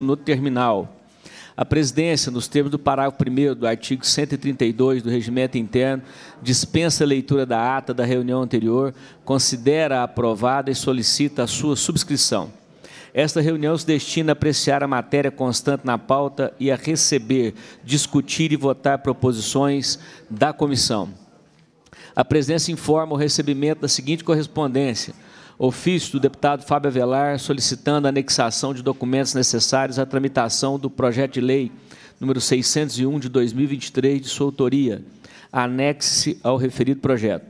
no terminal. A presidência, nos termos do parágrafo 1 do artigo 132 do Regimento Interno, dispensa a leitura da ata da reunião anterior, considera aprovada e solicita a sua subscrição. Esta reunião se destina a apreciar a matéria constante na pauta e a receber, discutir e votar proposições da comissão. A presidência informa o recebimento da seguinte correspondência: ofício do deputado Fábio Avelar solicitando a anexação de documentos necessários à tramitação do projeto de lei número 601 de 2023 de sua autoria, anexe-se ao referido projeto.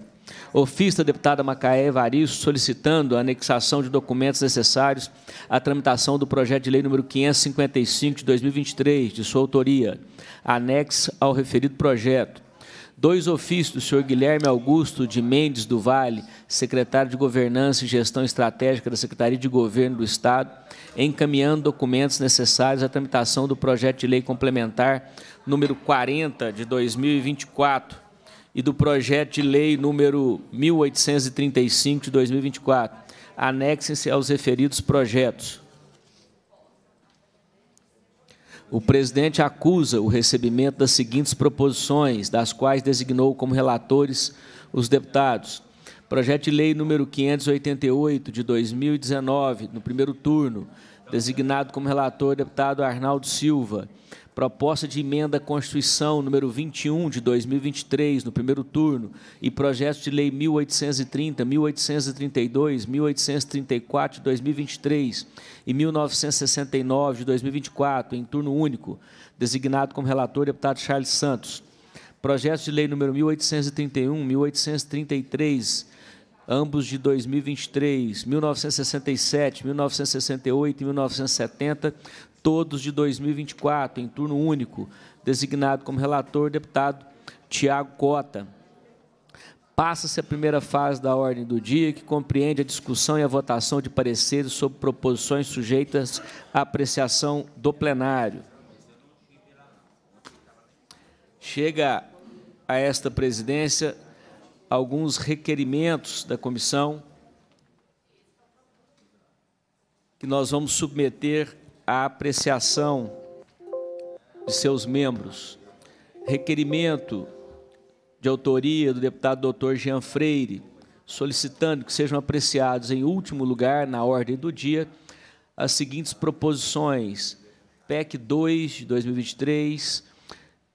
Ofício da deputada Macaé Evaristo solicitando a anexação de documentos necessários à tramitação do projeto de lei número 555 de 2023 de sua autoria, anexe ao referido projeto Dois ofícios do senhor Guilherme Augusto de Mendes do Vale, secretário de Governança e Gestão Estratégica da Secretaria de Governo do Estado, encaminhando documentos necessários à tramitação do projeto de lei complementar número 40 de 2024 e do projeto de lei número 1835 de 2024, anexem-se aos referidos projetos. O presidente acusa o recebimento das seguintes proposições, das quais designou como relatores os deputados. Projeto de Lei número 588 de 2019, no primeiro turno, designado como relator o deputado Arnaldo Silva proposta de emenda à Constituição número 21 de 2023, no primeiro turno, e projetos de lei 1830, 1832, 1834 de 2023 e 1969 de 2024, em turno único, designado como relator deputado Charles Santos. Projetos de lei número 1831, 1833, ambos de 2023, 1967, 1968 e 1970, todos de 2024, em turno único, designado como relator deputado Tiago Cota. Passa-se a primeira fase da ordem do dia, que compreende a discussão e a votação de pareceres sobre proposições sujeitas à apreciação do plenário. Chega a esta presidência alguns requerimentos da comissão que nós vamos submeter a apreciação de seus membros. Requerimento de autoria do deputado doutor Jean Freire, solicitando que sejam apreciados, em último lugar, na ordem do dia, as seguintes proposições: PEC 2 de 2023,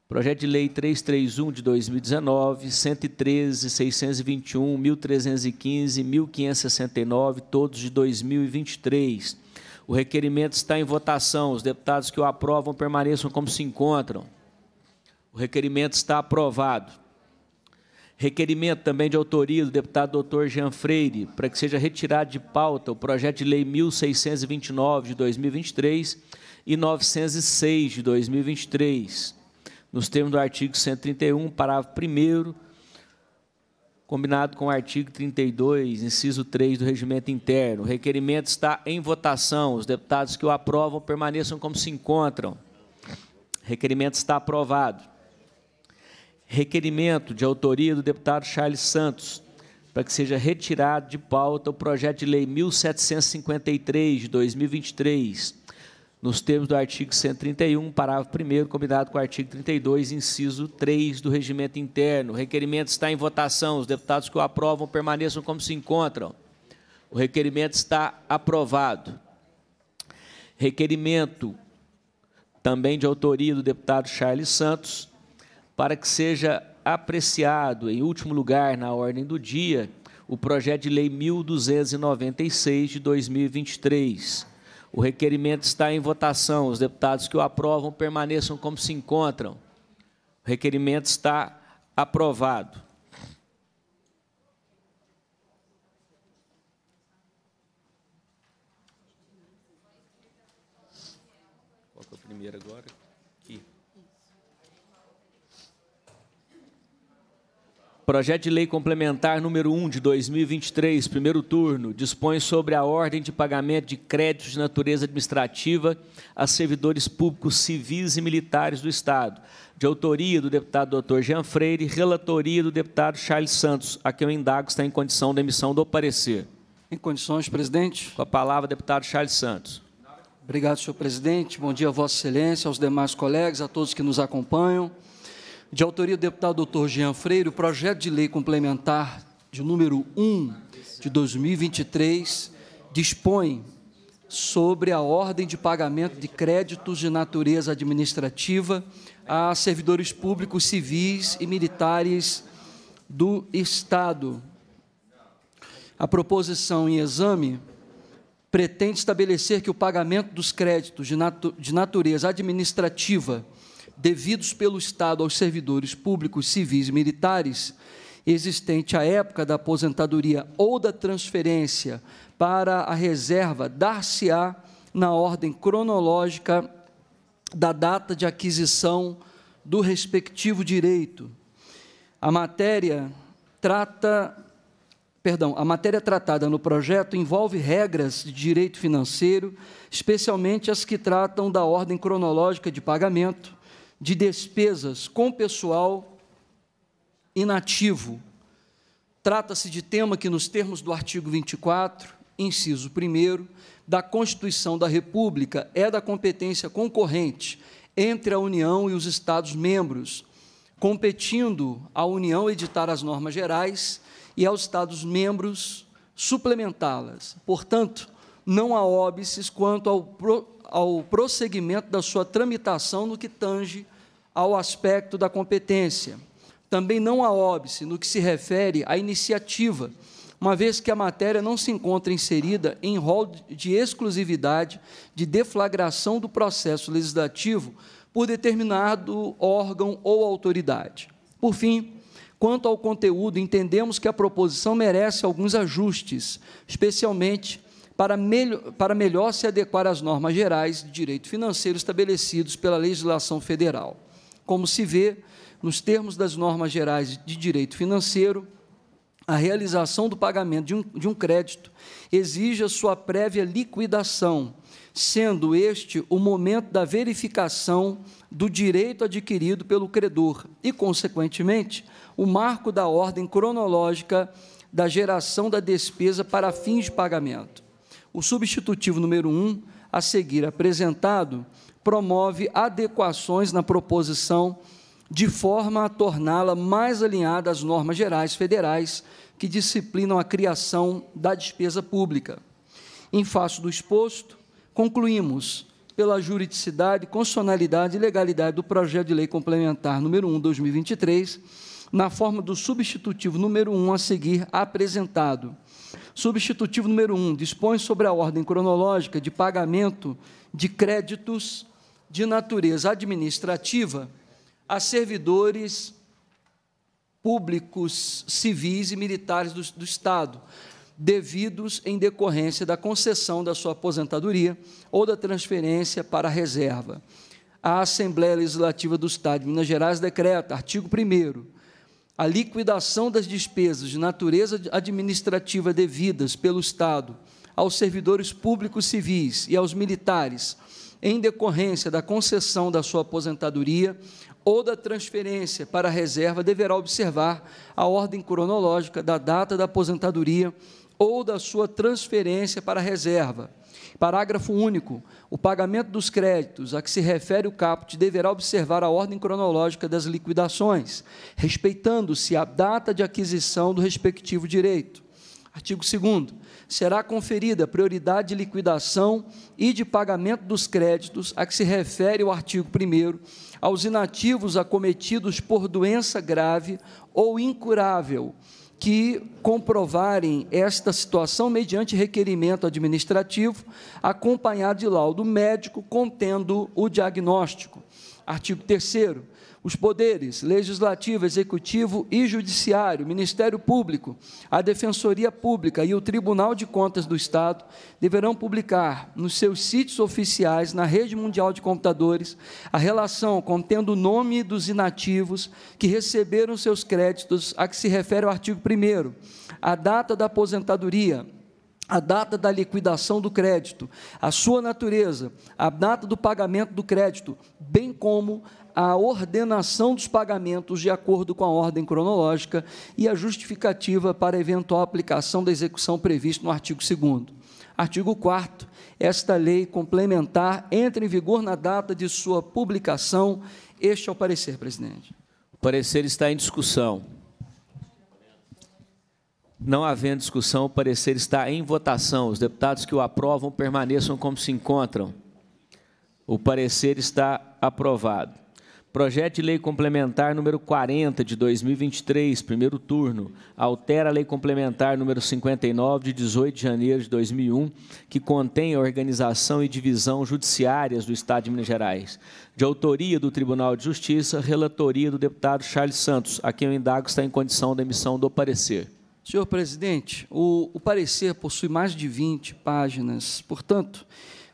Projeto de Lei 331 de 2019, 113, 621, 1315, 1569, todos de 2023 o requerimento está em votação. Os deputados que o aprovam permaneçam como se encontram. O requerimento está aprovado. Requerimento também de autoria do deputado doutor Jean Freire, para que seja retirado de pauta o projeto de lei 1629 de 2023 e 906 de 2023, nos termos do artigo 131, parágrafo 1 combinado com o artigo 32, inciso 3 do Regimento Interno. O requerimento está em votação. Os deputados que o aprovam permaneçam como se encontram. Requerimento está aprovado. Requerimento de autoria do deputado Charles Santos, para que seja retirado de pauta o projeto de lei 1753 de 2023 nos termos do artigo 131, parágrafo 1, combinado com o artigo 32, inciso 3 do Regimento Interno. O requerimento está em votação. Os deputados que o aprovam permaneçam como se encontram. O requerimento está aprovado. Requerimento também de autoria do deputado Charles Santos, para que seja apreciado, em último lugar, na ordem do dia, o projeto de lei 1296 de 2023 o requerimento está em votação. Os deputados que o aprovam permaneçam como se encontram. O requerimento está aprovado. Projeto de Lei Complementar número 1 de 2023, primeiro turno, dispõe sobre a ordem de pagamento de créditos de natureza administrativa a servidores públicos civis e militares do Estado, de autoria do deputado Dr. Jean Freire, relatoria do deputado Charles Santos, a quem eu indago está em condição de emissão do parecer. Em condições, presidente. Com a palavra, deputado Charles Santos. Obrigado, senhor presidente. Bom dia, Vossa Excelência, aos demais colegas, a todos que nos acompanham de autoria do deputado doutor Jean Freire, o projeto de lei complementar de número 1 de 2023 dispõe sobre a ordem de pagamento de créditos de natureza administrativa a servidores públicos civis e militares do Estado. A proposição em exame pretende estabelecer que o pagamento dos créditos de, natu de natureza administrativa devidos pelo Estado aos servidores públicos, civis e militares, existente à época da aposentadoria ou da transferência para a reserva, dar-se-á na ordem cronológica da data de aquisição do respectivo direito. A matéria trata perdão, a matéria tratada no projeto envolve regras de direito financeiro, especialmente as que tratam da ordem cronológica de pagamento, de despesas com pessoal inativo. Trata-se de tema que, nos termos do artigo 24, inciso 1, da Constituição da República, é da competência concorrente entre a União e os Estados-membros, competindo à União editar as normas gerais e aos Estados-membros suplementá-las. Portanto, não há óbices quanto ao, pro, ao prosseguimento da sua tramitação no que tange ao aspecto da competência. Também não há óbice no que se refere à iniciativa, uma vez que a matéria não se encontra inserida em rol de exclusividade de deflagração do processo legislativo por determinado órgão ou autoridade. Por fim, quanto ao conteúdo, entendemos que a proposição merece alguns ajustes, especialmente para, melhor, para melhor se adequar às normas gerais de direito financeiro estabelecidos pela legislação federal. Como se vê, nos termos das normas gerais de direito financeiro, a realização do pagamento de um, de um crédito exige a sua prévia liquidação, sendo este o momento da verificação do direito adquirido pelo credor e, consequentemente, o marco da ordem cronológica da geração da despesa para fins de pagamento. O substitutivo número 1, um, a seguir apresentado, promove adequações na proposição de forma a torná-la mais alinhada às normas gerais federais que disciplinam a criação da despesa pública. Em face do exposto, concluímos pela juridicidade, constitucionalidade e legalidade do projeto de lei complementar número 1 2023, na forma do substitutivo número 1 a seguir apresentado. Substitutivo número 1 dispõe sobre a ordem cronológica de pagamento de créditos de natureza administrativa a servidores públicos, civis e militares do, do Estado, devidos em decorrência da concessão da sua aposentadoria ou da transferência para a reserva. A Assembleia Legislativa do Estado de Minas Gerais decreta, artigo 1 a liquidação das despesas de natureza administrativa devidas pelo Estado aos servidores públicos civis e aos militares em decorrência da concessão da sua aposentadoria ou da transferência para a reserva, deverá observar a ordem cronológica da data da aposentadoria ou da sua transferência para a reserva. Parágrafo único. O pagamento dos créditos a que se refere o caput deverá observar a ordem cronológica das liquidações, respeitando-se a data de aquisição do respectivo direito. Artigo 2 será conferida prioridade de liquidação e de pagamento dos créditos a que se refere o artigo 1 aos inativos acometidos por doença grave ou incurável que comprovarem esta situação mediante requerimento administrativo acompanhado de laudo médico contendo o diagnóstico. Artigo 3 os poderes legislativo, executivo e judiciário, Ministério Público, a Defensoria Pública e o Tribunal de Contas do Estado deverão publicar nos seus sítios oficiais na rede mundial de computadores a relação contendo o nome dos inativos que receberam seus créditos a que se refere o artigo 1 a data da aposentadoria, a data da liquidação do crédito, a sua natureza, a data do pagamento do crédito, bem como a ordenação dos pagamentos de acordo com a ordem cronológica e a justificativa para a eventual aplicação da execução prevista no artigo 2. Artigo 4. Esta lei complementar entra em vigor na data de sua publicação. Este é o parecer, presidente. O parecer está em discussão. Não havendo discussão, o parecer está em votação. Os deputados que o aprovam permaneçam como se encontram. O parecer está aprovado. Projeto de Lei Complementar número 40 de 2023, primeiro turno, altera a Lei Complementar número 59 de 18 de janeiro de 2001, que contém a organização e divisão judiciárias do Estado de Minas Gerais. De autoria do Tribunal de Justiça, relatoria do deputado Charles Santos, a quem o indago está em condição da emissão do parecer. Senhor presidente, o, o parecer possui mais de 20 páginas, portanto,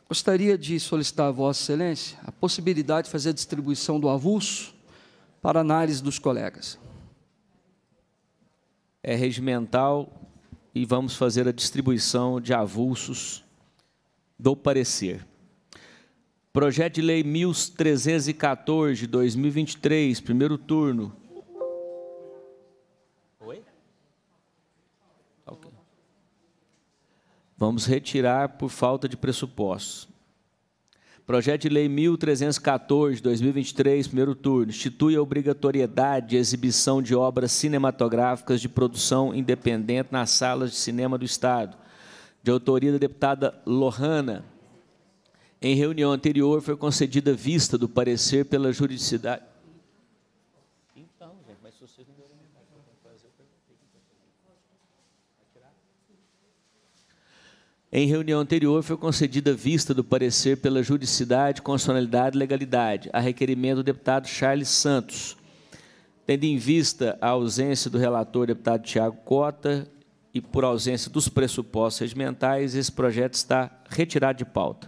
Gostaria de solicitar a Vossa Excelência a possibilidade de fazer a distribuição do avulso para análise dos colegas. É regimental e vamos fazer a distribuição de avulsos do parecer. Projeto de Lei 1314, 2023, primeiro turno, Vamos retirar por falta de pressupostos. Projeto de Lei 1314, 2023, primeiro turno, institui a obrigatoriedade de exibição de obras cinematográficas de produção independente nas salas de cinema do Estado, de autoria da deputada Lohana. Em reunião anterior, foi concedida vista do parecer pela juridicidade Em reunião anterior, foi concedida vista do parecer pela juridicidade, constitucionalidade e legalidade, a requerimento do deputado Charles Santos. Tendo em vista a ausência do relator deputado Tiago Cota e por ausência dos pressupostos regimentais, esse projeto está retirado de pauta.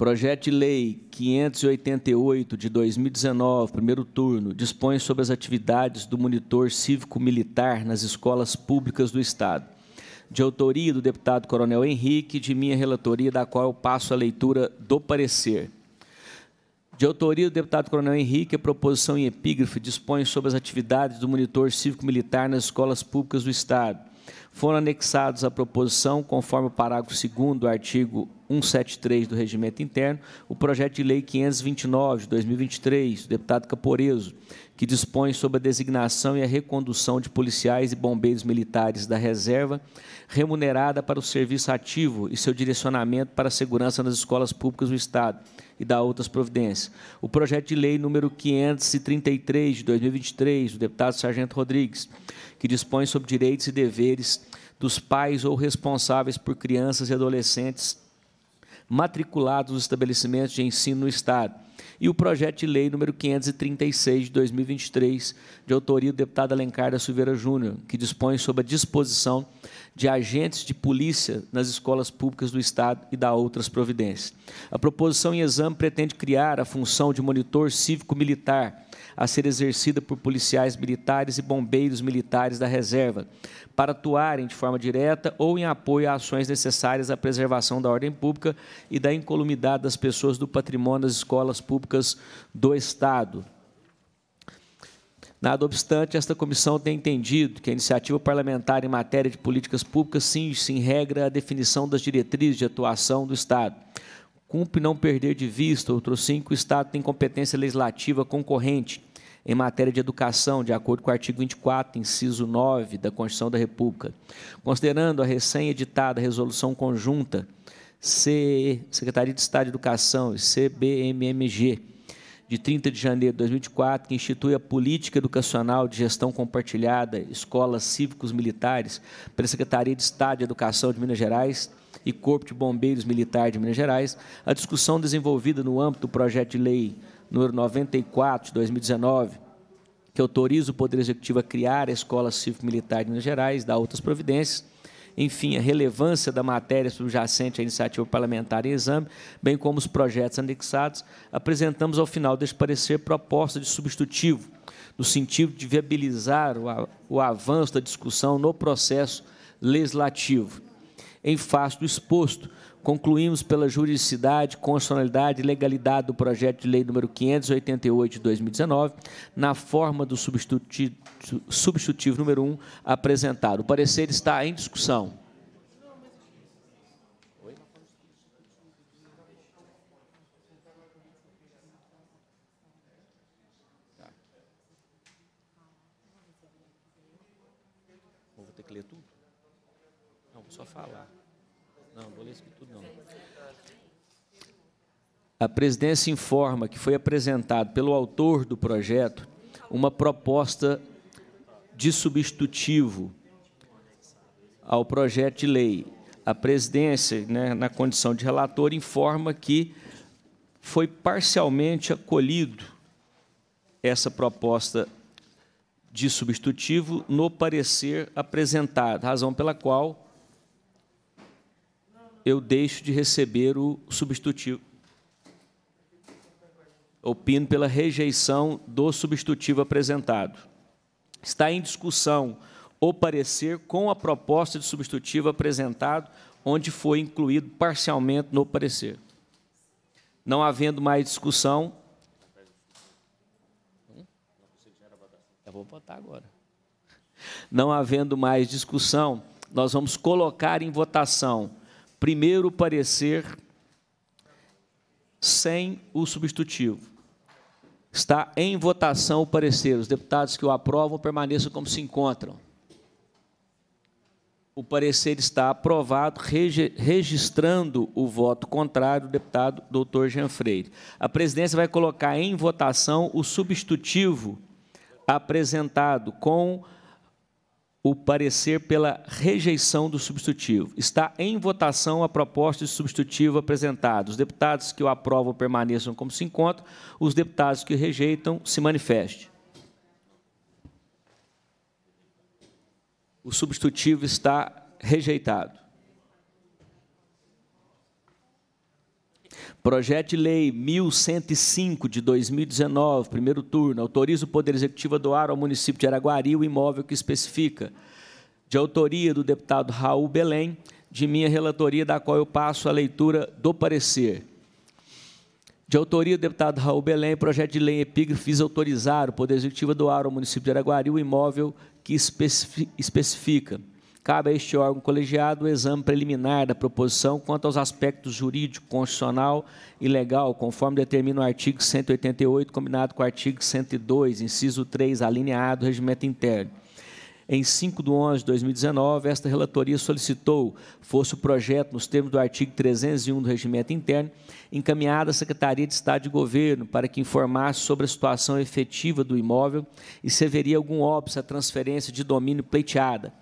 Projeto de Lei 588 de 2019, primeiro turno, dispõe sobre as atividades do monitor cívico-militar nas escolas públicas do Estado. De autoria do deputado Coronel Henrique, de minha relatoria, da qual eu passo a leitura do parecer. De autoria do deputado Coronel Henrique, a proposição em epígrafe dispõe sobre as atividades do monitor cívico-militar nas escolas públicas do Estado foram anexados à proposição, conforme o parágrafo 2 do artigo 173 do Regimento Interno, o projeto de lei 529 de 2023, do deputado Caporeso, que dispõe sobre a designação e a recondução de policiais e bombeiros militares da reserva remunerada para o serviço ativo e seu direcionamento para a segurança nas escolas públicas do Estado e da outras providências. O projeto de lei número 533 de 2023, do deputado Sargento Rodrigues, que dispõe sobre direitos e deveres dos pais ou responsáveis por crianças e adolescentes matriculados nos estabelecimentos de ensino no Estado. E o projeto de lei número 536 de 2023, de autoria do deputado Alencar da Silveira Júnior, que dispõe sobre a disposição de agentes de polícia nas escolas públicas do Estado e da outras providências. A proposição em exame pretende criar a função de monitor cívico-militar a ser exercida por policiais militares e bombeiros militares da reserva, para atuarem de forma direta ou em apoio a ações necessárias à preservação da ordem pública e da incolumidade das pessoas do patrimônio das escolas públicas do Estado. Nada obstante, esta comissão tem entendido que a iniciativa parlamentar em matéria de políticas públicas cinge-se, em regra, à definição das diretrizes de atuação do Estado. Cumpre não perder de vista, outros cinco, o Estado tem competência legislativa concorrente, em matéria de educação, de acordo com o artigo 24, inciso 9 da Constituição da República. Considerando a recém-editada resolução conjunta C, Secretaria de Estado de Educação e CBMMG, de 30 de janeiro de 2004, que institui a Política Educacional de Gestão Compartilhada Escolas Cívicos Militares pela Secretaria de Estado de Educação de Minas Gerais e Corpo de Bombeiros Militar de Minas Gerais, a discussão desenvolvida no âmbito do projeto de lei número 94 de 2019, que autoriza o Poder Executivo a criar a Escola Cívico-Militar de Minas Gerais, dá outras providências. Enfim, a relevância da matéria subjacente à iniciativa parlamentar em exame, bem como os projetos anexados, apresentamos ao final deste parecer proposta de substitutivo, no sentido de viabilizar o avanço da discussão no processo legislativo. Em face do exposto, concluímos pela juridicidade, constitucionalidade e legalidade do projeto de lei número 588 de 2019, na forma do substitutivo, substitutivo número 1 apresentado. O parecer está em discussão. a presidência informa que foi apresentado pelo autor do projeto uma proposta de substitutivo ao projeto de lei. A presidência, né, na condição de relator, informa que foi parcialmente acolhido essa proposta de substitutivo no parecer apresentado, razão pela qual eu deixo de receber o substitutivo, opino pela rejeição do substitutivo apresentado. Está em discussão o parecer com a proposta de substitutivo apresentado, onde foi incluído parcialmente no parecer. Não havendo mais discussão. Eu vou votar agora. Não havendo mais discussão, nós vamos colocar em votação primeiro o parecer sem o substitutivo. Está em votação o parecer. Os deputados que o aprovam permaneçam como se encontram. O parecer está aprovado, registrando o voto contrário do deputado doutor Jean Freire. A presidência vai colocar em votação o substitutivo apresentado com o parecer pela rejeição do substitutivo. Está em votação a proposta de substitutivo apresentada. Os deputados que o aprovam permaneçam como se encontram, os deputados que rejeitam se manifestem. O substitutivo está rejeitado. Projeto de Lei 1105 de 2019, primeiro turno, autoriza o Poder Executivo a doar ao município de Araguari o imóvel que especifica, de autoria do deputado Raul Belém, de minha relatoria, da qual eu passo a leitura do parecer. De autoria do deputado Raul Belém, projeto de lei em epígrafe visa autorizar o Poder Executivo a doar ao município de Araguari o imóvel que especifica cabe a este órgão colegiado o exame preliminar da proposição quanto aos aspectos jurídico, constitucional e legal, conforme determina o artigo 188, combinado com o artigo 102, inciso 3, alineado, do Regimento Interno. Em 5 de 11 de 2019, esta relatoria solicitou fosse o projeto, nos termos do artigo 301 do Regimento Interno, encaminhado à Secretaria de Estado de Governo para que informasse sobre a situação efetiva do imóvel e se haveria algum óbvio à transferência de domínio pleiteada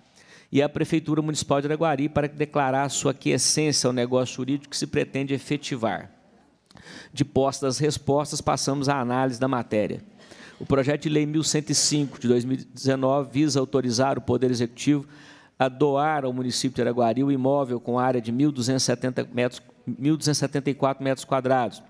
e a Prefeitura Municipal de Araguari para declarar sua quiescência ao negócio jurídico que se pretende efetivar. De posse das respostas, passamos à análise da matéria. O projeto de lei 1105 de 2019 visa autorizar o Poder Executivo a doar ao município de Araguari o imóvel com área de 1.270 metros, 1.274 metros quadrados,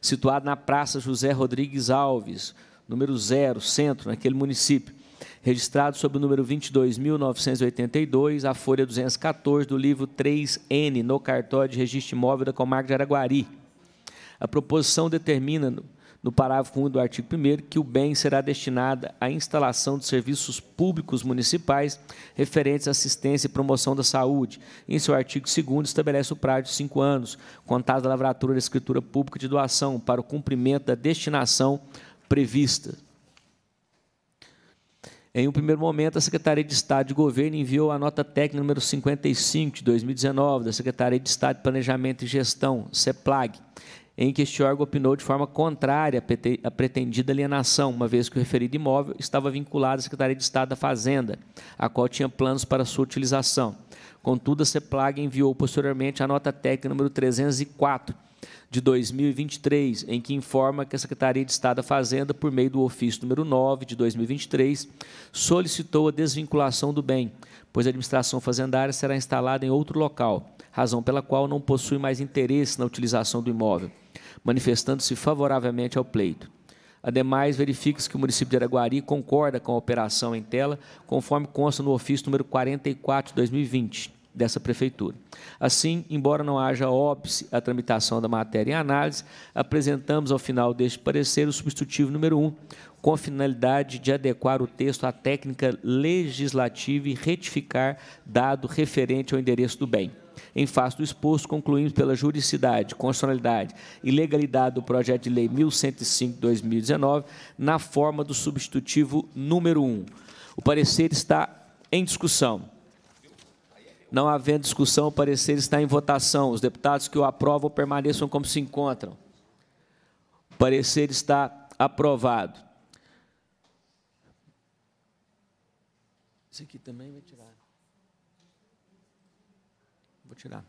situado na Praça José Rodrigues Alves, número 0, centro, naquele município, registrado sob o número 22.982, a folha 214 do livro 3N, no cartório de registro imóvel da comarca de Araguari. A proposição determina, no parágrafo 1 do artigo 1 que o bem será destinado à instalação de serviços públicos municipais referentes à assistência e promoção da saúde. Em seu artigo 2 estabelece o prazo de cinco anos, contado da lavratura da escritura pública de doação, para o cumprimento da destinação prevista. Em um primeiro momento, a Secretaria de Estado de Governo enviou a nota técnica número 55 de 2019 da Secretaria de Estado de Planejamento e Gestão, CEPLAG, em que este órgão opinou de forma contrária à pretendida alienação, uma vez que o referido imóvel estava vinculado à Secretaria de Estado da Fazenda, a qual tinha planos para sua utilização. Contudo, a CEPLAG enviou posteriormente a nota técnica número 304, de 2023, em que informa que a Secretaria de Estado da Fazenda, por meio do ofício número 9 de 2023, solicitou a desvinculação do bem, pois a administração fazendária será instalada em outro local, razão pela qual não possui mais interesse na utilização do imóvel, manifestando-se favoravelmente ao pleito. Ademais, verifica-se que o município de Araguari concorda com a operação em tela, conforme consta no ofício número 44 de 2020 dessa prefeitura. Assim, embora não haja óbice à tramitação da matéria em análise, apresentamos ao final deste parecer o substitutivo número 1, com a finalidade de adequar o texto à técnica legislativa e retificar dado referente ao endereço do bem. Em face do exposto, concluímos pela juridicidade, constitucionalidade e legalidade do projeto de lei 1105/2019 na forma do substitutivo número 1. O parecer está em discussão. Não havendo discussão, o parecer está em votação. Os deputados que o aprovam permaneçam como se encontram. O parecer está aprovado. Esse aqui também vai tirar. Vou tirar.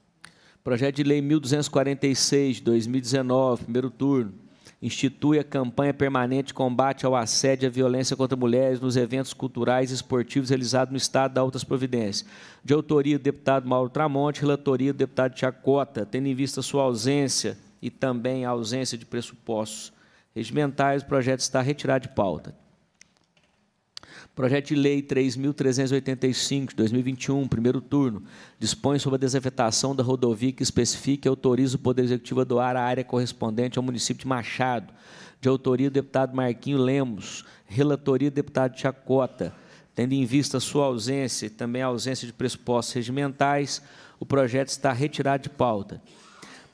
Projeto de Lei 1246, 2019, primeiro turno institui a campanha permanente de combate ao assédio e à violência contra mulheres nos eventos culturais e esportivos realizados no Estado da Altas Providências. De autoria do deputado Mauro Tramonte, relatoria do deputado Chacota, tendo em vista sua ausência e também a ausência de pressupostos regimentais, o projeto está retirado de pauta. Projeto de Lei 3.385, de 2021, primeiro turno, dispõe sobre a desafetação da rodovia que especifica e autoriza o Poder Executivo a doar a área correspondente ao município de Machado, de autoria do deputado Marquinho Lemos, relatoria do deputado Chacota. Tendo em vista sua ausência e também a ausência de pressupostos regimentais, o projeto está retirado de pauta.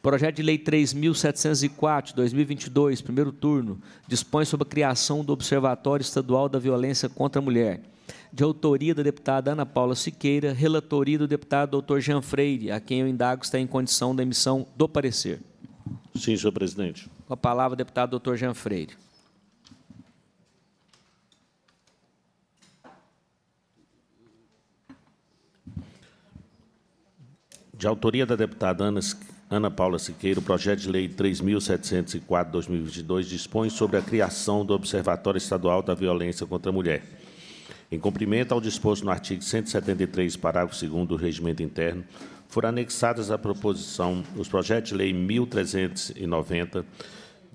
Projeto de Lei 3.704, 2022, primeiro turno, dispõe sobre a criação do Observatório Estadual da Violência contra a Mulher. De autoria da deputada Ana Paula Siqueira, relatoria do deputado doutor Jean Freire, a quem eu indago está em condição da emissão do parecer. Sim, senhor presidente. Com a palavra, deputado doutor Jean Freire. De autoria da deputada Ana Ana Paula Siqueira, o projeto de lei 3.704-2022 dispõe sobre a criação do Observatório Estadual da Violência contra a Mulher. Em cumprimento ao disposto no artigo 173, parágrafo 2 do Regimento Interno, foram anexadas à proposição os projetos de lei 1390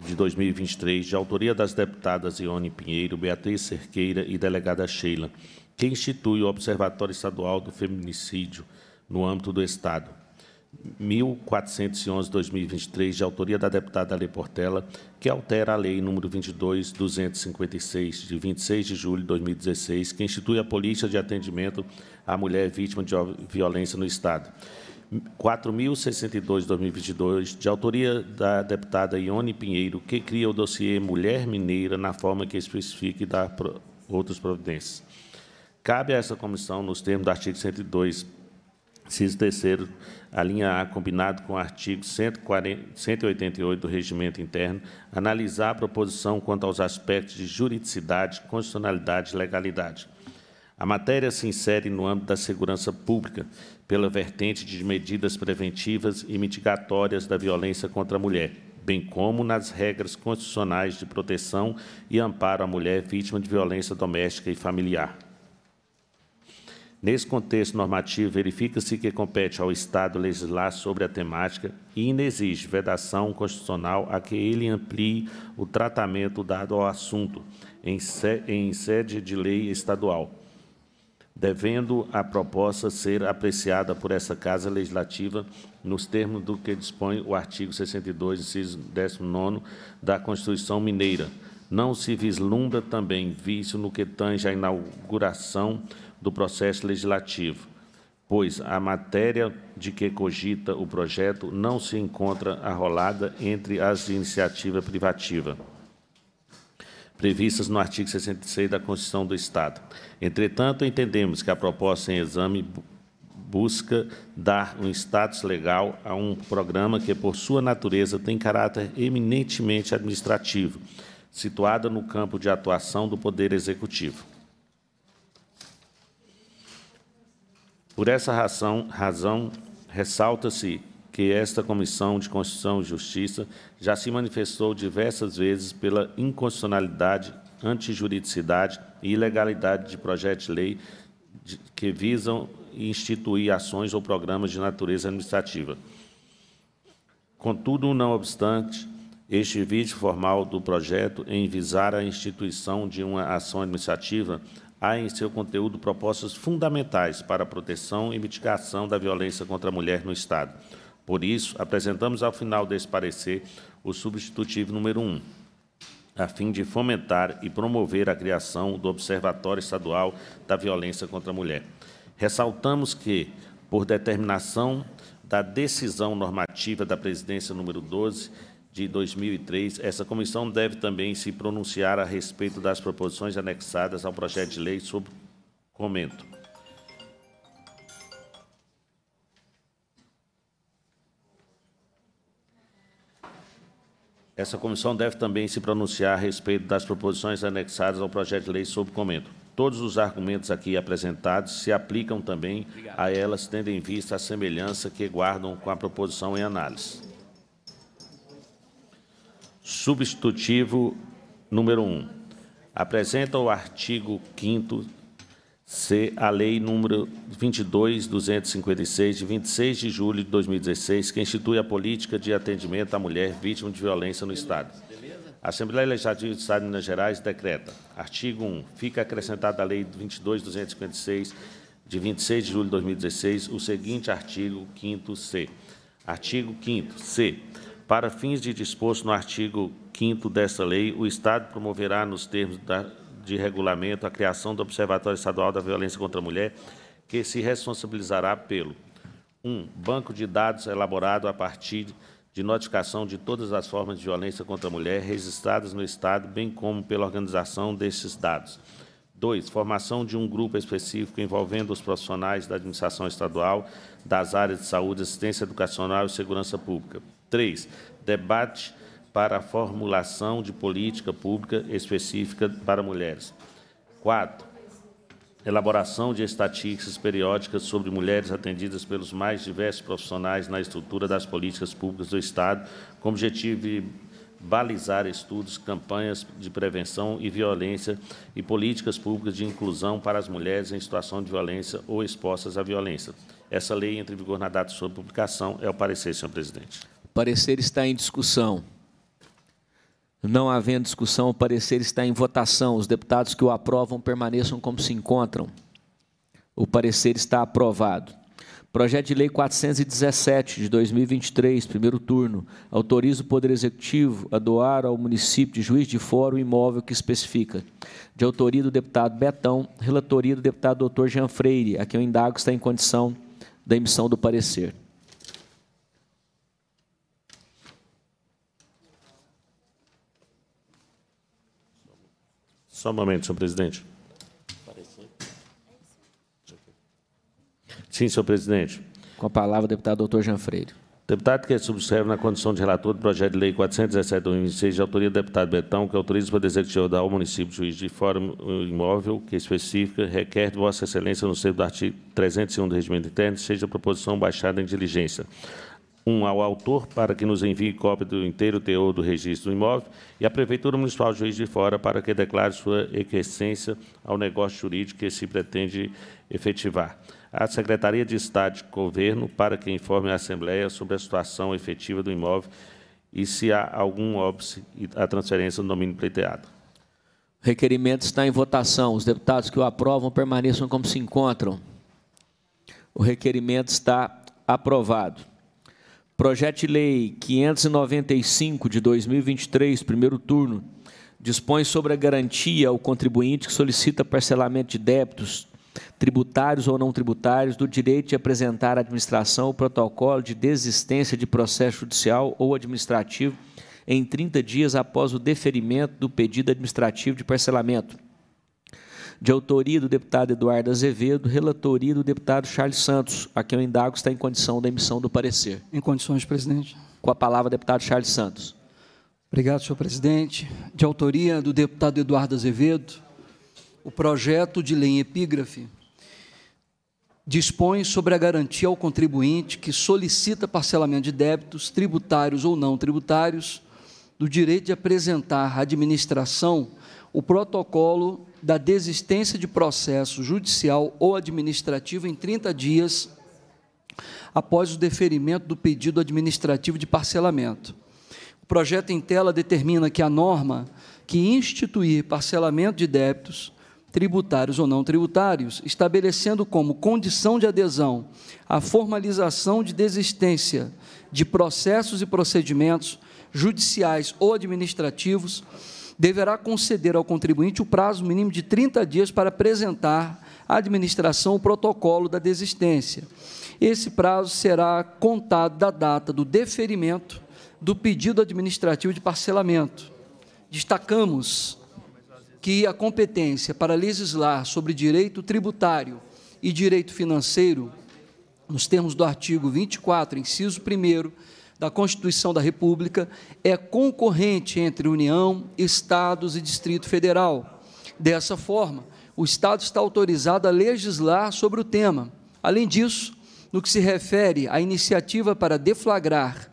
de 2023, de autoria das deputadas Ione Pinheiro, Beatriz Cerqueira e delegada Sheila, que institui o Observatório Estadual do Feminicídio no âmbito do Estado 1411-2023, de autoria da deputada Ale Portela, que altera a Lei nº 22.256, de 26 de julho de 2016, que institui a Polícia de Atendimento à Mulher Vítima de Violência no Estado. 4.062-2022, de autoria da deputada Ione Pinheiro, que cria o dossiê Mulher Mineira na forma que especifica e dá outras providências. Cabe a essa comissão, nos termos do artigo 102 Inciso terceiro, a linha A, combinado com o artigo 140, 188 do Regimento Interno, analisar a proposição quanto aos aspectos de juridicidade, constitucionalidade e legalidade. A matéria se insere no âmbito da segurança pública, pela vertente de medidas preventivas e mitigatórias da violência contra a mulher, bem como nas regras constitucionais de proteção e amparo à mulher vítima de violência doméstica e familiar. Nesse contexto normativo, verifica-se que compete ao Estado legislar sobre a temática e inexige vedação constitucional a que ele amplie o tratamento dado ao assunto em sede de lei estadual, devendo a proposta ser apreciada por essa Casa Legislativa nos termos do que dispõe o artigo 62, inciso 19 da Constituição Mineira. Não se vislumbra também vício no que tange à inauguração do processo legislativo, pois a matéria de que cogita o projeto não se encontra arrolada entre as de iniciativa privativa previstas no artigo 66 da Constituição do Estado. Entretanto, entendemos que a proposta em exame busca dar um status legal a um programa que, por sua natureza, tem caráter eminentemente administrativo, situado no campo de atuação do Poder Executivo. Por essa razão, razão ressalta-se que esta Comissão de Constituição e Justiça já se manifestou diversas vezes pela inconstitucionalidade, antijuridicidade e ilegalidade de projetos de lei que visam instituir ações ou programas de natureza administrativa. Contudo, não obstante, este vídeo formal do projeto em visar a instituição de uma ação administrativa há em seu conteúdo propostas fundamentais para a proteção e mitigação da violência contra a mulher no Estado. Por isso, apresentamos ao final desse parecer o substitutivo número 1, a fim de fomentar e promover a criação do Observatório Estadual da Violência contra a Mulher. Ressaltamos que, por determinação da decisão normativa da Presidência número 12, de 2003, essa comissão deve também se pronunciar a respeito das proposições anexadas ao projeto de lei sob comento. Essa comissão deve também se pronunciar a respeito das proposições anexadas ao projeto de lei sob comento. Todos os argumentos aqui apresentados se aplicam também Obrigado. a elas, tendo em vista a semelhança que guardam com a proposição em análise. Substitutivo número 1. Apresenta o artigo 5 C, a Lei número 22.256, de 26 de julho de 2016, que institui a política de atendimento à mulher vítima de violência no Estado. A Assembleia Legislativa do Estado de Minas Gerais decreta. Artigo 1. Fica acrescentada à Lei 22.256, de 26 de julho de 2016, o seguinte artigo 5 C. Artigo 5 C. Para fins de disposto no artigo 5 desta lei, o Estado promoverá, nos termos da, de regulamento, a criação do Observatório Estadual da Violência contra a Mulher, que se responsabilizará pelo 1. Um, banco de dados elaborado a partir de notificação de todas as formas de violência contra a mulher registradas no Estado, bem como pela organização desses dados. 2. Formação de um grupo específico envolvendo os profissionais da administração estadual, das áreas de saúde, assistência educacional e segurança pública. 3. Debate para a formulação de política pública específica para mulheres. 4. Elaboração de estatísticas periódicas sobre mulheres atendidas pelos mais diversos profissionais na estrutura das políticas públicas do Estado, com o objetivo de balizar estudos, campanhas de prevenção e violência e políticas públicas de inclusão para as mulheres em situação de violência ou expostas à violência. Essa lei entra em vigor na data de sua publicação. É o parecer, senhor presidente parecer está em discussão. Não havendo discussão, o parecer está em votação. Os deputados que o aprovam permaneçam como se encontram. O parecer está aprovado. Projeto de Lei 417 de 2023, primeiro turno, autoriza o Poder Executivo a doar ao município de Juiz de Fora o imóvel que especifica. De autoria do deputado Betão, relatoria do deputado Dr. Jean Freire, a quem eu indago está em condição da emissão do parecer. Só um momento, senhor presidente. Sim, senhor presidente. Com a palavra, o deputado doutor Jean Freire. Deputado que subscreve na condição de relator do projeto de lei 417-2026, de autoria do deputado Betão, que autoriza o Poder Executivo da ao município de juiz de fora imóvel que especifica requer de Vossa Excelência, no seio do artigo 301 do Regimento Interno, seja a proposição baixada em diligência um ao autor para que nos envie cópia do inteiro teor do registro do imóvel e à Prefeitura Municipal Juiz de Fora para que declare sua equiescência ao negócio jurídico que se pretende efetivar. a Secretaria de Estado de Governo para que informe a Assembleia sobre a situação efetiva do imóvel e se há algum óbice à transferência do domínio pleiteado. O requerimento está em votação. Os deputados que o aprovam permaneçam como se encontram. O requerimento está aprovado. Projeto de Lei 595 de 2023, primeiro turno, dispõe sobre a garantia ao contribuinte que solicita parcelamento de débitos tributários ou não tributários do direito de apresentar à administração o protocolo de desistência de processo judicial ou administrativo em 30 dias após o deferimento do pedido administrativo de parcelamento de autoria do deputado Eduardo Azevedo, relatoria do deputado Charles Santos, a quem eu indago está em condição da emissão do parecer. Em condições, presidente. Com a palavra, deputado Charles Santos. Obrigado, senhor presidente. De autoria do deputado Eduardo Azevedo, o projeto de lei em epígrafe dispõe sobre a garantia ao contribuinte que solicita parcelamento de débitos, tributários ou não tributários, do direito de apresentar à administração o protocolo da desistência de processo judicial ou administrativo em 30 dias após o deferimento do pedido administrativo de parcelamento. O projeto em tela determina que a norma que instituir parcelamento de débitos tributários ou não tributários, estabelecendo como condição de adesão a formalização de desistência de processos e procedimentos judiciais ou administrativos deverá conceder ao contribuinte o prazo mínimo de 30 dias para apresentar à administração o protocolo da desistência. Esse prazo será contado da data do deferimento do pedido administrativo de parcelamento. Destacamos que a competência para legislar sobre direito tributário e direito financeiro, nos termos do artigo 24, inciso 1 da Constituição da República é concorrente entre União, Estados e Distrito Federal. Dessa forma, o Estado está autorizado a legislar sobre o tema. Além disso, no que se refere à iniciativa para deflagrar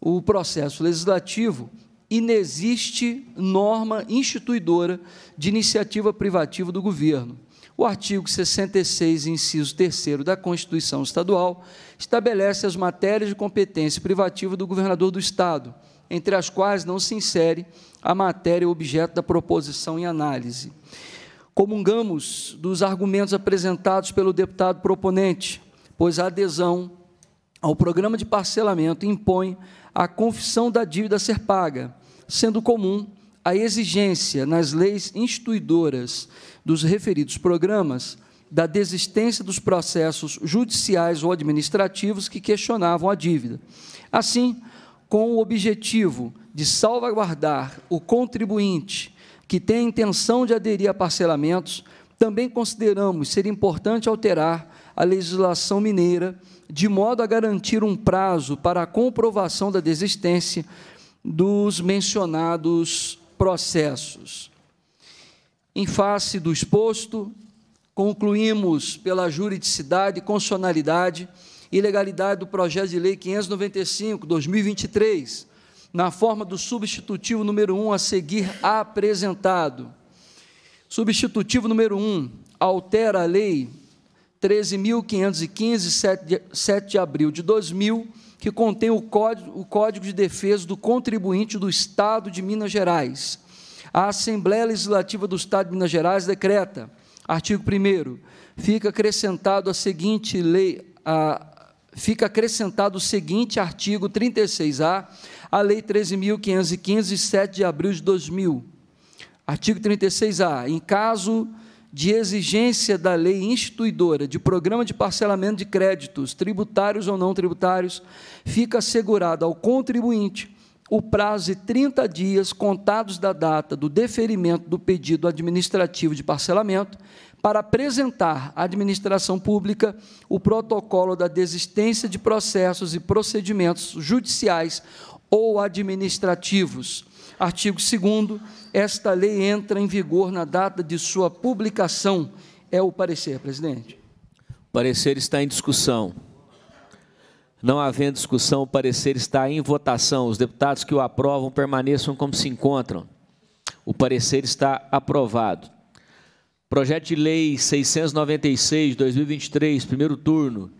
o processo legislativo, inexiste norma instituidora de iniciativa privativa do governo. O artigo 66, inciso 3 da Constituição Estadual estabelece as matérias de competência privativa do governador do Estado, entre as quais não se insere a matéria objeto da proposição em análise. Comungamos dos argumentos apresentados pelo deputado proponente, pois a adesão ao programa de parcelamento impõe a confissão da dívida a ser paga, sendo comum a exigência nas leis instituidoras dos referidos programas da desistência dos processos judiciais ou administrativos que questionavam a dívida. Assim, com o objetivo de salvaguardar o contribuinte que tem a intenção de aderir a parcelamentos, também consideramos ser importante alterar a legislação mineira de modo a garantir um prazo para a comprovação da desistência dos mencionados processos. Em face do exposto, concluímos pela juridicidade, constitucionalidade e legalidade do projeto de lei 595/2023, na forma do substitutivo número 1 a seguir apresentado. Substitutivo número 1 altera a lei 13.515, 7 de, 7 de abril de 2000, que contém o código, o código de Defesa do Contribuinte do Estado de Minas Gerais. A Assembleia Legislativa do Estado de Minas Gerais decreta Artigo 1 Fica acrescentado a seguinte lei, a, fica acrescentado o seguinte artigo 36A à Lei 13.515, 7 de abril de 2000. Artigo 36A. Em caso de exigência da lei instituidora de programa de parcelamento de créditos, tributários ou não tributários, fica assegurado ao contribuinte o prazo de 30 dias contados da data do deferimento do pedido administrativo de parcelamento para apresentar à administração pública o protocolo da desistência de processos e procedimentos judiciais ou administrativos. Artigo 2 esta lei entra em vigor na data de sua publicação. É o parecer, presidente. O parecer está em discussão. Não havendo discussão, o parecer está em votação. Os deputados que o aprovam permaneçam como se encontram. O parecer está aprovado. Projeto de Lei 696, 2023, primeiro turno,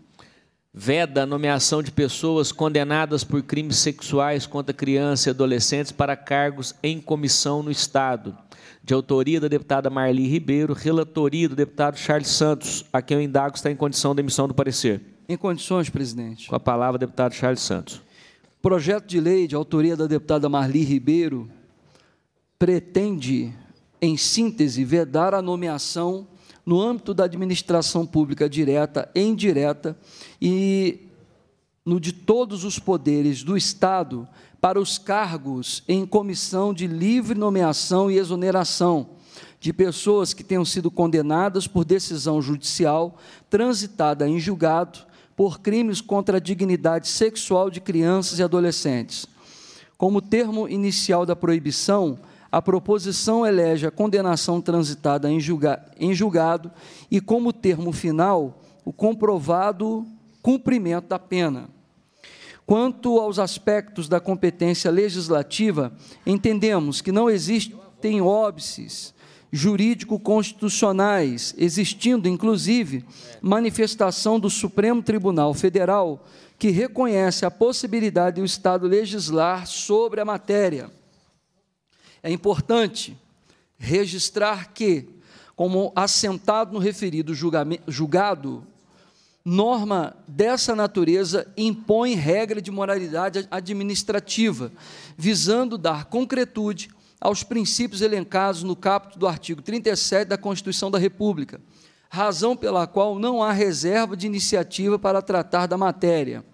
veda a nomeação de pessoas condenadas por crimes sexuais contra crianças e adolescentes para cargos em comissão no Estado. De autoria da deputada Marli Ribeiro, relatoria do deputado Charles Santos, a quem eu indago está em condição de emissão do parecer. Em condições, presidente. Com a palavra, deputado Charles Santos. Projeto de lei de autoria da deputada Marli Ribeiro pretende, em síntese, vedar a nomeação no âmbito da administração pública direta e indireta e no de todos os poderes do Estado para os cargos em comissão de livre nomeação e exoneração de pessoas que tenham sido condenadas por decisão judicial transitada em julgado por crimes contra a dignidade sexual de crianças e adolescentes. Como termo inicial da proibição, a proposição elege a condenação transitada em, julga, em julgado e, como termo final, o comprovado cumprimento da pena. Quanto aos aspectos da competência legislativa, entendemos que não existe tem óbices jurídico-constitucionais, existindo, inclusive, manifestação do Supremo Tribunal Federal que reconhece a possibilidade do Estado legislar sobre a matéria. É importante registrar que, como assentado no referido julgado, norma dessa natureza impõe regra de moralidade administrativa, visando dar concretude, aos princípios elencados no caput do artigo 37 da Constituição da República, razão pela qual não há reserva de iniciativa para tratar da matéria.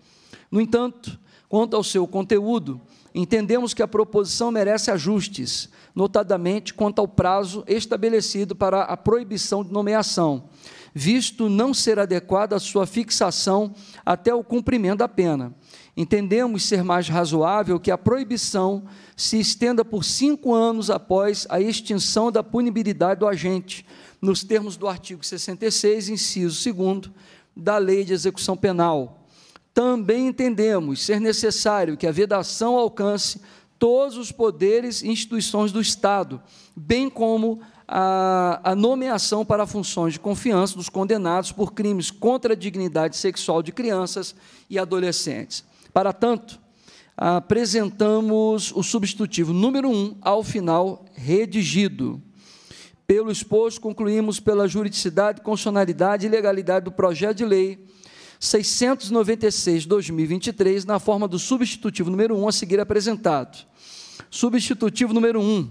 No entanto, quanto ao seu conteúdo, entendemos que a proposição merece ajustes, notadamente quanto ao prazo estabelecido para a proibição de nomeação, visto não ser adequada a sua fixação até o cumprimento da pena entendemos ser mais razoável que a proibição se estenda por cinco anos após a extinção da punibilidade do agente, nos termos do artigo 66, inciso 2 da Lei de Execução Penal. Também entendemos ser necessário que a vedação alcance todos os poderes e instituições do Estado, bem como a, a, nomeação para funções de confiança dos condenados por crimes contra a dignidade sexual de crianças e adolescentes. Para tanto, apresentamos o substitutivo número 1 um, ao final redigido. Pelo exposto, concluímos pela juridicidade, constitucionalidade e legalidade do projeto de lei 696/2023 na forma do substitutivo número 1 um, a seguir apresentado. Substitutivo número 1 um,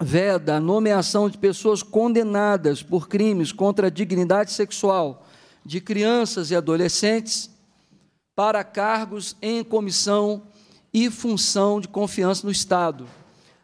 veda a nomeação de pessoas condenadas por crimes contra a dignidade sexual de crianças e adolescentes para cargos em comissão e função de confiança no Estado.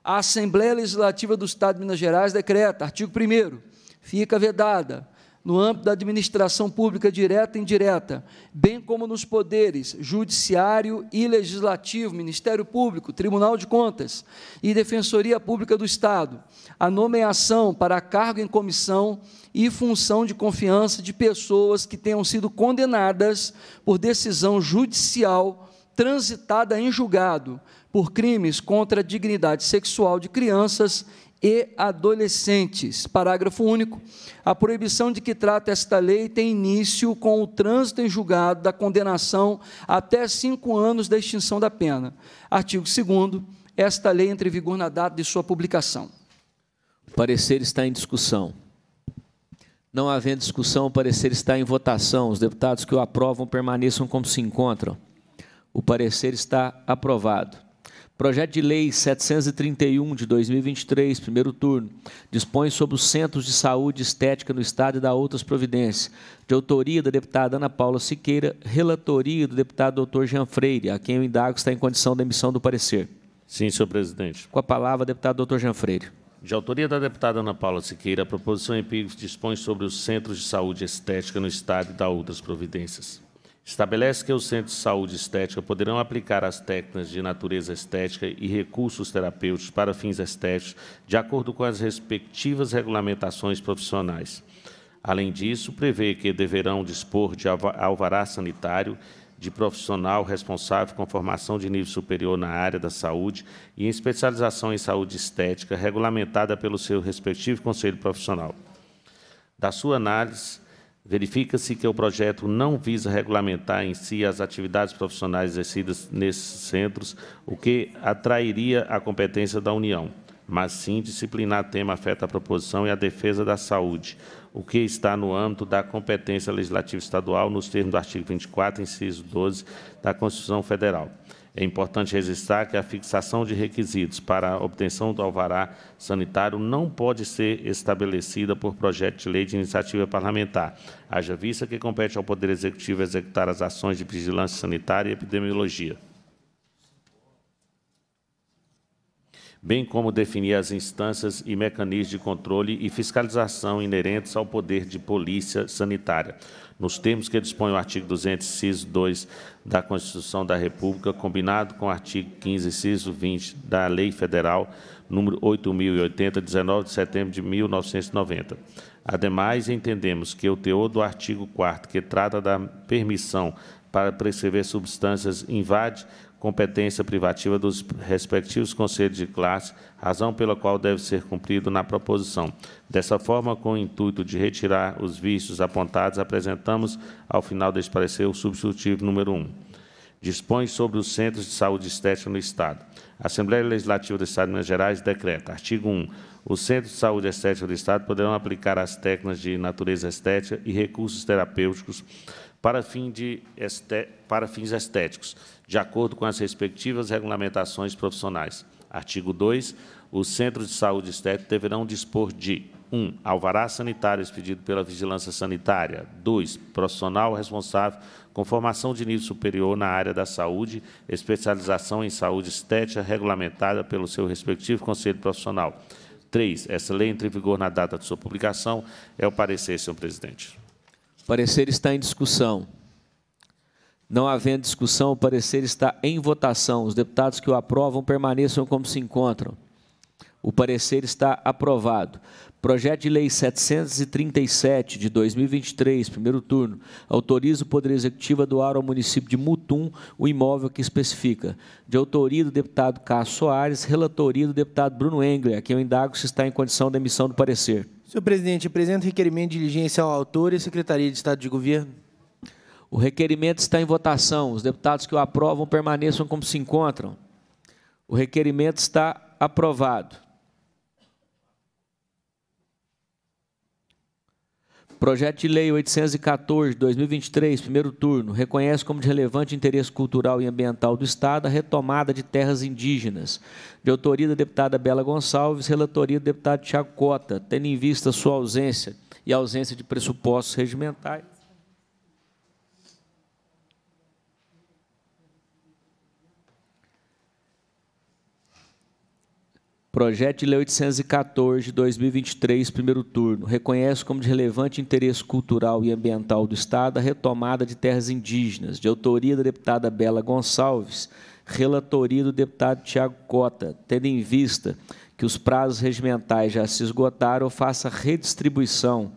A Assembleia Legislativa do Estado de Minas Gerais decreta, artigo 1 fica vedada no âmbito da administração pública direta e indireta, bem como nos poderes judiciário e legislativo, Ministério Público, Tribunal de Contas e Defensoria Pública do Estado, a nomeação para cargo em comissão e função de confiança de pessoas que tenham sido condenadas por decisão judicial transitada em julgado por crimes contra a dignidade sexual de crianças e adolescentes. Parágrafo único. A proibição de que trata esta lei tem início com o trânsito em julgado da condenação até cinco anos da extinção da pena. Artigo 2 Esta lei entra em vigor na data de sua publicação. O parecer está em discussão. Não havendo discussão, o parecer está em votação. Os deputados que o aprovam permaneçam como se encontram. O parecer está aprovado. Projeto de Lei 731 de 2023, primeiro turno, dispõe sobre os centros de saúde estética no Estado e da outras providências, de autoria da deputada Ana Paula Siqueira, relatoria do deputado Dr. Jean Freire, a quem o indago está em condição de emissão do parecer. Sim, senhor presidente. Com a palavra, deputado Dr. Jean Freire. De autoria da deputada Ana Paula Siqueira, a proposição empírica dispõe sobre os centros de saúde estética no Estado e da outras providências. Estabelece que os centros de saúde estética poderão aplicar as técnicas de natureza estética e recursos terapêuticos para fins estéticos, de acordo com as respectivas regulamentações profissionais. Além disso, prevê que deverão dispor de alvará sanitário de profissional responsável com formação de nível superior na área da saúde e em especialização em saúde estética, regulamentada pelo seu respectivo conselho profissional. Da sua análise, Verifica-se que o projeto não visa regulamentar em si as atividades profissionais exercidas nesses centros, o que atrairia a competência da União, mas sim disciplinar tema afeta a proposição e a defesa da saúde, o que está no âmbito da competência legislativa estadual nos termos do artigo 24, inciso 12 da Constituição Federal. É importante registrar que a fixação de requisitos para a obtenção do alvará sanitário não pode ser estabelecida por projeto de lei de iniciativa parlamentar, haja vista que compete ao Poder Executivo executar as ações de vigilância sanitária e epidemiologia. bem como definir as instâncias e mecanismos de controle e fiscalização inerentes ao poder de polícia sanitária nos termos que dispõe o artigo 200, inciso 2 da Constituição da República, combinado com o artigo 15, inciso 20 da Lei Federal número 8080, 19 de setembro de 1990. Ademais, entendemos que o teor do artigo 4 que trata da permissão para prescrever substâncias invade competência privativa dos respectivos conselhos de classe, razão pela qual deve ser cumprido na proposição. Dessa forma, com o intuito de retirar os vícios apontados, apresentamos ao final deste parecer o substitutivo número 1. Dispõe sobre os centros de saúde estética no Estado. A Assembleia Legislativa do Estado de Minas Gerais decreta. Artigo 1. Os centros de saúde estética do Estado poderão aplicar as técnicas de natureza estética e recursos terapêuticos para, fim de este... para fins estéticos, de acordo com as respectivas regulamentações profissionais. Artigo 2. Os centros de saúde estética deverão dispor de 1. Um, alvará sanitário expedido pela Vigilância Sanitária. 2. Profissional responsável com formação de nível superior na área da saúde, especialização em saúde estética regulamentada pelo seu respectivo conselho profissional. 3. Essa lei entra em vigor na data de sua publicação. É o parecer, senhor presidente parecer está em discussão. Não havendo discussão, o parecer está em votação. Os deputados que o aprovam permaneçam como se encontram. O parecer está aprovado. Projeto de Lei 737 de 2023, primeiro turno, autoriza o Poder Executivo a doar ao município de Mutum o imóvel que especifica. De autoria do deputado Cássio Soares, relatoria do deputado Bruno Engler, a quem eu indago se está em condição de emissão do parecer. Senhor presidente, apresento requerimento de diligência ao autor e à Secretaria de Estado de Governo. O requerimento está em votação. Os deputados que o aprovam permaneçam como se encontram. O requerimento está aprovado. Projeto de Lei 814, 2023, primeiro turno, reconhece como de relevante interesse cultural e ambiental do Estado a retomada de terras indígenas. De autoria da deputada Bela Gonçalves, relatoria do deputado Tiago Cota, tendo em vista sua ausência e ausência de pressupostos regimentais. Projeto de Lei 814, 2023, primeiro turno. Reconhece como de relevante interesse cultural e ambiental do Estado a retomada de terras indígenas, de autoria da deputada Bela Gonçalves, relatoria do deputado Tiago Cota, tendo em vista que os prazos regimentais já se esgotaram, faça redistribuição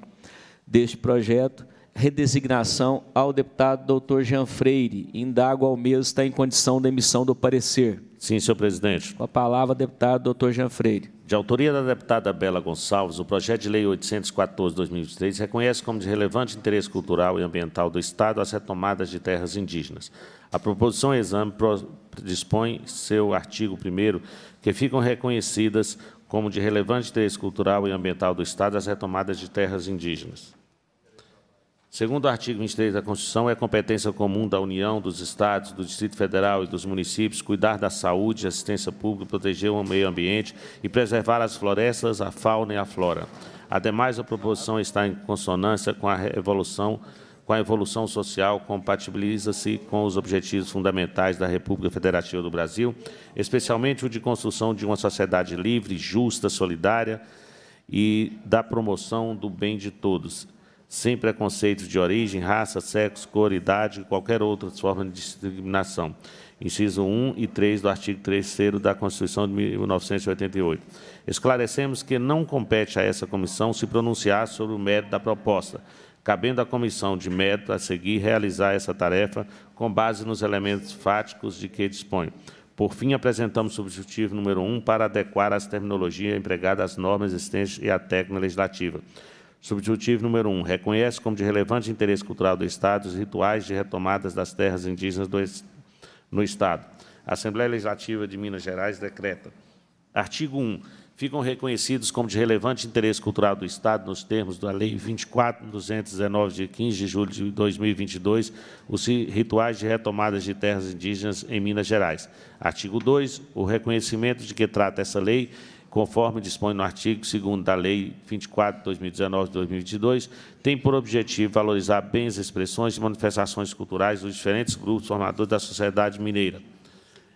deste projeto, redesignação ao deputado doutor Jean Freire. Indago ao mesmo está em condição da emissão do parecer. Sim, senhor presidente. Com a palavra, deputado doutor Jean Freire. De autoria da deputada Bela Gonçalves, o projeto de lei 814-2023 reconhece como de relevante interesse cultural e ambiental do Estado as retomadas de terras indígenas. A proposição exame dispõe seu artigo 1 que ficam reconhecidas como de relevante interesse cultural e ambiental do Estado as retomadas de terras indígenas. Segundo o artigo 23 da Constituição, é competência comum da União, dos Estados, do Distrito Federal e dos municípios cuidar da saúde, assistência pública, proteger o meio ambiente e preservar as florestas, a fauna e a flora. Ademais, a proposição está em consonância com a evolução, com a evolução social, compatibiliza-se com os objetivos fundamentais da República Federativa do Brasil, especialmente o de construção de uma sociedade livre, justa, solidária e da promoção do bem de todos sem preconceitos de origem, raça, sexo, cor, idade e qualquer outra forma de discriminação. Inciso 1 e 3 do artigo 3 da Constituição de 1988. Esclarecemos que não compete a essa comissão se pronunciar sobre o mérito da proposta, cabendo à comissão de mérito a seguir realizar essa tarefa com base nos elementos fáticos de que dispõe. Por fim, apresentamos o substitutivo número 1 para adequar as terminologias empregadas às normas existentes e à técnica legislativa substitutivo número 1. Um, reconhece como de relevante interesse cultural do Estado os rituais de retomadas das terras indígenas do, no Estado. A Assembleia Legislativa de Minas Gerais decreta. Artigo 1. Ficam reconhecidos como de relevante interesse cultural do Estado, nos termos da Lei 24.219, de 15 de julho de 2022, os rituais de retomadas de terras indígenas em Minas Gerais. Artigo 2. O reconhecimento de que trata essa lei conforme dispõe no artigo 2 da Lei 24 2019 2022, tem por objetivo valorizar bens, expressões e manifestações culturais dos diferentes grupos formadores da sociedade mineira.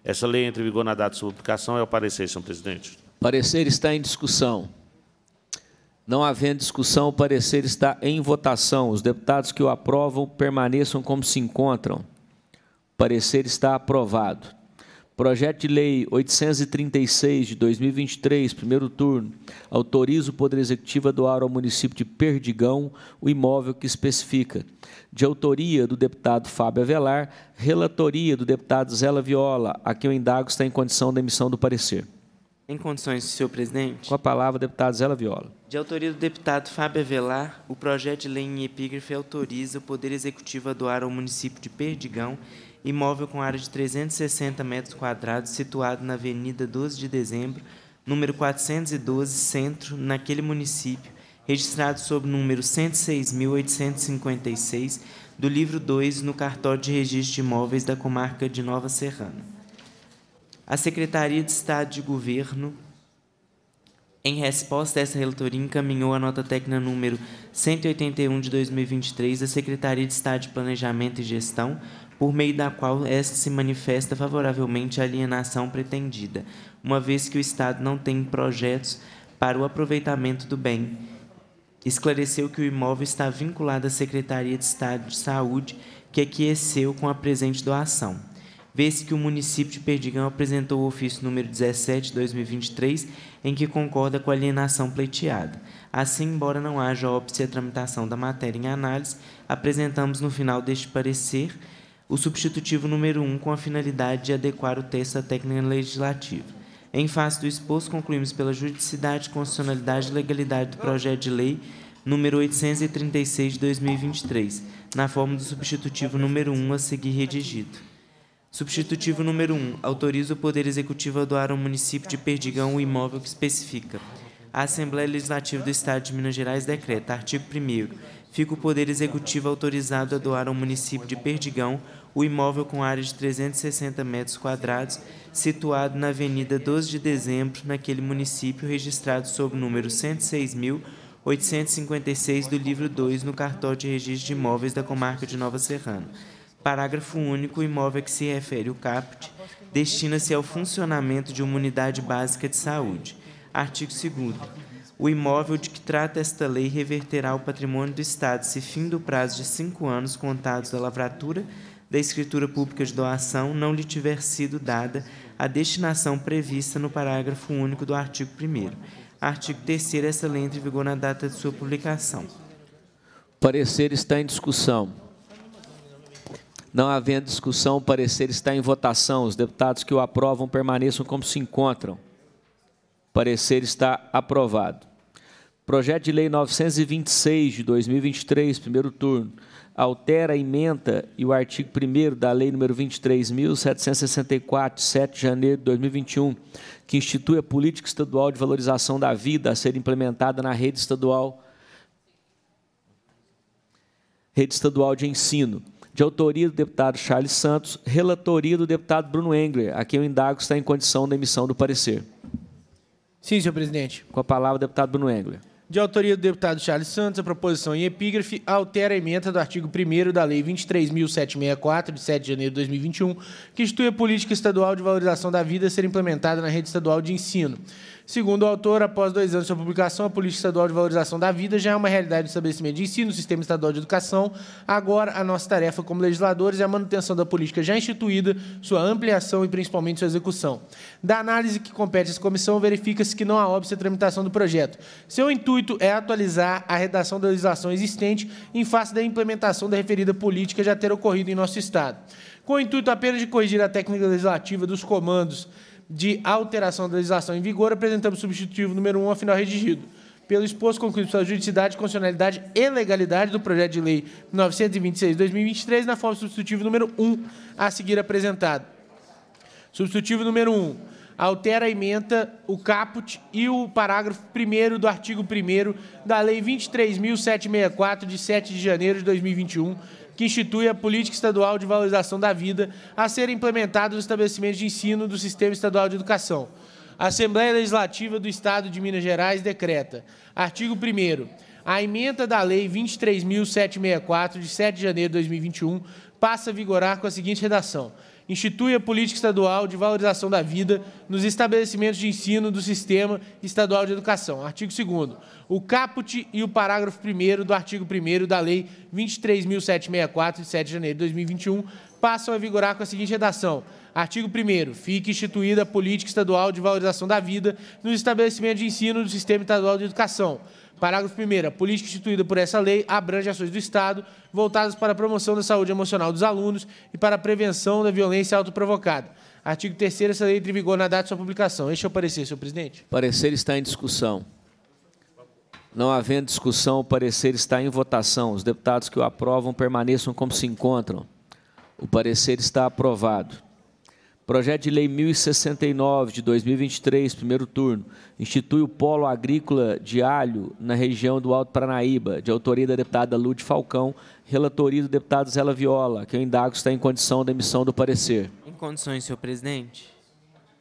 Essa lei entra em vigor na data de sua publicação. É o parecer, senhor presidente. Parecer está em discussão. Não havendo discussão, o parecer está em votação. Os deputados que o aprovam permaneçam como se encontram. O parecer está aprovado. Projeto de Lei 836 de 2023, primeiro turno, autoriza o Poder Executivo a doar ao município de Perdigão o imóvel que especifica. De autoria do deputado Fábio Avelar, relatoria do deputado Zela Viola, a quem o indago está em condição da emissão do parecer. Em condições, senhor presidente. Com a palavra, deputado Zela Viola. De autoria do deputado Fábio Avelar, o projeto de lei em epígrafe autoriza o Poder Executivo a doar ao município de Perdigão imóvel com área de 360 metros quadrados, situado na Avenida 12 de Dezembro, número 412, Centro, naquele município, registrado sob o número 106.856 do livro 2, no cartório de registro de imóveis da comarca de Nova Serrana. A Secretaria de Estado de Governo, em resposta a essa relatoria, encaminhou a nota técnica número 181 de 2023 da Secretaria de Estado de Planejamento e Gestão, por meio da qual esta se manifesta favoravelmente à alienação pretendida, uma vez que o Estado não tem projetos para o aproveitamento do bem. Esclareceu que o imóvel está vinculado à Secretaria de Estado de Saúde, que aqueceu é é com a presente doação. Vê-se que o município de Perdigão apresentou o ofício número 17/2023, em que concorda com a alienação pleiteada. Assim, embora não haja óbice à tramitação da matéria em análise, apresentamos no final deste parecer o substitutivo número 1 um, com a finalidade de adequar o texto à técnica legislativa. Em face do exposto, concluímos pela juridicidade, constitucionalidade e legalidade do projeto de lei número 836 de 2023, na forma do substitutivo número 1 um a seguir redigido. Substitutivo número 1. Um, autoriza o Poder Executivo a doar ao município de Perdigão o imóvel que especifica. A Assembleia Legislativa do Estado de Minas Gerais decreta, artigo 1 fica o Poder Executivo autorizado a doar ao município de Perdigão o imóvel com área de 360 metros quadrados, situado na Avenida 12 de Dezembro, naquele município registrado sob o número 106.856 do livro 2 no cartório de registro de imóveis da comarca de Nova Serrana. Parágrafo único, o imóvel a que se refere o CAPT destina-se ao funcionamento de uma unidade básica de saúde. Artigo 2 o imóvel de que trata esta lei reverterá o patrimônio do Estado, se fim do prazo de cinco anos contados da lavratura da escritura pública de doação não lhe tiver sido dada a destinação prevista no parágrafo único do artigo 1 Artigo 3 essa lei entra em vigor na data de sua publicação. O parecer está em discussão. Não havendo discussão, o parecer está em votação. Os deputados que o aprovam permaneçam como se encontram. Parecer está aprovado. Projeto de Lei 926 de 2023, primeiro turno, altera, emenda e o artigo 1 da Lei Número 23.764, 7 de janeiro de 2021, que institui a Política Estadual de Valorização da Vida a ser implementada na rede estadual Rede Estadual de Ensino, de autoria do deputado Charles Santos, relatoria do deputado Bruno Engler, a quem o indago está em condição da emissão do parecer. Sim, senhor presidente. Com a palavra, o deputado Bruno Engler. De autoria do deputado Charles Santos, a proposição em epígrafe altera a emenda do artigo 1 da Lei 23.764, de 7 de janeiro de 2021, que institui a política estadual de valorização da vida a ser implementada na rede estadual de ensino. Segundo o autor, após dois anos de sua publicação, a Política Estadual de Valorização da Vida já é uma realidade do estabelecimento de ensino, sistema estadual de educação. Agora, a nossa tarefa como legisladores é a manutenção da política já instituída, sua ampliação e, principalmente, sua execução. Da análise que compete essa comissão, verifica-se que não há óbvio a tramitação do projeto. Seu intuito é atualizar a redação da legislação existente em face da implementação da referida política já ter ocorrido em nosso Estado. Com o intuito apenas de corrigir a técnica legislativa dos comandos de alteração da legislação em vigor, apresentamos substitutivo número 1 um, afinal redigido. Pelo exposto, concluído pela juridicidade, constitucionalidade e legalidade do projeto de lei 926-2023, na forma substitutivo número 1, um, a seguir apresentado. Substitutivo número 1. Um, altera e emenda, o caput e o parágrafo 1 do artigo 1 da Lei 23.764, de 7 de janeiro de 2021, que institui a Política Estadual de Valorização da Vida a ser implementada nos estabelecimentos de ensino do Sistema Estadual de Educação. A Assembleia Legislativa do Estado de Minas Gerais decreta. Artigo 1 A emenda da Lei 23.764, de 7 de janeiro de 2021, passa a vigorar com a seguinte redação institui a política estadual de valorização da vida nos estabelecimentos de ensino do sistema estadual de educação. Artigo 2 O caput e o parágrafo 1 do artigo 1 da Lei 23.764, de 7 de janeiro de 2021, passam a vigorar com a seguinte redação. Artigo 1 Fique instituída a política estadual de valorização da vida nos estabelecimentos de ensino do Sistema Estadual de Educação. Parágrafo 1 A política instituída por essa lei abrange ações do Estado voltadas para a promoção da saúde emocional dos alunos e para a prevenção da violência autoprovocada. Artigo 3 Essa lei entra em vigor na data de sua publicação. Este é o parecer, senhor presidente. O parecer está em discussão. Não havendo discussão, o parecer está em votação. Os deputados que o aprovam permaneçam como se encontram. O parecer está aprovado. Projeto de Lei 1069 de 2023, primeiro turno, institui o Polo Agrícola de Alho na região do Alto Paranaíba, de autoria da deputada Lude Falcão, relatoria do deputado Zela Viola, que eu indago está em condição da emissão do parecer. Em condições, senhor presidente.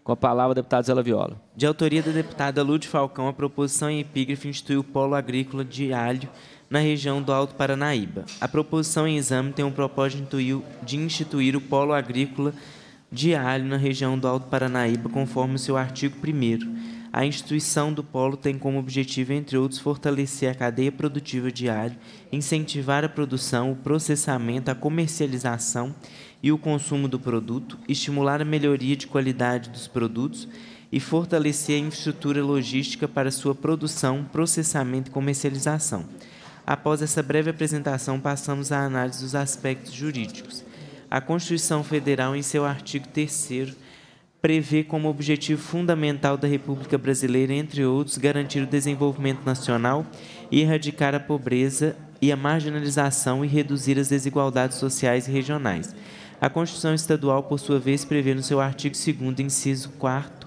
Com a palavra, deputado Zela Viola. De autoria da deputada Lude Falcão, a proposição em epígrafe institui o Polo Agrícola de Alho na região do Alto Paranaíba. A proposição em exame tem o propósito de instituir o Polo Agrícola de de alho na região do Alto Paranaíba, conforme o seu artigo 1. A instituição do polo tem como objetivo, entre outros, fortalecer a cadeia produtiva de alho, incentivar a produção, o processamento, a comercialização e o consumo do produto, estimular a melhoria de qualidade dos produtos e fortalecer a infraestrutura logística para sua produção, processamento e comercialização. Após essa breve apresentação, passamos à análise dos aspectos jurídicos. A Constituição Federal, em seu artigo 3 prevê como objetivo fundamental da República Brasileira, entre outros, garantir o desenvolvimento nacional, erradicar a pobreza e a marginalização e reduzir as desigualdades sociais e regionais. A Constituição Estadual, por sua vez, prevê no seu artigo 2 inciso 4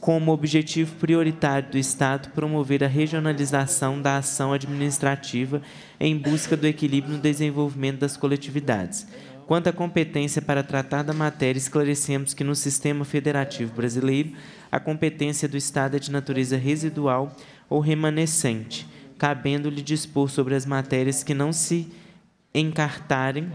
como objetivo prioritário do Estado promover a regionalização da ação administrativa em busca do equilíbrio no desenvolvimento das coletividades. Quanto à competência para tratar da matéria, esclarecemos que no sistema federativo brasileiro, a competência do Estado é de natureza residual ou remanescente, cabendo-lhe dispor sobre as matérias que não se encartarem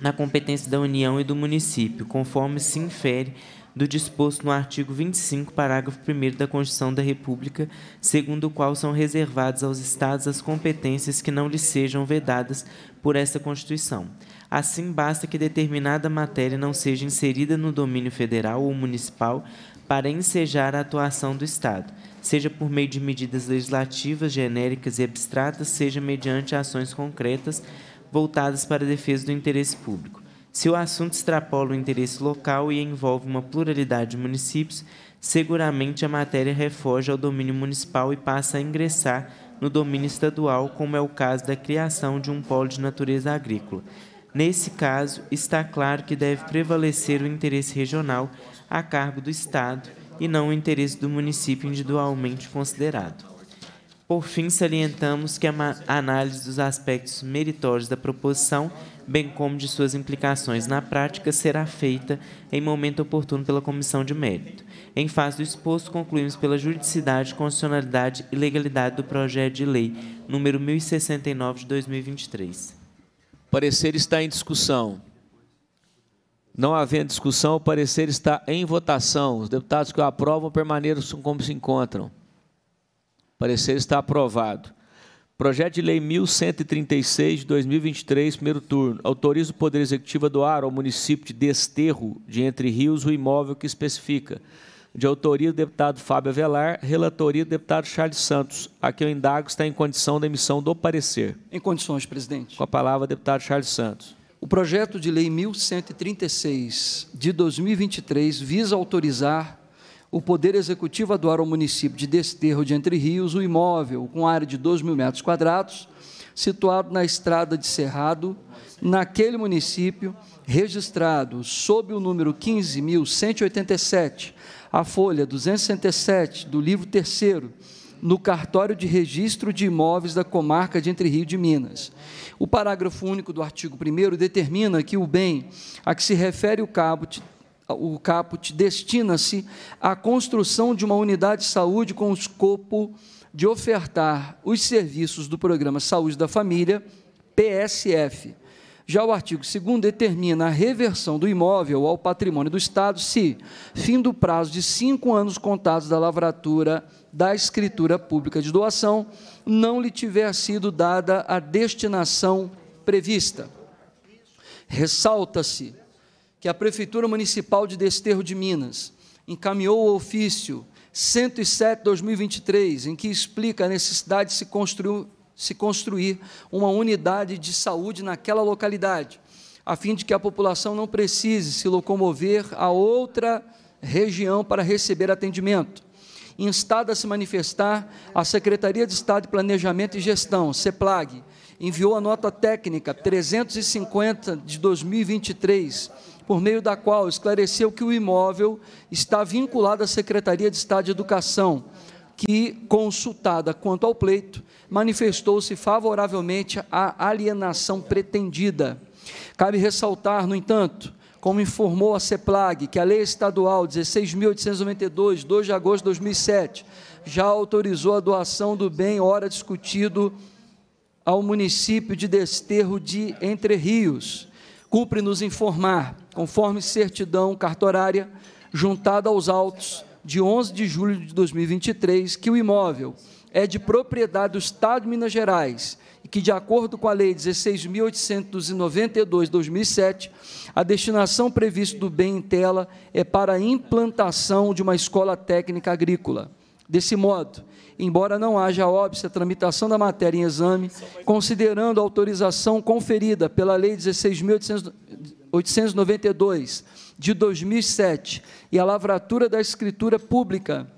na competência da União e do município, conforme se infere do disposto no artigo 25, parágrafo 1 da Constituição da República, segundo o qual são reservadas aos Estados as competências que não lhes sejam vedadas por esta Constituição. Assim, basta que determinada matéria não seja inserida no domínio federal ou municipal para ensejar a atuação do Estado, seja por meio de medidas legislativas genéricas e abstratas, seja mediante ações concretas voltadas para a defesa do interesse público. Se o assunto extrapola o interesse local e envolve uma pluralidade de municípios, seguramente a matéria refoge ao domínio municipal e passa a ingressar no domínio estadual, como é o caso da criação de um polo de natureza agrícola. Nesse caso, está claro que deve prevalecer o interesse regional a cargo do Estado e não o interesse do município individualmente considerado. Por fim, salientamos que a análise dos aspectos meritórios da proposição, bem como de suas implicações na prática, será feita em momento oportuno pela Comissão de Mérito. Em face do exposto, concluímos pela juridicidade, constitucionalidade e legalidade do projeto de lei número 1069 de 2023 parecer está em discussão. Não havendo discussão, o parecer está em votação. Os deputados que o aprovam permaneçam como se encontram. O parecer está aprovado. Projeto de Lei 1136 de 2023, primeiro turno. Autoriza o Poder Executivo a doar ao município de Desterro de Entre Rios o imóvel que especifica de autoria do deputado Fábio Avelar, relatoria do deputado Charles Santos, a quem eu indago está em condição da emissão do parecer. Em condições, presidente. Com a palavra, deputado Charles Santos. O projeto de lei 1136 de 2023 visa autorizar o Poder Executivo a doar ao município de Desterro de Entre Rios o um imóvel com área de 2 mil metros quadrados, situado na estrada de Cerrado, naquele município registrado sob o número 15.187, a folha 267 do livro terceiro, no cartório de registro de imóveis da comarca de Entre Rio de Minas. O parágrafo único do artigo 1 determina que o bem a que se refere o caput, o caput destina-se à construção de uma unidade de saúde com o escopo de ofertar os serviços do Programa Saúde da Família, PSF já o artigo 2 determina a reversão do imóvel ao patrimônio do Estado se, fim do prazo de cinco anos contados da lavratura da escritura pública de doação, não lhe tiver sido dada a destinação prevista. Ressalta-se que a Prefeitura Municipal de Desterro de Minas encaminhou o ofício 107-2023, em que explica a necessidade de se construir se construir uma unidade de saúde naquela localidade, a fim de que a população não precise se locomover a outra região para receber atendimento. Instada a se manifestar, a Secretaria de Estado de Planejamento e Gestão, CEPLAG, enviou a nota técnica 350 de 2023, por meio da qual esclareceu que o imóvel está vinculado à Secretaria de Estado de Educação, que, consultada quanto ao pleito, manifestou-se favoravelmente à alienação pretendida. Cabe ressaltar, no entanto, como informou a CEPLAG, que a Lei Estadual 16.892, 2 de agosto de 2007, já autorizou a doação do bem ora discutido ao município de Desterro de Entre Rios. Cumpre nos informar, conforme certidão cartorária juntada aos autos de 11 de julho de 2023, que o imóvel é de propriedade do Estado de Minas Gerais e que, de acordo com a Lei 16.892-2007, a destinação prevista do bem em tela é para a implantação de uma escola técnica agrícola. Desse modo, embora não haja óbvio à tramitação da matéria em exame, considerando a autorização conferida pela Lei 16.892 de 2007 e a lavratura da escritura pública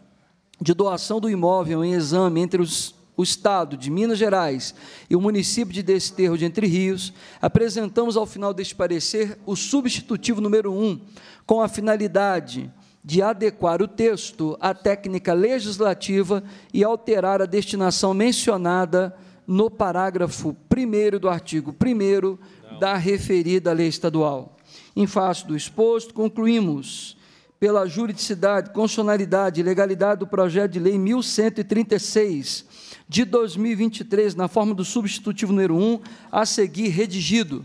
de doação do imóvel em exame entre os, o Estado de Minas Gerais e o município de Desterro de Entre Rios, apresentamos ao final deste parecer o substitutivo número 1, com a finalidade de adequar o texto à técnica legislativa e alterar a destinação mencionada no parágrafo 1 do artigo 1 da referida lei estadual. Em face do exposto, concluímos pela juridicidade, constitucionalidade e legalidade do projeto de lei 1136 de 2023, na forma do substitutivo número 1, a seguir redigido.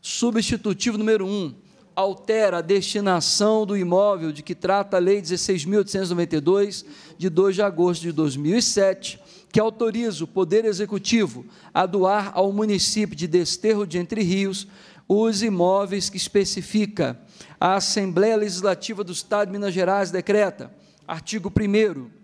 Substitutivo número 1 altera a destinação do imóvel de que trata a lei 16892 de 2 de agosto de 2007, que autoriza o Poder Executivo a doar ao município de Desterro de Entre Rios os imóveis que especifica a Assembleia Legislativa do Estado de Minas Gerais decreta, artigo 1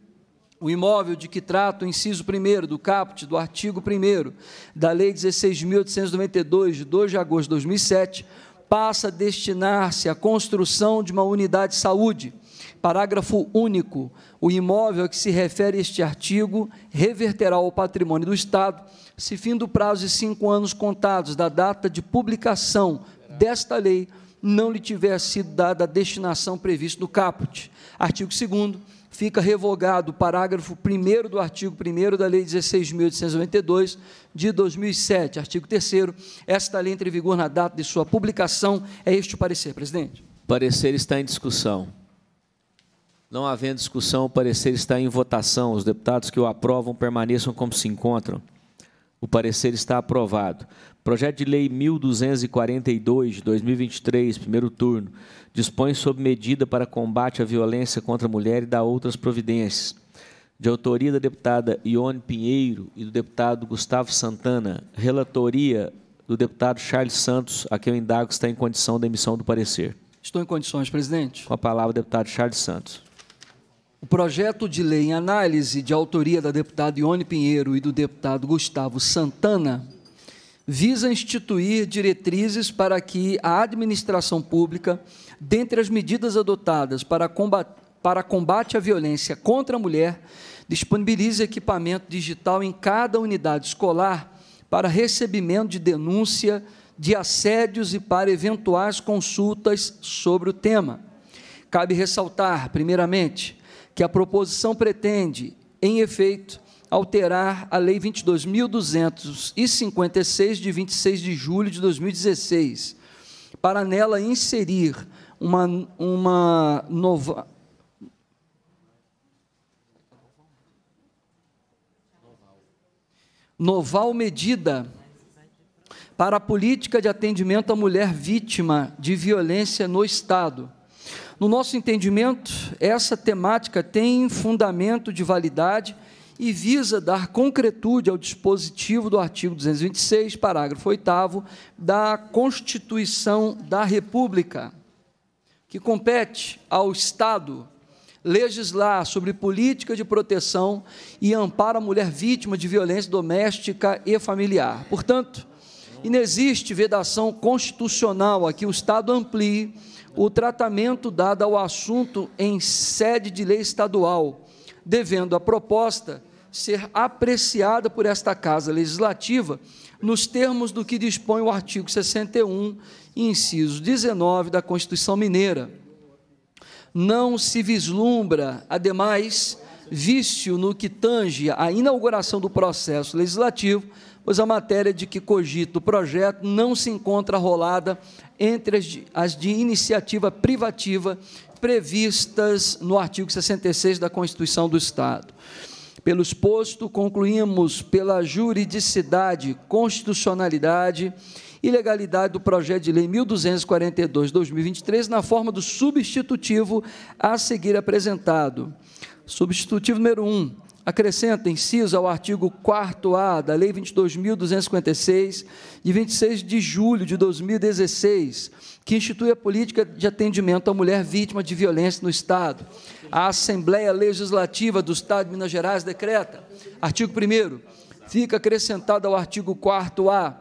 o imóvel de que trata o inciso 1 do caput do artigo 1 da Lei 16.892, de 2 de agosto de 2007, passa a destinar-se à construção de uma unidade de saúde. Parágrafo único. O imóvel a que se refere este artigo reverterá ao patrimônio do Estado, se fim do prazo de cinco anos contados da data de publicação desta lei, não lhe tiver sido dada a destinação prevista no caput. Artigo 2 fica revogado o parágrafo 1 do artigo 1 da Lei 16.892, de 2007. Artigo 3 esta lei entra em vigor na data de sua publicação. É este o parecer, presidente. O parecer está em discussão. Não havendo discussão, o parecer está em votação. Os deputados que o aprovam permaneçam como se encontram. O parecer está aprovado. Projeto de Lei 1242 de 2023, primeiro turno, dispõe sobre medida para combate à violência contra a mulher e dá outras providências. De autoria da deputada Ione Pinheiro e do deputado Gustavo Santana, relatoria do deputado Charles Santos, a quem eu indago está em condição da emissão do parecer. Estou em condições, presidente. Com a palavra, deputado Charles Santos. O projeto de lei em análise, de autoria da deputada Ione Pinheiro e do deputado Gustavo Santana, visa instituir diretrizes para que a administração pública, dentre as medidas adotadas para, para combate à violência contra a mulher, disponibilize equipamento digital em cada unidade escolar para recebimento de denúncia de assédios e para eventuais consultas sobre o tema. Cabe ressaltar, primeiramente, que a proposição pretende, em efeito, alterar a Lei 22.256, de 26 de julho de 2016, para nela inserir uma, uma nova. Noval medida para a política de atendimento à mulher vítima de violência no Estado. No nosso entendimento, essa temática tem fundamento de validade e visa dar concretude ao dispositivo do artigo 226, parágrafo 8 da Constituição da República, que compete ao Estado legislar sobre política de proteção e amparo à mulher vítima de violência doméstica e familiar. Portanto, inexiste vedação constitucional a que o Estado amplie o tratamento dado ao assunto em sede de lei estadual devendo a proposta ser apreciada por esta Casa Legislativa nos termos do que dispõe o artigo 61, inciso 19 da Constituição Mineira. Não se vislumbra, ademais, vício no que tange a inauguração do processo legislativo, pois a matéria de que cogita o projeto não se encontra rolada entre as de iniciativa privativa previstas no artigo 66 da Constituição do Estado. Pelo exposto, concluímos pela juridicidade, constitucionalidade e legalidade do projeto de lei 1242/2023 na forma do substitutivo a seguir apresentado. Substitutivo número 1. Um, acrescenta inciso ao artigo 4A da Lei 22.256, de 26 de julho de 2016, que institui a política de atendimento à mulher vítima de violência no Estado. A Assembleia Legislativa do Estado de Minas Gerais decreta, artigo 1 fica acrescentado ao artigo 4A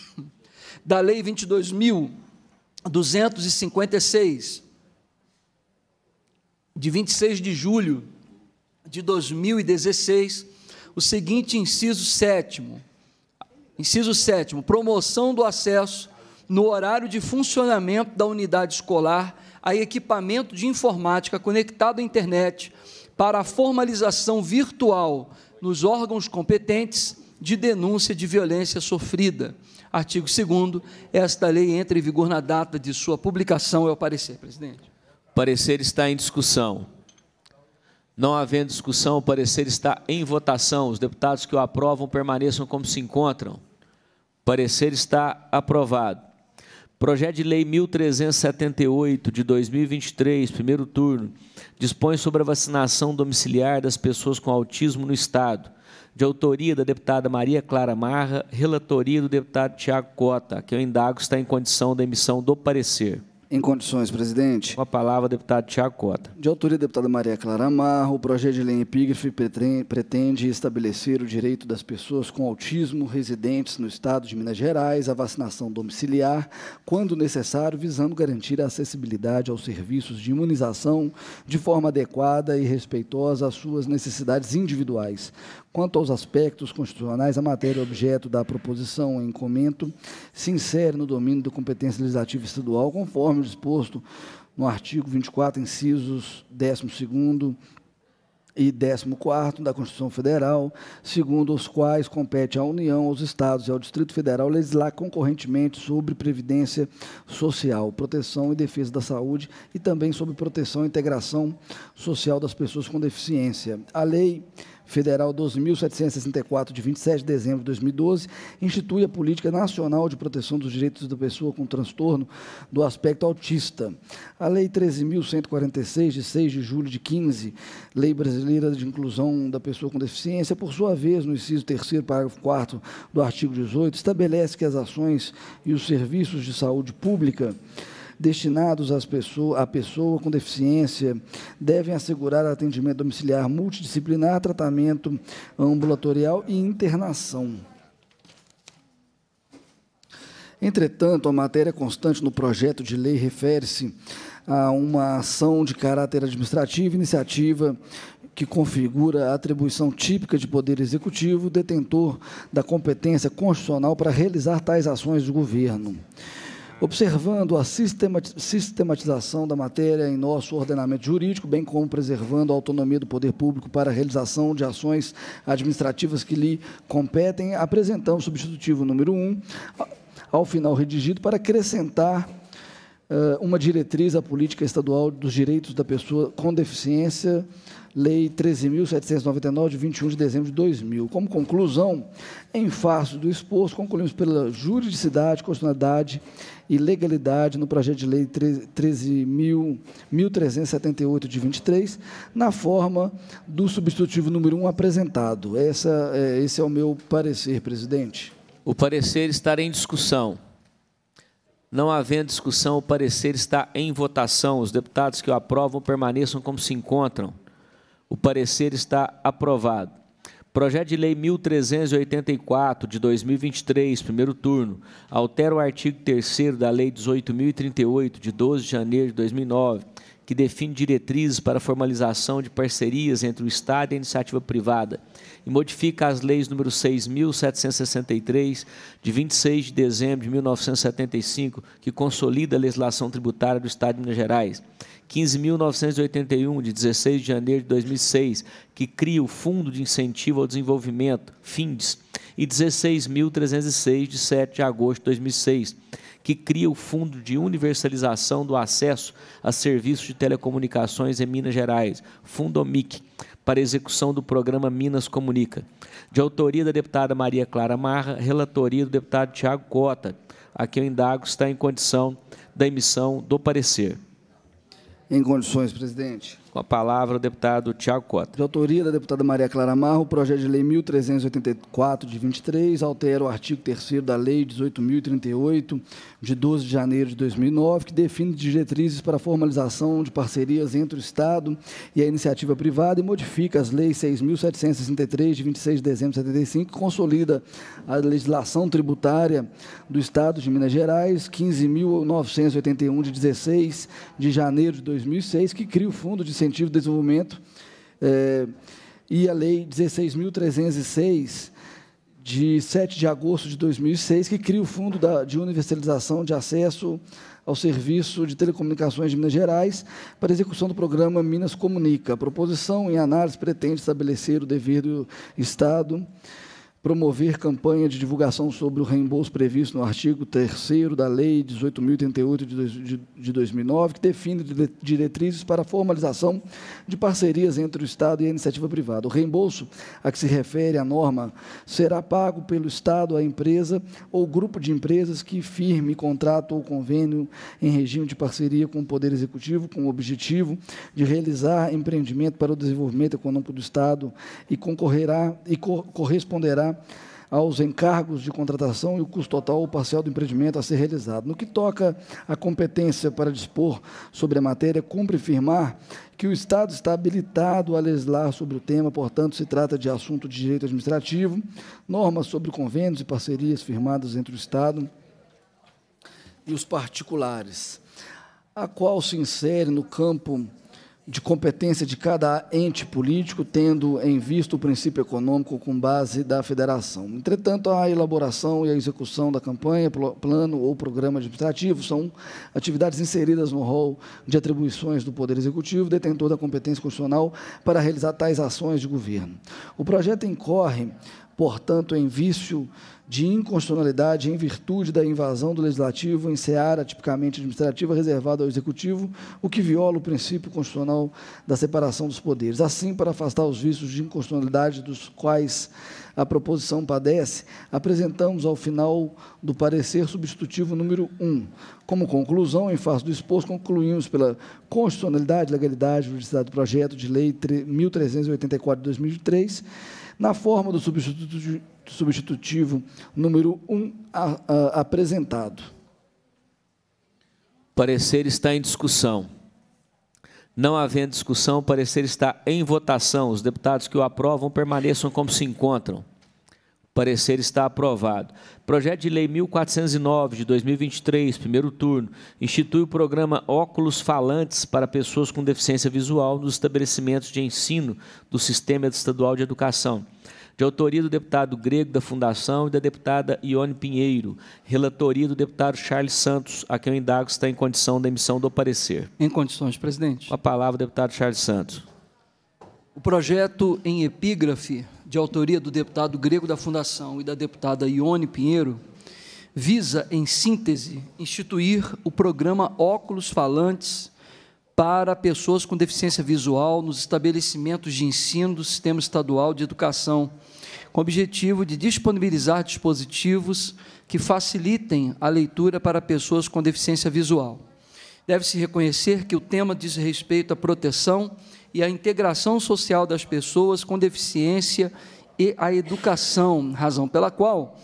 da Lei 22.256, de 26 de julho de 2016, o seguinte inciso sétimo. Inciso sétimo, promoção do acesso no horário de funcionamento da unidade escolar a equipamento de informática conectado à internet para a formalização virtual nos órgãos competentes de denúncia de violência sofrida. Artigo 2 esta lei entra em vigor na data de sua publicação, é o parecer, presidente. O parecer está em discussão. Não havendo discussão, o parecer está em votação. Os deputados que o aprovam permaneçam como se encontram. O parecer está aprovado. Projeto de Lei 1378 de 2023, primeiro turno, dispõe sobre a vacinação domiciliar das pessoas com autismo no Estado. De autoria da deputada Maria Clara Marra, relatoria do deputado Tiago Cota, que eu indago está em condição da emissão do parecer. Em condições, presidente. Com a palavra, deputado Tiago Cota. De autoria, deputada Maria Clara Amarro, o projeto de lei epígrafe pretende estabelecer o direito das pessoas com autismo residentes no estado de Minas Gerais à vacinação domiciliar, quando necessário, visando garantir a acessibilidade aos serviços de imunização de forma adequada e respeitosa às suas necessidades individuais, Quanto aos aspectos constitucionais, a matéria é objeto da proposição em comento se insere no domínio da competência legislativa estadual, conforme disposto no artigo 24, incisos 12 e 14 da Constituição Federal, segundo os quais compete à União, aos Estados e ao Distrito Federal legislar concorrentemente sobre previdência social, proteção e defesa da saúde e também sobre proteção e integração social das pessoas com deficiência. A lei Federal 2764 de 27 de dezembro de 2012 institui a Política Nacional de Proteção dos Direitos da Pessoa com Transtorno do Aspecto Autista. A Lei 13146 de 6 de julho de 15, Lei Brasileira de Inclusão da Pessoa com Deficiência, por sua vez, no inciso 3 parágrafo 4 do artigo 18, estabelece que as ações e os serviços de saúde pública destinados às pessoa, à pessoa com deficiência devem assegurar atendimento domiciliar multidisciplinar, tratamento ambulatorial e internação. Entretanto, a matéria constante no projeto de lei refere-se a uma ação de caráter administrativo, iniciativa que configura a atribuição típica de poder executivo, detentor da competência constitucional para realizar tais ações do governo observando a sistematização da matéria em nosso ordenamento jurídico, bem como preservando a autonomia do poder público para a realização de ações administrativas que lhe competem, apresentamos o substitutivo número 1, ao final redigido, para acrescentar uh, uma diretriz à política estadual dos direitos da pessoa com deficiência, Lei 13.799, de 21 de dezembro de 2000. Como conclusão, em face do exposto, concluímos pela juridicidade, constitucionalidade ilegalidade no projeto de lei 13.378 de 23, na forma do substitutivo número 1 apresentado. Essa, é, esse é o meu parecer, presidente. O parecer estará em discussão. Não havendo discussão, o parecer está em votação. Os deputados que o aprovam permaneçam como se encontram. O parecer está aprovado. Projeto de Lei 1384 de 2023, primeiro turno, altera o artigo 3 da Lei 18038 de 12 de janeiro de 2009, que define diretrizes para formalização de parcerias entre o Estado e a iniciativa privada, e modifica as leis número 6763 de 26 de dezembro de 1975, que consolida a legislação tributária do Estado de Minas Gerais 15.981, de 16 de janeiro de 2006, que cria o Fundo de Incentivo ao Desenvolvimento, FINDES, e 16.306, de 7 de agosto de 2006, que cria o Fundo de Universalização do Acesso a Serviços de Telecomunicações em Minas Gerais, FUNDOMIC, para execução do programa Minas Comunica. De autoria da deputada Maria Clara Marra, relatoria do deputado Tiago Cota, a quem eu indago está em condição da emissão do parecer em condições, presidente. Com a palavra, o deputado Tiago Cota. De autoria da deputada Maria Clara Marro, o projeto de lei 1384 de 23 altera o artigo 3 da lei 18.038, de 12 de janeiro de 2009, que define diretrizes para a formalização de parcerias entre o Estado e a iniciativa privada e modifica as leis 6.763, de 26 de dezembro de 75, que consolida a legislação tributária do Estado de Minas Gerais, 15.981, de 16 de janeiro de 2006, que cria o Fundo de Incentivo ao Desenvolvimento, é, e a Lei 16.306, de 7 de agosto de 2006, que cria o Fundo da, de Universalização de Acesso ao Serviço de Telecomunicações de Minas Gerais para execução do programa Minas Comunica. A proposição em análise pretende estabelecer o dever do Estado promover campanha de divulgação sobre o reembolso previsto no artigo 3 da Lei 18.088 de 2009, que define diretrizes para a formalização de parcerias entre o Estado e a iniciativa privada. O reembolso a que se refere a norma será pago pelo Estado à empresa ou grupo de empresas que firme contrato ou convênio em regime de parceria com o Poder Executivo, com o objetivo de realizar empreendimento para o desenvolvimento econômico do Estado e concorrerá e corresponderá aos encargos de contratação e o custo total ou parcial do empreendimento a ser realizado. No que toca à competência para dispor sobre a matéria, cumpre firmar que o Estado está habilitado a legislar sobre o tema, portanto, se trata de assunto de direito administrativo, normas sobre convênios e parcerias firmadas entre o Estado e os particulares, a qual se insere no campo de competência de cada ente político, tendo em vista o princípio econômico com base da federação. Entretanto, a elaboração e a execução da campanha, plano ou programa administrativo são atividades inseridas no rol de atribuições do Poder Executivo, detentor da competência constitucional para realizar tais ações de governo. O projeto incorre, portanto, em vício de inconstitucionalidade em virtude da invasão do legislativo em seara tipicamente administrativa reservada ao executivo, o que viola o princípio constitucional da separação dos poderes. Assim, para afastar os vícios de inconstitucionalidade dos quais a proposição padece, apresentamos ao final do parecer substitutivo número 1. Como conclusão, em face do exposto, concluímos pela constitucionalidade, legalidade e juridicidade do projeto de lei 1384 de 2003, na forma do de substitutivo número 1 um, apresentado. Parecer está em discussão. Não havendo discussão, o parecer está em votação. Os deputados que o aprovam permaneçam como se encontram. O parecer está aprovado. Projeto de Lei 1409 de 2023, primeiro turno, institui o programa Óculos Falantes para pessoas com deficiência visual nos estabelecimentos de ensino do Sistema Estadual de Educação de autoria do deputado Grego da Fundação e da deputada Ione Pinheiro, relatoria do deputado Charles Santos, a quem eu indago se está em condição da emissão do parecer. Em condições, presidente. Com a palavra, deputado Charles Santos. O projeto em epígrafe, de autoria do deputado Grego da Fundação e da deputada Ione Pinheiro, visa, em síntese, instituir o programa Óculos Falantes para pessoas com deficiência visual nos estabelecimentos de ensino do Sistema Estadual de Educação, com o objetivo de disponibilizar dispositivos que facilitem a leitura para pessoas com deficiência visual. Deve-se reconhecer que o tema diz respeito à proteção e à integração social das pessoas com deficiência e à educação, razão pela qual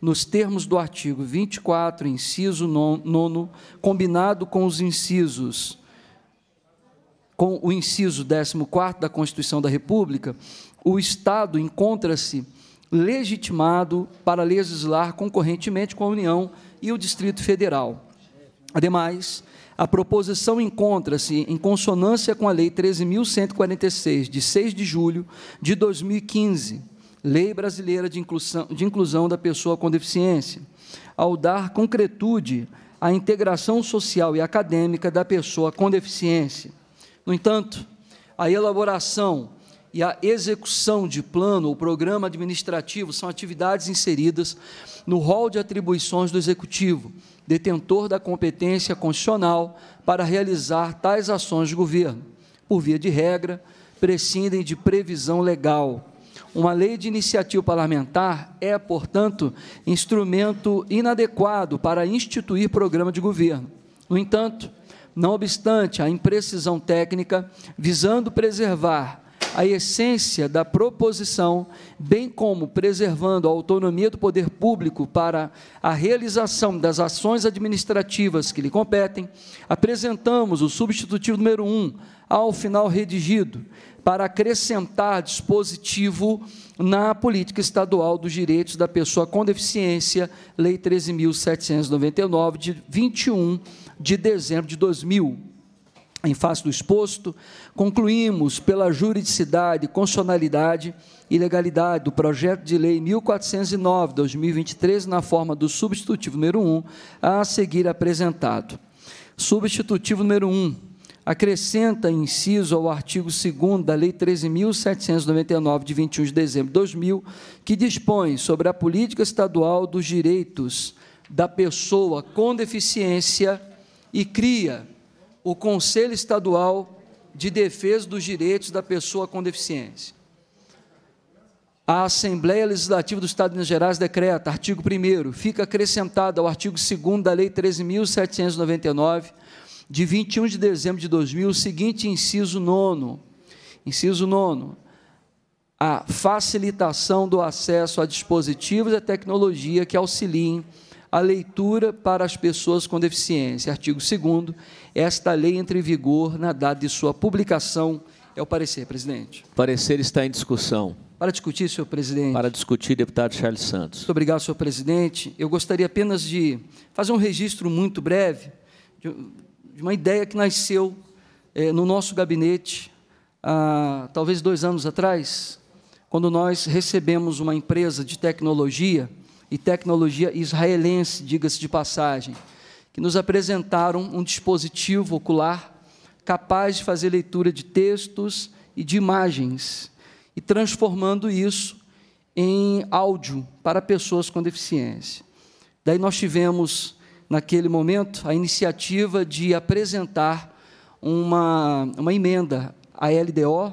nos termos do artigo 24, inciso 9, combinado com os incisos com o inciso 14 da Constituição da República, o Estado encontra-se legitimado para legislar concorrentemente com a União e o Distrito Federal. Ademais, a proposição encontra-se em consonância com a Lei 13.146, de 6 de julho de 2015, Lei Brasileira de Inclusão, de Inclusão da Pessoa com Deficiência, ao dar concretude à integração social e acadêmica da pessoa com deficiência no entanto, a elaboração e a execução de plano ou programa administrativo são atividades inseridas no rol de atribuições do executivo, detentor da competência constitucional para realizar tais ações de governo. Por via de regra, prescindem de previsão legal. Uma lei de iniciativa parlamentar é, portanto, instrumento inadequado para instituir programa de governo. No entanto, não obstante a imprecisão técnica, visando preservar a essência da proposição, bem como preservando a autonomia do poder público para a realização das ações administrativas que lhe competem, apresentamos o substitutivo número 1 ao final redigido, para acrescentar dispositivo na política estadual dos direitos da pessoa com deficiência, Lei 13.799, de 21 de dezembro de 2000. Em face do exposto, concluímos pela juridicidade, constitucionalidade e legalidade do projeto de lei 1409/2023 na forma do substitutivo número 1 a seguir apresentado. Substitutivo número 1 acrescenta inciso ao artigo 2 da Lei 13.799, de 21 de dezembro de 2000, que dispõe sobre a política estadual dos direitos da pessoa com deficiência e cria o Conselho Estadual de Defesa dos Direitos da Pessoa com Deficiência. A Assembleia Legislativa do Estado de Minas Gerais decreta, artigo 1 fica acrescentado ao artigo 2 da Lei 13.799, de 21 de dezembro de 2000, o seguinte inciso 9 Inciso 9 a facilitação do acesso a dispositivos e tecnologia que auxiliem a leitura para as pessoas com deficiência. Artigo 2 Esta lei entra em vigor na data de sua publicação. É o parecer, presidente. O parecer está em discussão. Para discutir, senhor presidente. Para discutir, deputado Charles Santos. Muito obrigado, senhor presidente. Eu gostaria apenas de fazer um registro muito breve de uma ideia que nasceu eh, no nosso gabinete há talvez dois anos atrás, quando nós recebemos uma empresa de tecnologia e Tecnologia Israelense, diga-se de passagem, que nos apresentaram um dispositivo ocular capaz de fazer leitura de textos e de imagens e transformando isso em áudio para pessoas com deficiência. Daí nós tivemos, naquele momento, a iniciativa de apresentar uma, uma emenda à LDO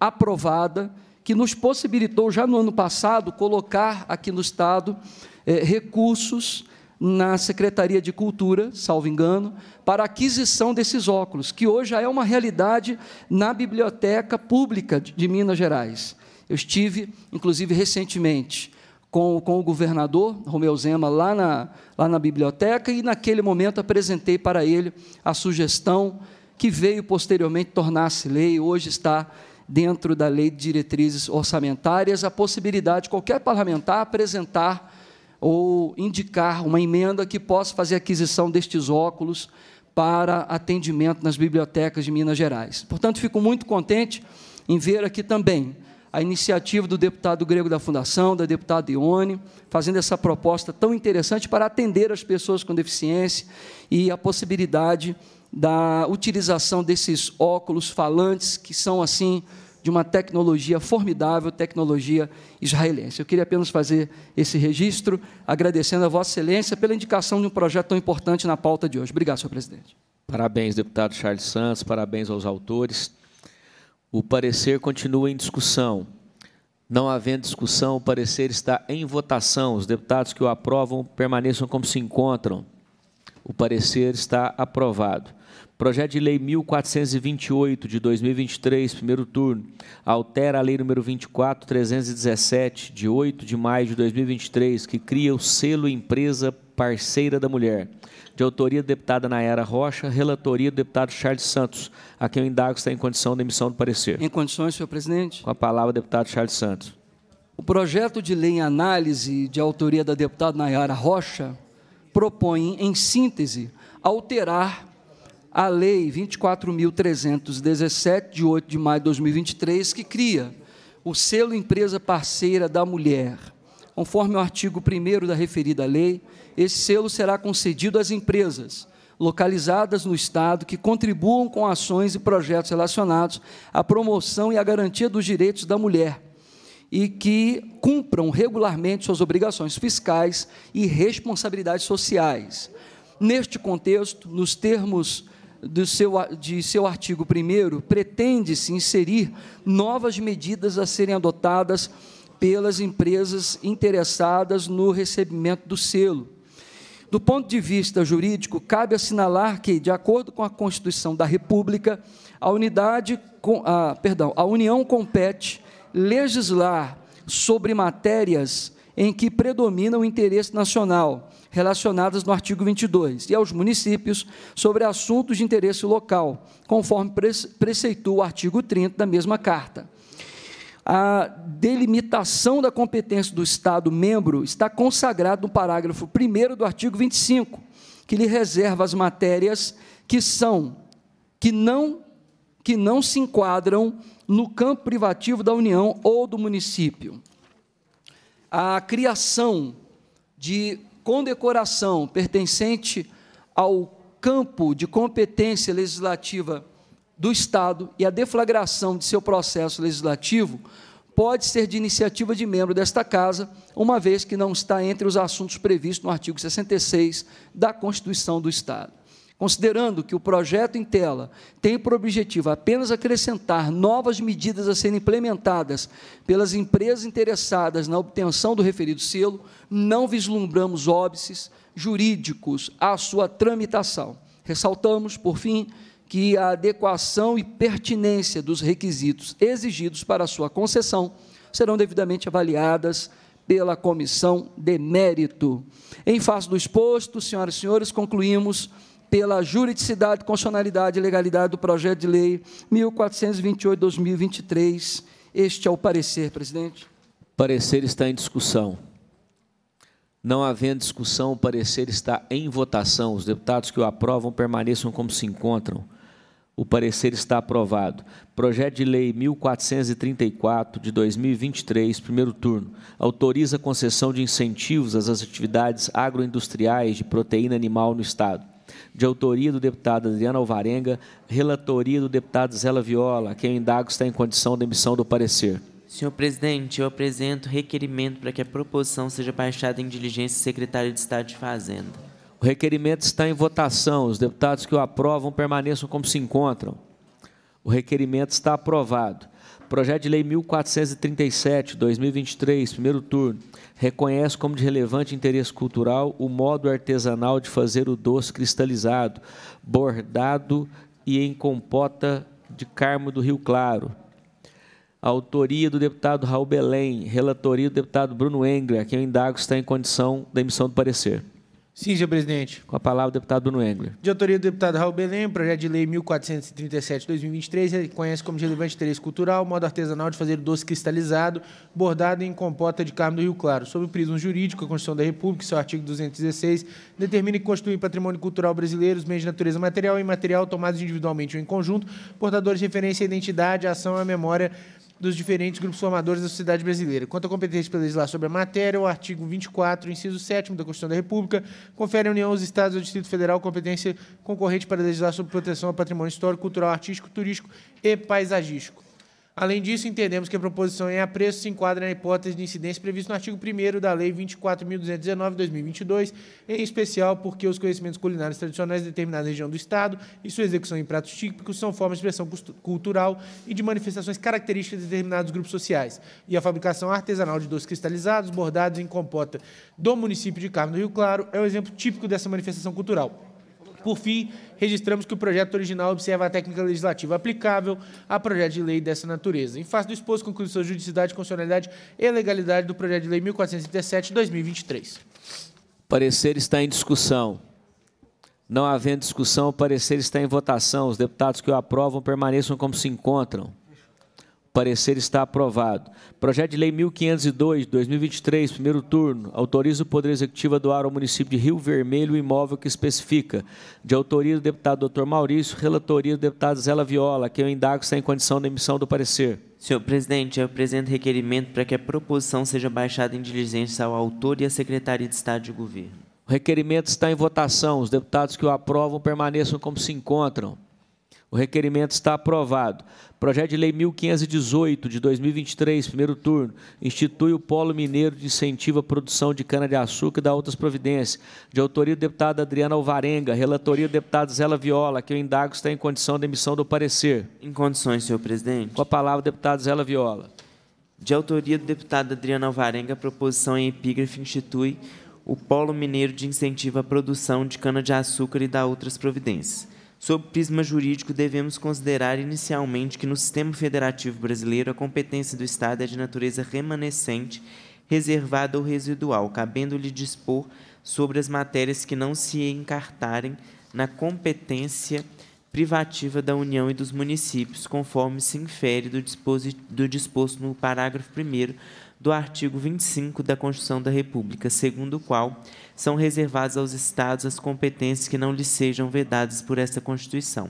aprovada que nos possibilitou, já no ano passado, colocar aqui no Estado é, recursos na Secretaria de Cultura, salvo engano, para aquisição desses óculos, que hoje já é uma realidade na Biblioteca Pública de Minas Gerais. Eu estive, inclusive, recentemente com, com o governador Romeu Zema lá na, lá na biblioteca e, naquele momento, apresentei para ele a sugestão que veio posteriormente tornar-se lei, hoje está dentro da lei de diretrizes orçamentárias, a possibilidade de qualquer parlamentar apresentar ou indicar uma emenda que possa fazer aquisição destes óculos para atendimento nas bibliotecas de Minas Gerais. Portanto, fico muito contente em ver aqui também a iniciativa do deputado grego da Fundação, da deputada Ione, fazendo essa proposta tão interessante para atender as pessoas com deficiência e a possibilidade de da utilização desses óculos falantes, que são, assim, de uma tecnologia formidável, tecnologia israelense. Eu queria apenas fazer esse registro, agradecendo a Vossa Excelência pela indicação de um projeto tão importante na pauta de hoje. Obrigado, senhor presidente. Parabéns, deputado Charles Santos, parabéns aos autores. O parecer continua em discussão. Não havendo discussão, o parecer está em votação. Os deputados que o aprovam permaneçam como se encontram. O parecer está aprovado. Projeto de Lei 1428 de 2023, primeiro turno, altera a Lei número 24317 de 8 de maio de 2023, que cria o selo empresa parceira da mulher. De autoria da deputada Nayara Rocha, relatoria do deputado Charles Santos, a quem eu indago está em condição da emissão do parecer. Em condições, senhor presidente? Com a palavra, deputado Charles Santos. O projeto de lei em análise de autoria da deputada Nayara Rocha propõe, em síntese, alterar a Lei 24.317, de 8 de maio de 2023, que cria o selo Empresa Parceira da Mulher. Conforme o artigo 1 da referida lei, esse selo será concedido às empresas localizadas no Estado que contribuam com ações e projetos relacionados à promoção e à garantia dos direitos da mulher, e que cumpram regularmente suas obrigações fiscais e responsabilidades sociais. Neste contexto, nos termos do seu, de seu artigo 1, pretende-se inserir novas medidas a serem adotadas pelas empresas interessadas no recebimento do selo. Do ponto de vista jurídico, cabe assinalar que, de acordo com a Constituição da República, a unidade, com, a, perdão, a União compete legislar sobre matérias em que predomina o interesse nacional, relacionadas no artigo 22, e aos municípios sobre assuntos de interesse local, conforme preceitou o artigo 30 da mesma carta. A delimitação da competência do Estado membro está consagrada no parágrafo 1 do artigo 25, que lhe reserva as matérias que são que não que não se enquadram no campo privativo da União ou do município. A criação de condecoração pertencente ao campo de competência legislativa do Estado e a deflagração de seu processo legislativo pode ser de iniciativa de membro desta Casa, uma vez que não está entre os assuntos previstos no artigo 66 da Constituição do Estado. Considerando que o projeto em tela tem por objetivo apenas acrescentar novas medidas a serem implementadas pelas empresas interessadas na obtenção do referido selo, não vislumbramos óbices jurídicos à sua tramitação. Ressaltamos, por fim, que a adequação e pertinência dos requisitos exigidos para a sua concessão serão devidamente avaliadas pela comissão de mérito. Em face do exposto, senhoras e senhores, concluímos pela juridicidade, constitucionalidade e legalidade do projeto de lei 1428-2023. Este é o parecer, presidente. Parecer está em discussão. Não havendo discussão, o parecer está em votação. Os deputados que o aprovam permaneçam como se encontram. O parecer está aprovado. Projeto de Lei 1434 de 2023, primeiro turno, autoriza a concessão de incentivos às atividades agroindustriais de proteína animal no Estado de autoria do deputado Adriano Alvarenga, relatoria do deputado Zela Viola, quem é indago está em condição de emissão do parecer. Senhor presidente, eu apresento requerimento para que a proposição seja baixada em diligência secretária de Estado de Fazenda. O requerimento está em votação. Os deputados que o aprovam permaneçam como se encontram. O requerimento está aprovado. Projeto de Lei 1437, 2023, primeiro turno, reconhece como de relevante interesse cultural o modo artesanal de fazer o doce cristalizado, bordado e em compota de Carmo do Rio Claro. Autoria do deputado Raul Belém, relatoria do deputado Bruno Engra, que eu indago se está em condição da emissão do parecer. Sim, senhor presidente. Com a palavra, o deputado Bruno Engler. De autoria do deputado Raul Belém, projeto de lei 1437-2023 reconhece é, como de relevante interesse cultural o modo artesanal de fazer doce cristalizado, bordado em compota de carne do Rio Claro. Sob o prisma jurídico, a Constituição da República, seu artigo 216, determina que constitui patrimônio cultural brasileiro os meios de natureza material e imaterial tomados individualmente ou em conjunto, portadores de referência à identidade, à ação e à memória dos diferentes grupos formadores da sociedade brasileira. Quanto à competência para legislar sobre a matéria, o artigo 24, inciso 7 da Constituição da República, confere à União, aos Estados e ao Distrito Federal competência concorrente para legislar sobre proteção ao patrimônio histórico, cultural, artístico, turístico e paisagístico. Além disso, entendemos que a proposição em é apreço se enquadra na hipótese de incidência prevista no artigo 1 da Lei 24.219-2022, em especial porque os conhecimentos culinários tradicionais de determinada região do Estado e sua execução em pratos típicos são formas de expressão cultural e de manifestações características de determinados grupos sociais. E a fabricação artesanal de doces cristalizados, bordados em compota do município de Carmo do Rio Claro é um exemplo típico dessa manifestação cultural. Por fim, registramos que o projeto original observa a técnica legislativa aplicável a projeto de lei dessa natureza. Em face do exposto, conclui sua judicidade, constitucionalidade e legalidade do projeto de lei 1437-2023. Parecer está em discussão. Não havendo discussão, o parecer está em votação. Os deputados que o aprovam permaneçam como se encontram. Parecer está aprovado. Projeto de Lei 1502, 2023, primeiro turno. Autoriza o Poder Executivo a doar ao município de Rio Vermelho o imóvel que especifica. De autoria do deputado Dr. Maurício, relatoria do deputado Zela Viola, que eu indago está em condição da emissão do parecer. Senhor presidente, eu apresento requerimento para que a proposição seja baixada em diligência ao autor e à Secretaria de Estado de Governo. O requerimento está em votação. Os deputados que o aprovam permaneçam como se encontram. O requerimento está aprovado. Projeto de Lei 1518 de 2023, primeiro turno, institui o Polo Mineiro de Incentivo à Produção de Cana-de-Açúcar e da Outras Providências, de autoria do deputado Adriana Alvarenga, relatoria do deputado Zela Viola, que eu indago está em condição de emissão do parecer. Em condições, senhor presidente. Com a palavra, deputado Zela Viola. De autoria do deputado Adriana Alvarenga, a proposição em epígrafe institui o Polo Mineiro de Incentivo à Produção de Cana-de-Açúcar e da Outras Providências. Sob prisma jurídico, devemos considerar inicialmente que no sistema federativo brasileiro a competência do Estado é de natureza remanescente, reservada ou residual, cabendo-lhe dispor sobre as matérias que não se encartarem na competência privativa da União e dos municípios, conforme se infere do, do disposto no parágrafo 1 do artigo 25 da Constituição da República, segundo o qual são reservadas aos Estados as competências que não lhes sejam vedadas por esta Constituição.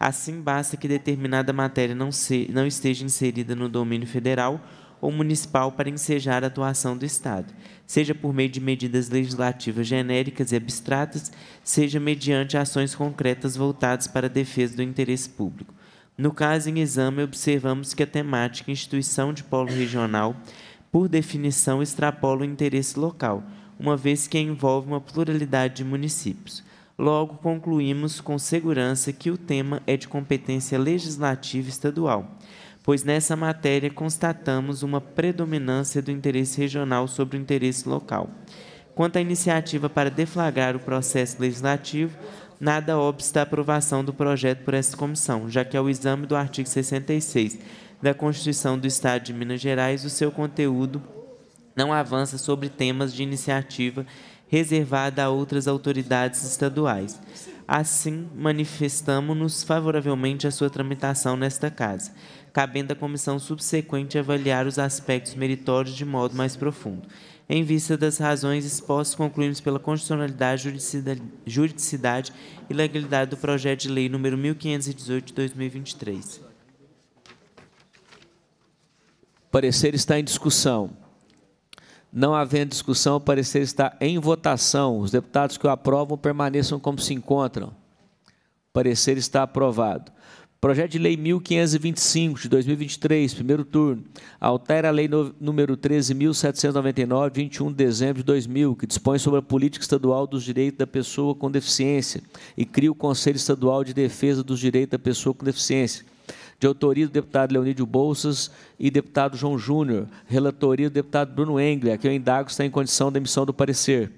Assim, basta que determinada matéria não, se, não esteja inserida no domínio federal ou municipal para ensejar a atuação do Estado, seja por meio de medidas legislativas genéricas e abstratas, seja mediante ações concretas voltadas para a defesa do interesse público. No caso em exame, observamos que a temática instituição de polo regional, por definição, extrapola o interesse local, uma vez que envolve uma pluralidade de municípios. Logo, concluímos com segurança que o tema é de competência legislativa estadual, pois nessa matéria constatamos uma predominância do interesse regional sobre o interesse local. Quanto à iniciativa para deflagrar o processo legislativo, nada obsta à aprovação do projeto por essa comissão, já que ao é exame do artigo 66 da Constituição do Estado de Minas Gerais, o seu conteúdo não avança sobre temas de iniciativa reservada a outras autoridades estaduais. Assim, manifestamos-nos favoravelmente à sua tramitação nesta Casa, cabendo à comissão subsequente avaliar os aspectos meritórios de modo mais profundo. Em vista das razões expostas, concluímos pela constitucionalidade, juridicidade e legalidade do projeto de lei número 1518 de 2023. Parecer está em discussão. Não havendo discussão, o parecer está em votação. Os deputados que o aprovam permaneçam como se encontram. O parecer está aprovado. Projeto de Lei 1525 de 2023, primeiro turno, altera a Lei no, número 13.799, 21 de dezembro de 2000, que dispõe sobre a política estadual dos direitos da pessoa com deficiência e cria o Conselho Estadual de Defesa dos Direitos da Pessoa com Deficiência de autoria do deputado Leonídio Bolsas e deputado João Júnior, relatoria do deputado Bruno Engler, que eu indago está em condição da emissão do parecer.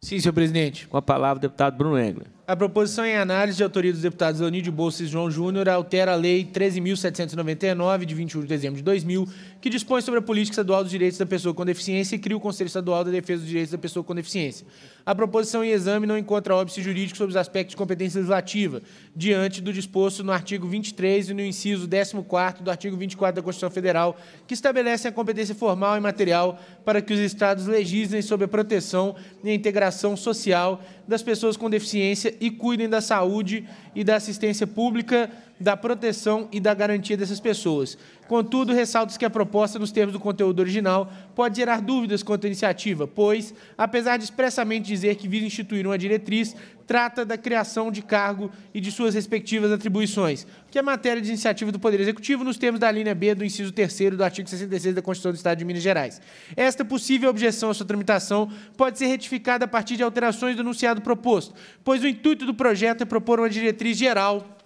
Sim, senhor presidente. Com a palavra, deputado Bruno Engler. A proposição em análise de autoria dos deputados Leonídio Bolsas e João Júnior altera a Lei 13.799, de 21 de dezembro de 2000, que dispõe sobre a política estadual dos direitos da pessoa com deficiência e cria o Conselho Estadual da Defesa dos Direitos da Pessoa com Deficiência. A proposição em exame não encontra óbice jurídico sobre os aspectos de competência legislativa, diante do disposto no artigo 23 e no inciso 14 do artigo 24 da Constituição Federal, que estabelece a competência formal e material para que os Estados legislem sobre a proteção e a integração social das pessoas com deficiência e cuidem da saúde e da assistência pública da proteção e da garantia dessas pessoas. Contudo, ressalto que a proposta, nos termos do conteúdo original, pode gerar dúvidas quanto à iniciativa, pois, apesar de expressamente dizer que visa instituir uma diretriz, trata da criação de cargo e de suas respectivas atribuições, que é matéria de iniciativa do Poder Executivo nos termos da linha B do inciso 3 do artigo 66 da Constituição do Estado de Minas Gerais. Esta possível objeção à sua tramitação pode ser retificada a partir de alterações do enunciado proposto, pois o intuito do projeto é propor uma diretriz geral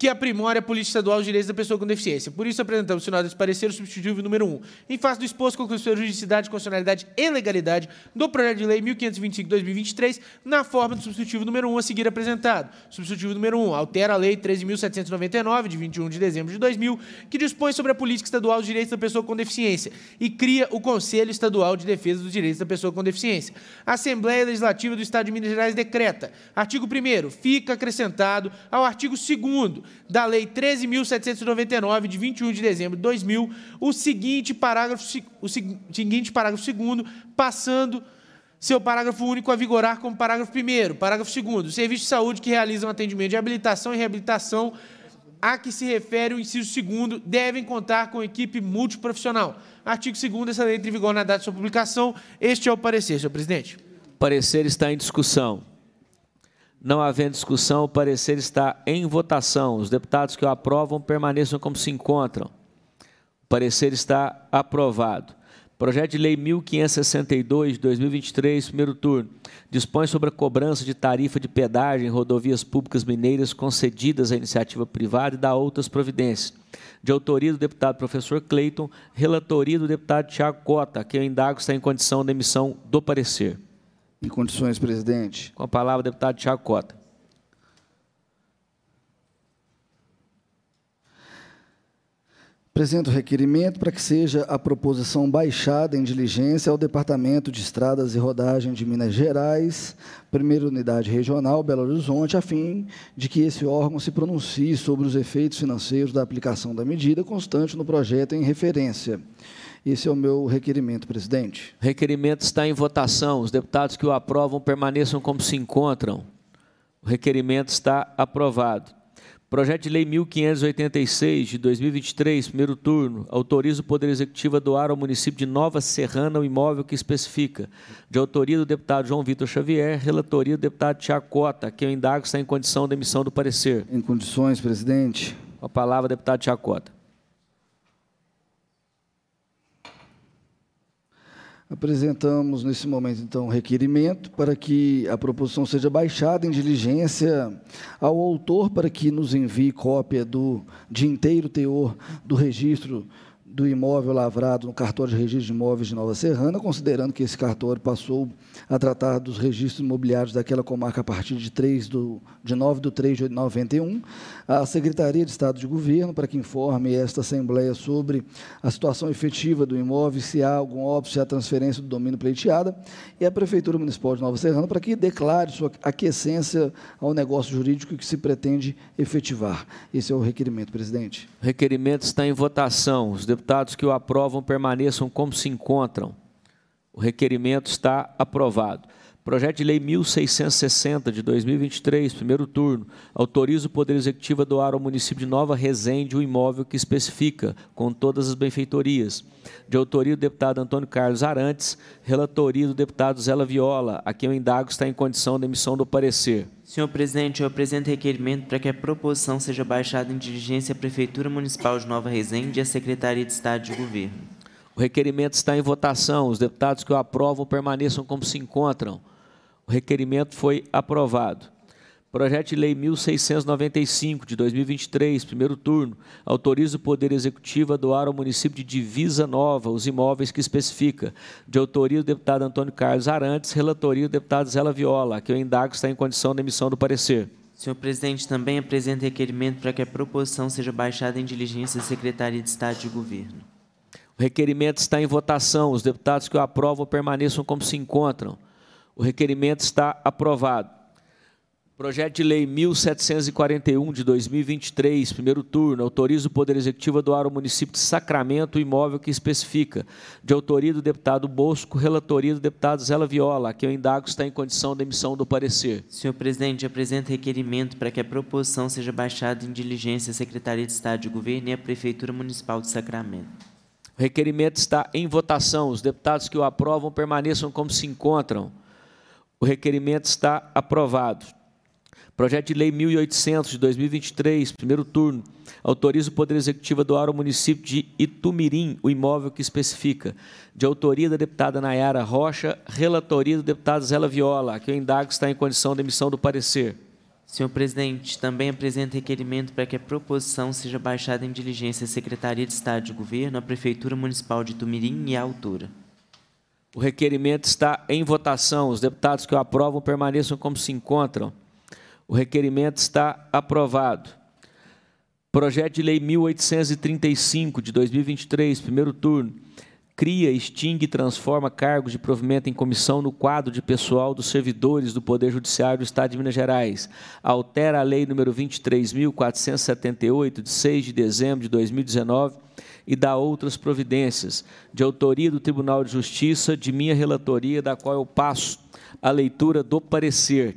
que aprimore a Política Estadual de Direitos da Pessoa com Deficiência. Por isso, apresentamos, senado, esse parecer substitutivo número 1. Em face do exposto, concluímos pela juridicidade, constitucionalidade e legalidade do projeto de lei 1525-2023, na forma do substitutivo número 1 a seguir apresentado. Substitutivo número 1 altera a Lei 13.799, de 21 de dezembro de 2000, que dispõe sobre a Política Estadual de Direitos da Pessoa com Deficiência e cria o Conselho Estadual de Defesa dos Direitos da Pessoa com Deficiência. A Assembleia Legislativa do Estado de Minas Gerais decreta. Artigo 1 fica acrescentado ao artigo 2 da Lei 13.799, de 21 de dezembro de 2000, o seguinte parágrafo, o seguinte parágrafo segundo, passando seu parágrafo único a vigorar como parágrafo primeiro. Parágrafo segundo, o serviço de saúde que realiza um atendimento de habilitação e reabilitação a que se refere o inciso segundo devem contar com equipe multiprofissional. Artigo 2 essa lei entra em vigor na data de sua publicação. Este é o parecer, senhor presidente. O parecer está em discussão. Não havendo discussão, o parecer está em votação. Os deputados que o aprovam permaneçam como se encontram. O parecer está aprovado. Projeto de Lei 1562 de 2023, primeiro turno, dispõe sobre a cobrança de tarifa de pedágio em rodovias públicas mineiras concedidas à iniciativa privada e dá outras providências. De autoria do deputado professor Cleiton, relatoria do deputado Tiago Cota, que eu indago está em condição de emissão do parecer. Em condições, presidente. Com a palavra, deputado Tiago Cota. Apresento requerimento para que seja a proposição baixada em diligência ao Departamento de Estradas e Rodagem de Minas Gerais, primeira unidade regional, Belo Horizonte, a fim de que esse órgão se pronuncie sobre os efeitos financeiros da aplicação da medida constante no projeto em referência. Esse é o meu requerimento, presidente. Requerimento está em votação. Os deputados que o aprovam permaneçam como se encontram. O requerimento está aprovado. Projeto de Lei 1586 de 2023, primeiro turno, autoriza o Poder Executivo a doar ao município de Nova Serrana o imóvel que especifica. De autoria do deputado João Vitor Xavier, relatoria do deputado Tiago Cota, que eu indago está em condição de emissão do parecer. Em condições, presidente. Com a palavra, deputado Tiago Cota. Apresentamos nesse momento, então, um requerimento para que a proposição seja baixada em diligência ao autor para que nos envie cópia do, de inteiro teor do registro do imóvel lavrado no cartório de registro de imóveis de Nova Serrana, considerando que esse cartório passou a tratar dos registros imobiliários daquela comarca a partir de 3 do, de 9 de 3 de 91, à Secretaria de Estado de Governo para que informe esta Assembleia sobre a situação efetiva do imóvel, se há algum óbvio, se há transferência do domínio pleiteada, e à Prefeitura Municipal de Nova Serrana para que declare sua aquiescência ao negócio jurídico que se pretende efetivar. Esse é o requerimento, presidente. O requerimento está em votação. Os deputados que o aprovam permaneçam como se encontram. O requerimento está aprovado. Projeto de Lei 1660 de 2023, primeiro turno, autoriza o Poder Executivo a doar ao município de Nova Resende o imóvel que especifica, com todas as benfeitorias. De autoria do deputado Antônio Carlos Arantes, relatoria do deputado Zela Viola, a quem o indago está em condição de emissão do parecer. Senhor presidente, eu apresento requerimento para que a proposição seja baixada em diligência à Prefeitura Municipal de Nova Resende e à Secretaria de Estado de Governo. O requerimento está em votação. Os deputados que o aprovam permaneçam como se encontram. O requerimento foi aprovado. Projeto de Lei 1695 de 2023, primeiro turno, autoriza o Poder Executivo a doar ao município de Divisa Nova os imóveis que especifica. De autoria do deputado Antônio Carlos Arantes, relatoria do deputado Zela Viola, que eu indago está em condição da emissão do parecer. Senhor presidente, também apresenta requerimento para que a proposição seja baixada em diligência da Secretaria de Estado de Governo. O requerimento está em votação. Os deputados que o aprovam permaneçam como se encontram. O requerimento está aprovado. Projeto de Lei 1741 de 2023, primeiro turno, autoriza o Poder Executivo a doar ao município de Sacramento o imóvel que especifica, de autoria do deputado Bosco, relatoria do deputado Zela Viola, que eu indago está em condição de emissão do parecer. Senhor presidente, apresento requerimento para que a proposição seja baixada em diligência à Secretaria de Estado de Governo e à Prefeitura Municipal de Sacramento. O requerimento está em votação. Os deputados que o aprovam permaneçam como se encontram. O requerimento está aprovado. Projeto de Lei 1800 de 2023, primeiro turno, autoriza o Poder Executivo a doar ao município de Itumirim o imóvel que especifica. De autoria da deputada Nayara Rocha, relatoria do deputado Zela Viola, que eu indago está em condição de emissão do parecer. Senhor presidente, também apresento requerimento para que a proposição seja baixada em diligência à Secretaria de Estado de Governo, à Prefeitura Municipal de Itumirim e à autora. O requerimento está em votação. Os deputados que o aprovam permaneçam como se encontram. O requerimento está aprovado. Projeto de Lei 1835 de 2023, primeiro turno, cria, extingue e transforma cargos de provimento em comissão no quadro de pessoal dos servidores do Poder Judiciário do Estado de Minas Gerais. Altera a Lei número 23.478, de 6 de dezembro de 2019 e da outras providências, de autoria do Tribunal de Justiça, de minha relatoria, da qual eu passo a leitura do parecer.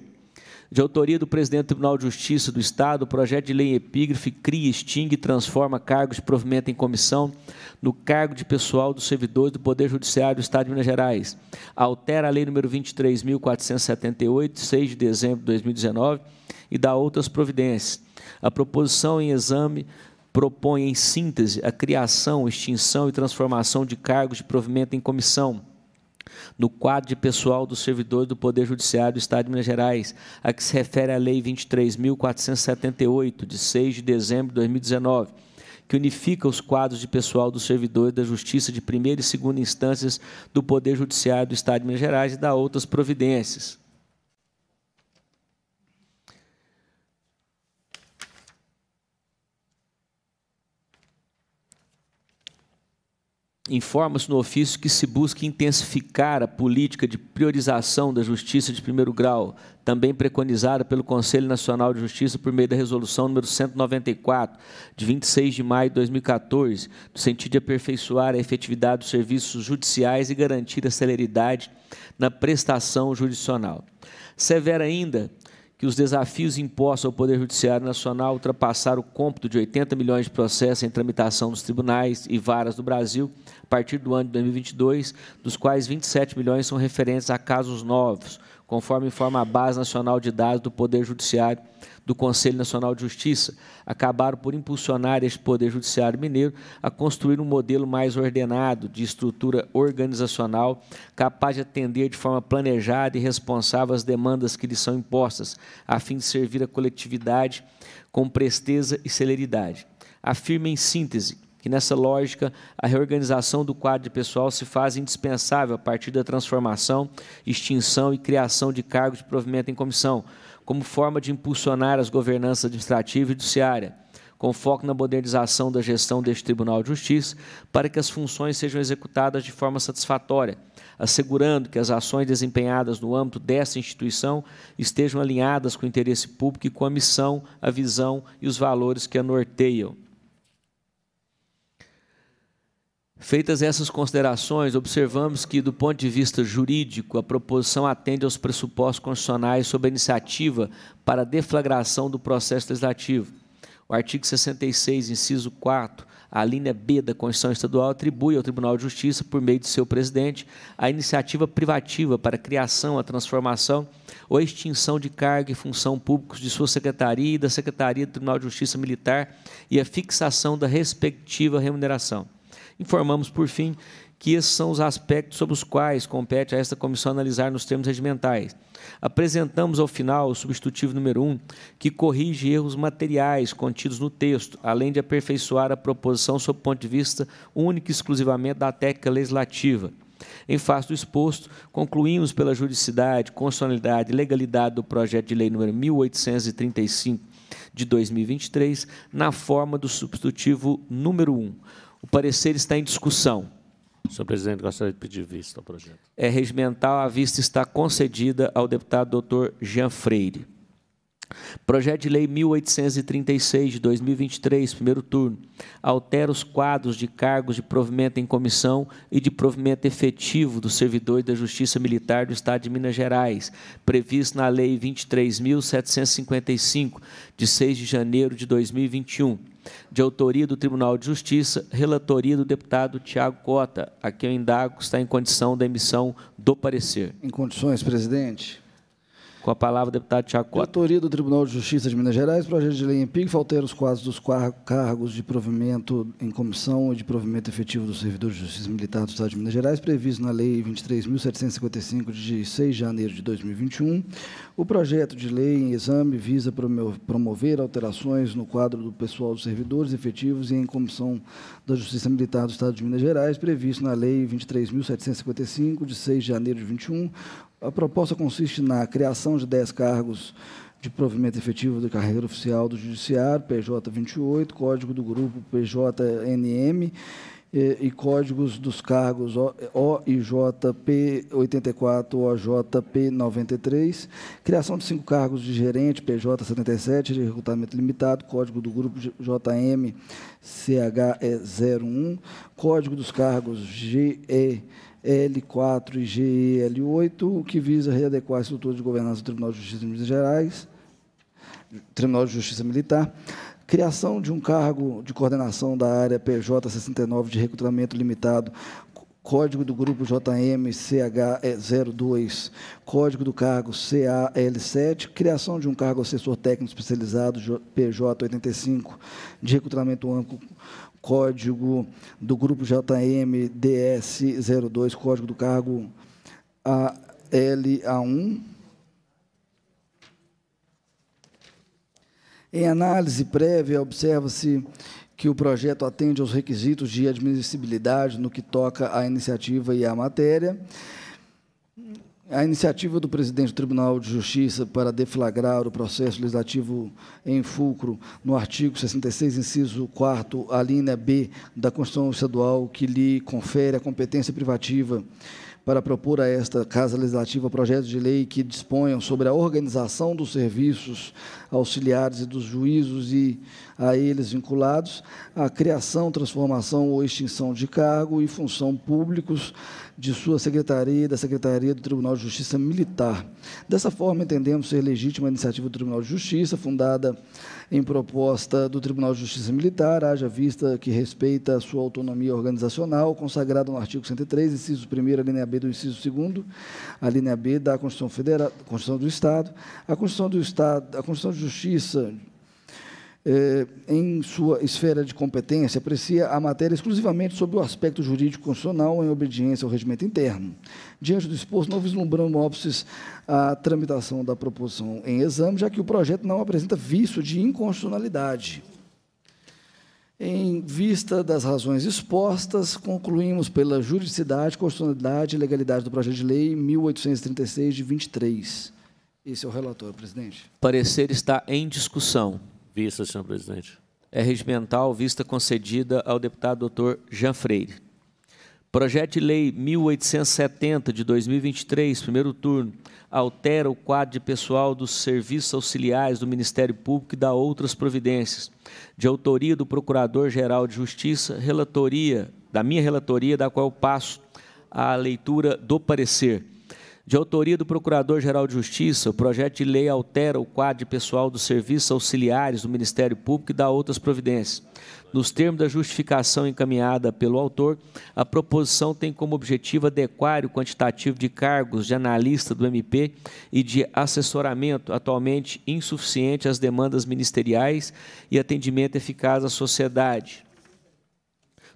De autoria do presidente do Tribunal de Justiça do Estado, o projeto de lei em epígrafe cria, extingue e transforma cargos de provimento em comissão no cargo de pessoal dos servidores do Poder Judiciário do Estado de Minas Gerais. Altera a lei número 23.478, 6 de dezembro de 2019, e dá outras providências. A proposição em exame propõe em síntese a criação, extinção e transformação de cargos de provimento em comissão no quadro de pessoal dos servidores do Poder Judiciário do Estado de Minas Gerais, a que se refere a Lei 23.478, de 6 de dezembro de 2019, que unifica os quadros de pessoal dos servidores da Justiça de primeira e segunda instâncias do Poder Judiciário do Estado de Minas Gerais e dá outras providências. Informa-se no ofício que se busca intensificar a política de priorização da justiça de primeiro grau, também preconizada pelo Conselho Nacional de Justiça por meio da Resolução número 194, de 26 de maio de 2014, no sentido de aperfeiçoar a efetividade dos serviços judiciais e garantir a celeridade na prestação jurisdicional. Severa ainda que os desafios impostos ao Poder Judiciário Nacional ultrapassaram o cômputo de 80 milhões de processos em tramitação nos tribunais e varas do Brasil a partir do ano de 2022, dos quais 27 milhões são referentes a casos novos, conforme informa a Base Nacional de Dados do Poder Judiciário do Conselho Nacional de Justiça acabaram por impulsionar este Poder Judiciário Mineiro a construir um modelo mais ordenado de estrutura organizacional capaz de atender de forma planejada e responsável as demandas que lhe são impostas, a fim de servir a coletividade com presteza e celeridade. Afirma em síntese que nessa lógica a reorganização do quadro de pessoal se faz indispensável a partir da transformação, extinção e criação de cargos de provimento em comissão, como forma de impulsionar as governanças administrativa e judiciária, com foco na modernização da gestão deste Tribunal de Justiça, para que as funções sejam executadas de forma satisfatória, assegurando que as ações desempenhadas no âmbito desta instituição estejam alinhadas com o interesse público e com a missão, a visão e os valores que a norteiam. Feitas essas considerações, observamos que, do ponto de vista jurídico, a proposição atende aos pressupostos constitucionais sobre a iniciativa para deflagração do processo legislativo. O artigo 66, inciso 4, a linha B da Constituição Estadual atribui ao Tribunal de Justiça, por meio de seu presidente, a iniciativa privativa para a criação, a transformação ou a extinção de cargo e função públicos de sua secretaria e da Secretaria do Tribunal de Justiça Militar e a fixação da respectiva remuneração. Informamos, por fim, que esses são os aspectos sobre os quais compete a esta comissão analisar nos termos regimentais. Apresentamos ao final o substitutivo número 1, um, que corrige erros materiais contidos no texto, além de aperfeiçoar a proposição sob o ponto de vista único e exclusivamente da técnica legislativa. Em face do exposto, concluímos pela juridicidade, constitucionalidade e legalidade do projeto de lei número 1835 de 2023, na forma do substitutivo número 1. Um o parecer está em discussão. Senhor presidente, gostaria de pedir vista ao projeto. É regimental, a vista está concedida ao deputado doutor Jean Freire. Projeto de Lei 1836 de 2023, primeiro turno, altera os quadros de cargos de provimento em comissão e de provimento efetivo dos servidores da Justiça Militar do Estado de Minas Gerais, previsto na Lei 23.755, de 6 de janeiro de 2021 de autoria do Tribunal de Justiça, relatoria do deputado Tiago Cota, a quem eu indago está em condição da emissão do parecer. Em condições, presidente. Com a palavra, deputado Tiago Cota. Autoria do Tribunal de Justiça de Minas Gerais, projeto de lei em PIC, altera os quadros dos cargos de provimento em comissão e de provimento efetivo dos servidores de justiça militar do Estado de Minas Gerais, previsto na Lei 23.755, de 6 de janeiro de 2021. O projeto de lei em exame visa promover alterações no quadro do pessoal dos servidores efetivos e em comissão da Justiça Militar do Estado de Minas Gerais, previsto na Lei 23.755, de 6 de janeiro de 2021. A proposta consiste na criação de 10 cargos de provimento efetivo de carreira oficial do Judiciário, PJ 28, código do grupo PJNM e, eh, e códigos dos cargos OJP 84, OJP 93, criação de cinco cargos de gerente PJ 77 de recrutamento limitado, código do grupo jmche 01, código dos cargos GE L4 e GEL8, o que visa readequar a estrutura de governança do Tribunal de Justiça de Minas Gerais, Tribunal de Justiça Militar, criação de um cargo de coordenação da área PJ 69 de recrutamento limitado, código do grupo JMCH02, código do cargo CAL7, criação de um cargo assessor técnico especializado PJ85 de recrutamento amplo código do grupo JM DS02, código do cargo ALA1. Em análise prévia, observa-se que o projeto atende aos requisitos de admissibilidade no que toca à iniciativa e à matéria a iniciativa do presidente do Tribunal de Justiça para deflagrar o processo legislativo em fulcro no artigo 66, inciso 4, a linha B da Constituição Estadual, que lhe confere a competência privativa para propor a esta Casa Legislativa projetos de lei que disponham sobre a organização dos serviços auxiliares e dos juízos e a eles vinculados, a criação, transformação ou extinção de cargo e função públicos, de sua secretaria e da Secretaria do Tribunal de Justiça Militar. Dessa forma, entendemos ser legítima a iniciativa do Tribunal de Justiça, fundada em proposta do Tribunal de Justiça Militar, haja vista que respeita a sua autonomia organizacional, consagrada no artigo 103, inciso 1, alínea linha B do inciso 2, alínea linha B da Constituição Federal, Constituição do Estado, a Constituição do Estado, a Constituição de Justiça eh, em sua esfera de competência, aprecia a matéria exclusivamente sobre o aspecto jurídico constitucional em obediência ao regimento interno. Diante do exposto, não vislumbramos óbices à tramitação da proposição em exame, já que o projeto não apresenta vício de inconstitucionalidade. Em vista das razões expostas, concluímos pela juridicidade, constitucionalidade e legalidade do projeto de lei 1836 de 23. Esse é o relatório, presidente. Parecer está em discussão. Vista, senhor presidente. É regimental, vista concedida ao deputado doutor Jean Freire. Projeto de Lei 1870 de 2023, primeiro turno, altera o quadro de pessoal dos serviços auxiliares do Ministério Público e dá outras providências. De autoria do Procurador-Geral de Justiça, relatoria, da minha relatoria, da qual passo a leitura do parecer. De autoria do Procurador-Geral de Justiça, o projeto de lei altera o quadro pessoal dos serviços auxiliares do Ministério Público e dá outras providências. Nos termos da justificação encaminhada pelo autor, a proposição tem como objetivo adequar o quantitativo de cargos de analista do MP e de assessoramento atualmente insuficiente às demandas ministeriais e atendimento eficaz à sociedade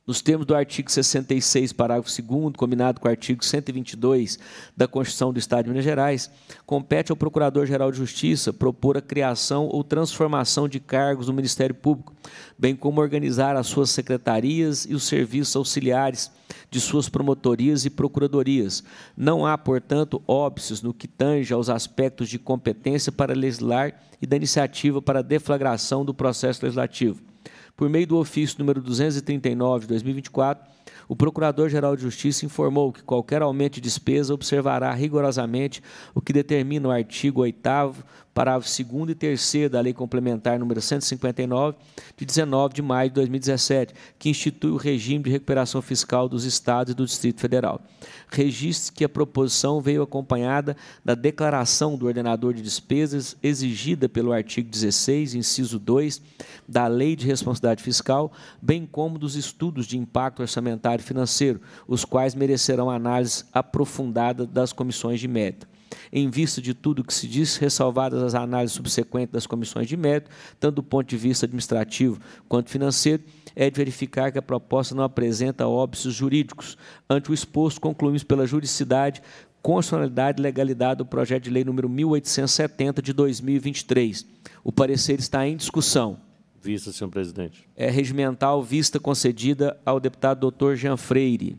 nos termos do artigo 66, parágrafo 2, combinado com o artigo 122 da Constituição do Estado de Minas Gerais, compete ao Procurador-Geral de Justiça propor a criação ou transformação de cargos no Ministério Público, bem como organizar as suas secretarias e os serviços auxiliares de suas promotorias e procuradorias. Não há, portanto, óbices no que tange aos aspectos de competência para legislar e da iniciativa para deflagração do processo legislativo por meio do ofício número 239 de 2024, o Procurador-Geral de Justiça informou que qualquer aumento de despesa observará rigorosamente o que determina o artigo 8 parágrafo 2 e 3 da Lei Complementar número 159, de 19 de maio de 2017, que institui o regime de recuperação fiscal dos estados e do Distrito Federal. Registre que a proposição veio acompanhada da declaração do ordenador de despesas exigida pelo artigo 16, inciso 2 da Lei de Responsabilidade Fiscal, bem como dos estudos de impacto orçamentário e financeiro, os quais merecerão análise aprofundada das comissões de meta em vista de tudo o que se diz, ressalvadas as análises subsequentes das comissões de mérito, tanto do ponto de vista administrativo quanto financeiro, é de verificar que a proposta não apresenta óbvios jurídicos. Ante o exposto, concluímos pela juridicidade constitucionalidade e legalidade do projeto de lei número 1870 de 2023. O parecer está em discussão. Vista, senhor presidente. É regimental vista concedida ao deputado doutor Jean Freire.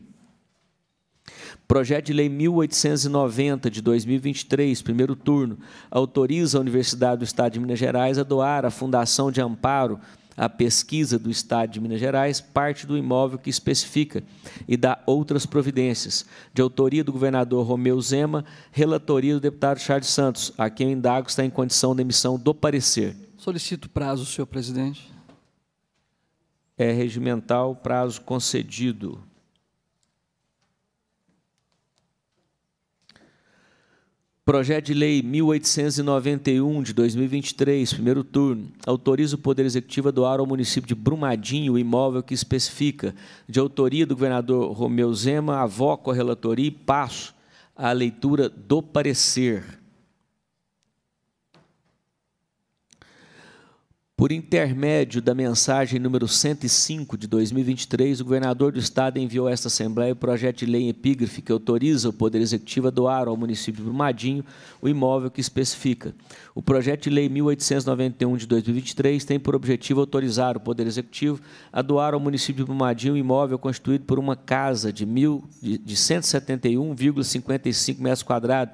Projeto de Lei 1890 de 2023, primeiro turno, autoriza a Universidade do Estado de Minas Gerais a doar à Fundação de Amparo à Pesquisa do Estado de Minas Gerais parte do imóvel que especifica e dá outras providências, de autoria do governador Romeu Zema, relatoria do deputado Charles Santos, a quem o indago está em condição de emissão do parecer. Solicito prazo, senhor presidente. É regimental, prazo concedido. Projeto de Lei 1891 de 2023, primeiro turno, autoriza o Poder Executivo a doar ao município de Brumadinho o imóvel que especifica, de autoria do governador Romeu Zema, avó relatoria e passo à leitura do parecer. Por intermédio da mensagem número 105 de 2023, o governador do estado enviou a esta Assembleia o projeto de lei em epígrafe que autoriza o Poder Executivo a doar ao município de Brumadinho o imóvel que especifica. O projeto de lei 1891 de 2023 tem por objetivo autorizar o Poder Executivo a doar ao município de Brumadinho um imóvel constituído por uma casa de, de 171,55 metros quadrados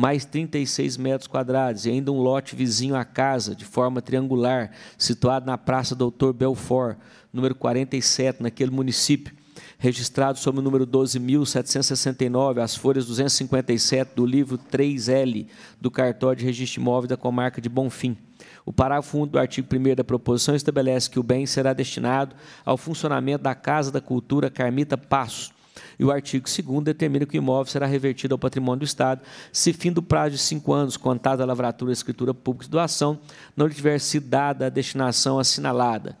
mais 36 metros quadrados, e ainda um lote vizinho à casa, de forma triangular, situado na Praça Doutor Belfort, número 47, naquele município, registrado sob o número 12.769, as folhas 257 do livro 3L do cartório de registro imóvel da comarca de Bonfim. O parágrafo 1 do artigo 1 da proposição estabelece que o bem será destinado ao funcionamento da Casa da Cultura Carmita Passo, e o artigo 2 determina que o imóvel será revertido ao patrimônio do Estado se fim do prazo de cinco anos, contado a lavratura, escritura pública e doação, não lhe tiver sido dada a destinação assinalada.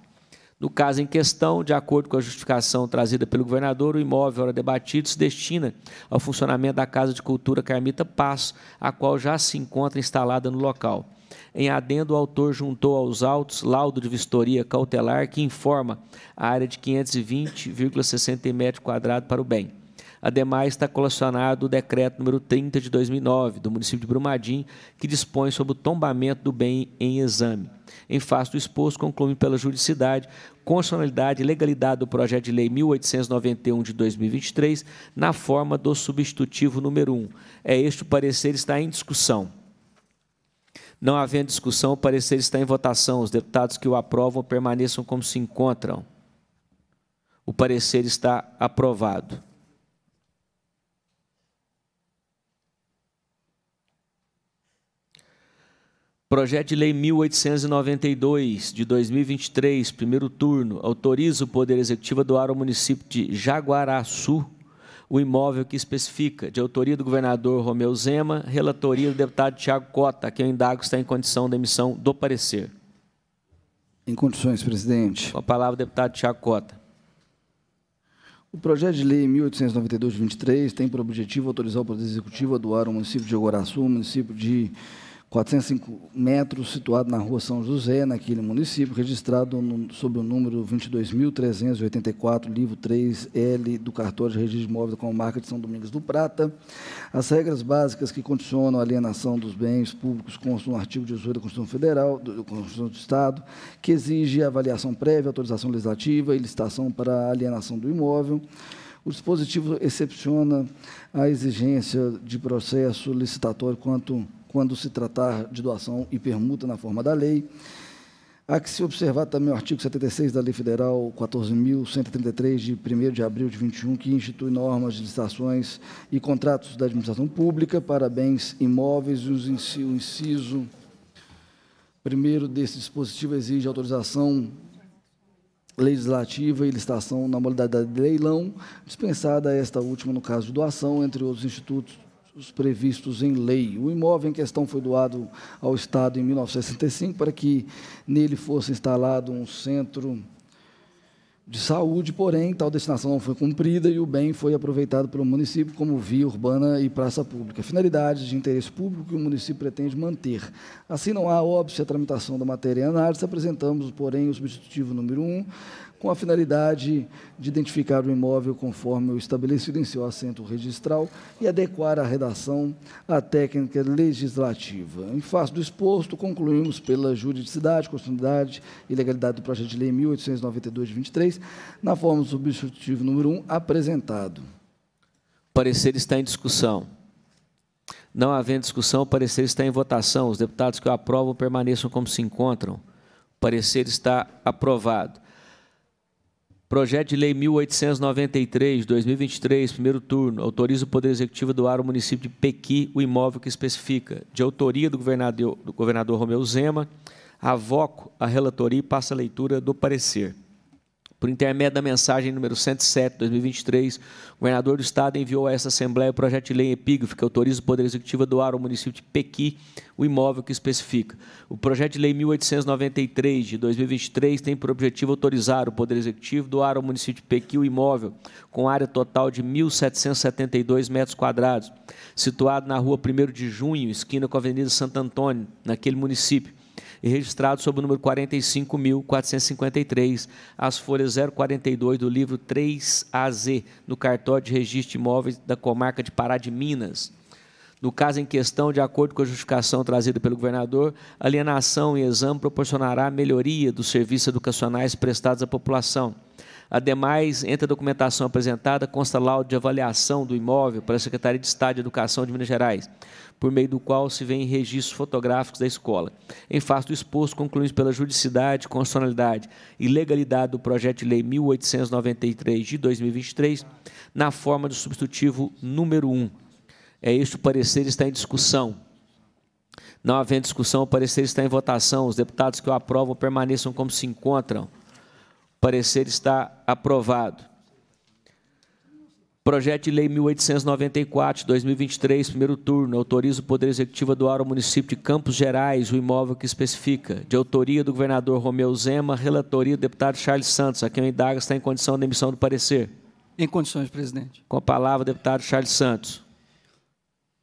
No caso em questão, de acordo com a justificação trazida pelo governador, o imóvel, ora debatido, se destina ao funcionamento da Casa de Cultura Carmita Passo, a qual já se encontra instalada no local. Em adendo, o autor juntou aos autos laudo de vistoria cautelar que informa a área de 520,60 metros quadrados para o bem. Ademais, está colacionado o decreto número 30 de 2009 do município de Brumadinho, que dispõe sobre o tombamento do bem em exame. Em face do exposto, conclui pela juridicidade, constitucionalidade e legalidade do projeto de lei 1891 de 2023, na forma do substitutivo número 1. É este o parecer está em discussão. Não havendo discussão, o parecer está em votação. Os deputados que o aprovam permaneçam como se encontram. O parecer está aprovado. Projeto de Lei 1892, de 2023, primeiro turno, autoriza o Poder Executivo a doar ao município de Jaguaraçu o imóvel que especifica, de autoria do governador Romeu Zema, relatoria do deputado Tiago Cota, que eu indago está em condição da emissão do parecer. Em condições, presidente. Com a palavra, deputado Tiago Cota. O projeto de lei 1892-23 tem por objetivo autorizar o Poder Executivo a doar o município de Ogoraçu, município de 405 metros, situado na rua São José, naquele município, registrado no, sob o número 22.384, livro 3L do cartório de registro imóvel com marca de São Domingos do Prata. As regras básicas que condicionam a alienação dos bens públicos constam no artigo 18 da Constituição Federal, do, Constituição do Estado, que exige avaliação prévia, autorização legislativa e licitação para a alienação do imóvel. O dispositivo excepciona a exigência de processo licitatório quanto quando se tratar de doação e permuta na forma da lei. Há que se observar também o artigo 76 da Lei Federal 14.133, de 1 de abril de 21, que institui normas de licitações e contratos da administração pública para bens imóveis. e O inciso primeiro desse dispositivo exige autorização legislativa e licitação na modalidade de leilão, dispensada esta última no caso de doação, entre outros institutos os previstos em lei. O imóvel em questão foi doado ao Estado em 1965 para que nele fosse instalado um centro de saúde, porém, tal destinação não foi cumprida e o bem foi aproveitado pelo município como via urbana e praça pública. Finalidades de interesse público que o município pretende manter. Assim, não há óbvio a tramitação da matéria em análise, apresentamos, porém, o substitutivo número 1, com a finalidade de identificar o imóvel conforme o estabelecido em seu assento registral e adequar a redação à técnica legislativa. Em face do exposto, concluímos pela juridicidade, continuidade e legalidade do projeto de lei 1892-23, na forma do substitutivo número 1 apresentado. O parecer está em discussão. Não havendo discussão, o parecer está em votação. Os deputados que o aprovam permaneçam como se encontram. O parecer está aprovado. Projeto de Lei 1893, 2023, primeiro turno, autoriza o Poder Executivo doar ao município de Pequi o imóvel que especifica. De autoria do governador, do governador Romeu Zema, avoco a relatoria e passa a leitura do parecer. Por intermédio da mensagem número 107, 2023, o governador do estado enviou a essa Assembleia o projeto de lei epígrafe que autoriza o Poder Executivo a doar ao município de Pequi o imóvel que especifica. O projeto de lei 1893 de 2023 tem por objetivo autorizar o Poder Executivo a doar ao município de Pequi o imóvel com área total de 1.772 metros quadrados, situado na rua 1 de Junho, esquina com a Avenida Santo Antônio, naquele município e registrado sob o número 45.453, as folhas 042 do livro 3 a Z, no cartório de registro de imóveis da comarca de Pará de Minas. No caso em questão, de acordo com a justificação trazida pelo governador, alienação e exame proporcionará melhoria dos serviços educacionais prestados à população Ademais, entre a documentação apresentada, consta laudo de avaliação do imóvel para a Secretaria de Estado de Educação de Minas Gerais, por meio do qual se vêem registros fotográficos da escola. Em face do exposto, concluímos pela juridicidade, constitucionalidade e legalidade do projeto de lei 1893 de 2023, na forma do substitutivo número 1. É este o parecer está em discussão. Não havendo discussão, o parecer está em votação. Os deputados que o aprovam permaneçam como se encontram. Parecer está aprovado. Projeto de Lei 1894, 2023, primeiro turno, autoriza o Poder Executivo a doar ao município de Campos Gerais o imóvel que especifica. De autoria do governador Romeu Zema, relatoria do deputado Charles Santos, a quem eu indago está em condição de emissão do parecer. Em condições, presidente. Com a palavra, deputado Charles Santos.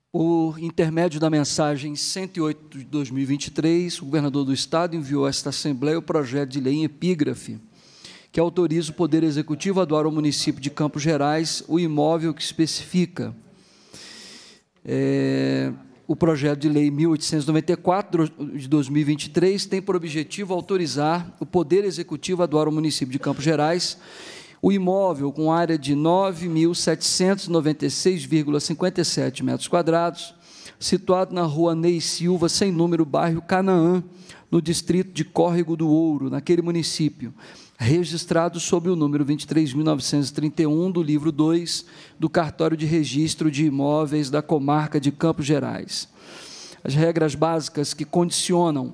Por intermédio da mensagem 108 de 2023, o governador do Estado enviou a esta Assembleia o projeto de lei em epígrafe que autoriza o Poder Executivo a doar ao município de Campos Gerais o imóvel que especifica. É, o projeto de lei 1894 de 2023 tem por objetivo autorizar o Poder Executivo a doar ao município de Campos Gerais o imóvel com área de 9.796,57 metros quadrados, situado na rua Ney Silva, sem número, bairro Canaã, no distrito de Córrego do Ouro, naquele município registrado sob o número 23.931 do livro 2 do Cartório de Registro de Imóveis da Comarca de Campos Gerais. As regras básicas que condicionam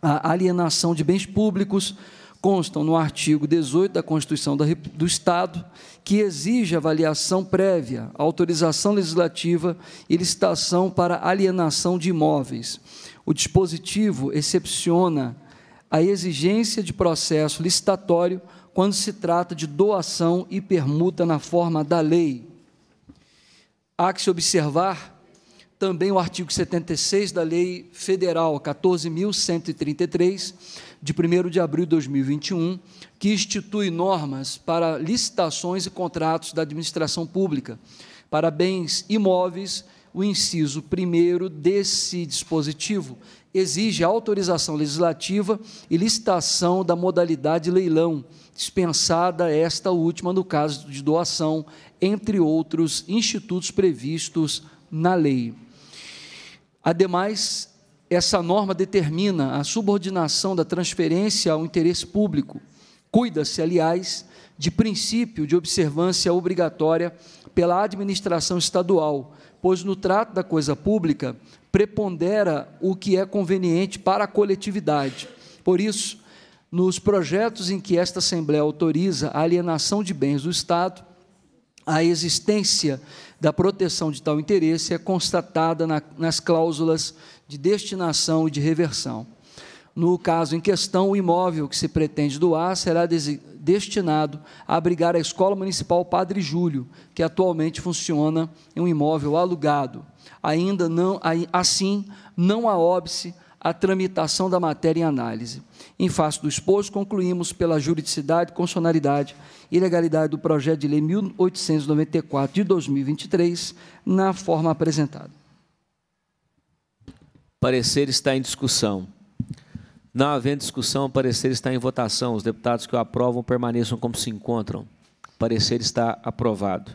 a alienação de bens públicos constam no artigo 18 da Constituição do Estado, que exige avaliação prévia, autorização legislativa e licitação para alienação de imóveis. O dispositivo excepciona a exigência de processo licitatório quando se trata de doação e permuta na forma da lei. Há que se observar também o artigo 76 da Lei Federal 14.133, de 1 de abril de 2021, que institui normas para licitações e contratos da administração pública para bens imóveis o inciso 1 desse dispositivo exige autorização legislativa e licitação da modalidade leilão, dispensada esta última no caso de doação, entre outros institutos previstos na lei. Ademais, essa norma determina a subordinação da transferência ao interesse público. Cuida-se, aliás, de princípio de observância obrigatória pela administração estadual, pois no trato da coisa pública prepondera o que é conveniente para a coletividade. Por isso, nos projetos em que esta Assembleia autoriza a alienação de bens do Estado, a existência da proteção de tal interesse é constatada na, nas cláusulas de destinação e de reversão. No caso em questão, o imóvel que se pretende doar será destinado a abrigar a Escola Municipal Padre Júlio, que atualmente funciona em um imóvel alugado. Ainda não, assim, não há óbice à tramitação da matéria em análise. Em face do exposto, concluímos pela juridicidade, constitucionalidade e legalidade do projeto de lei 1894 de 2023, na forma apresentada. Parecer está em discussão. Não havendo discussão, o parecer está em votação. Os deputados que o aprovam permaneçam como se encontram. O parecer está aprovado.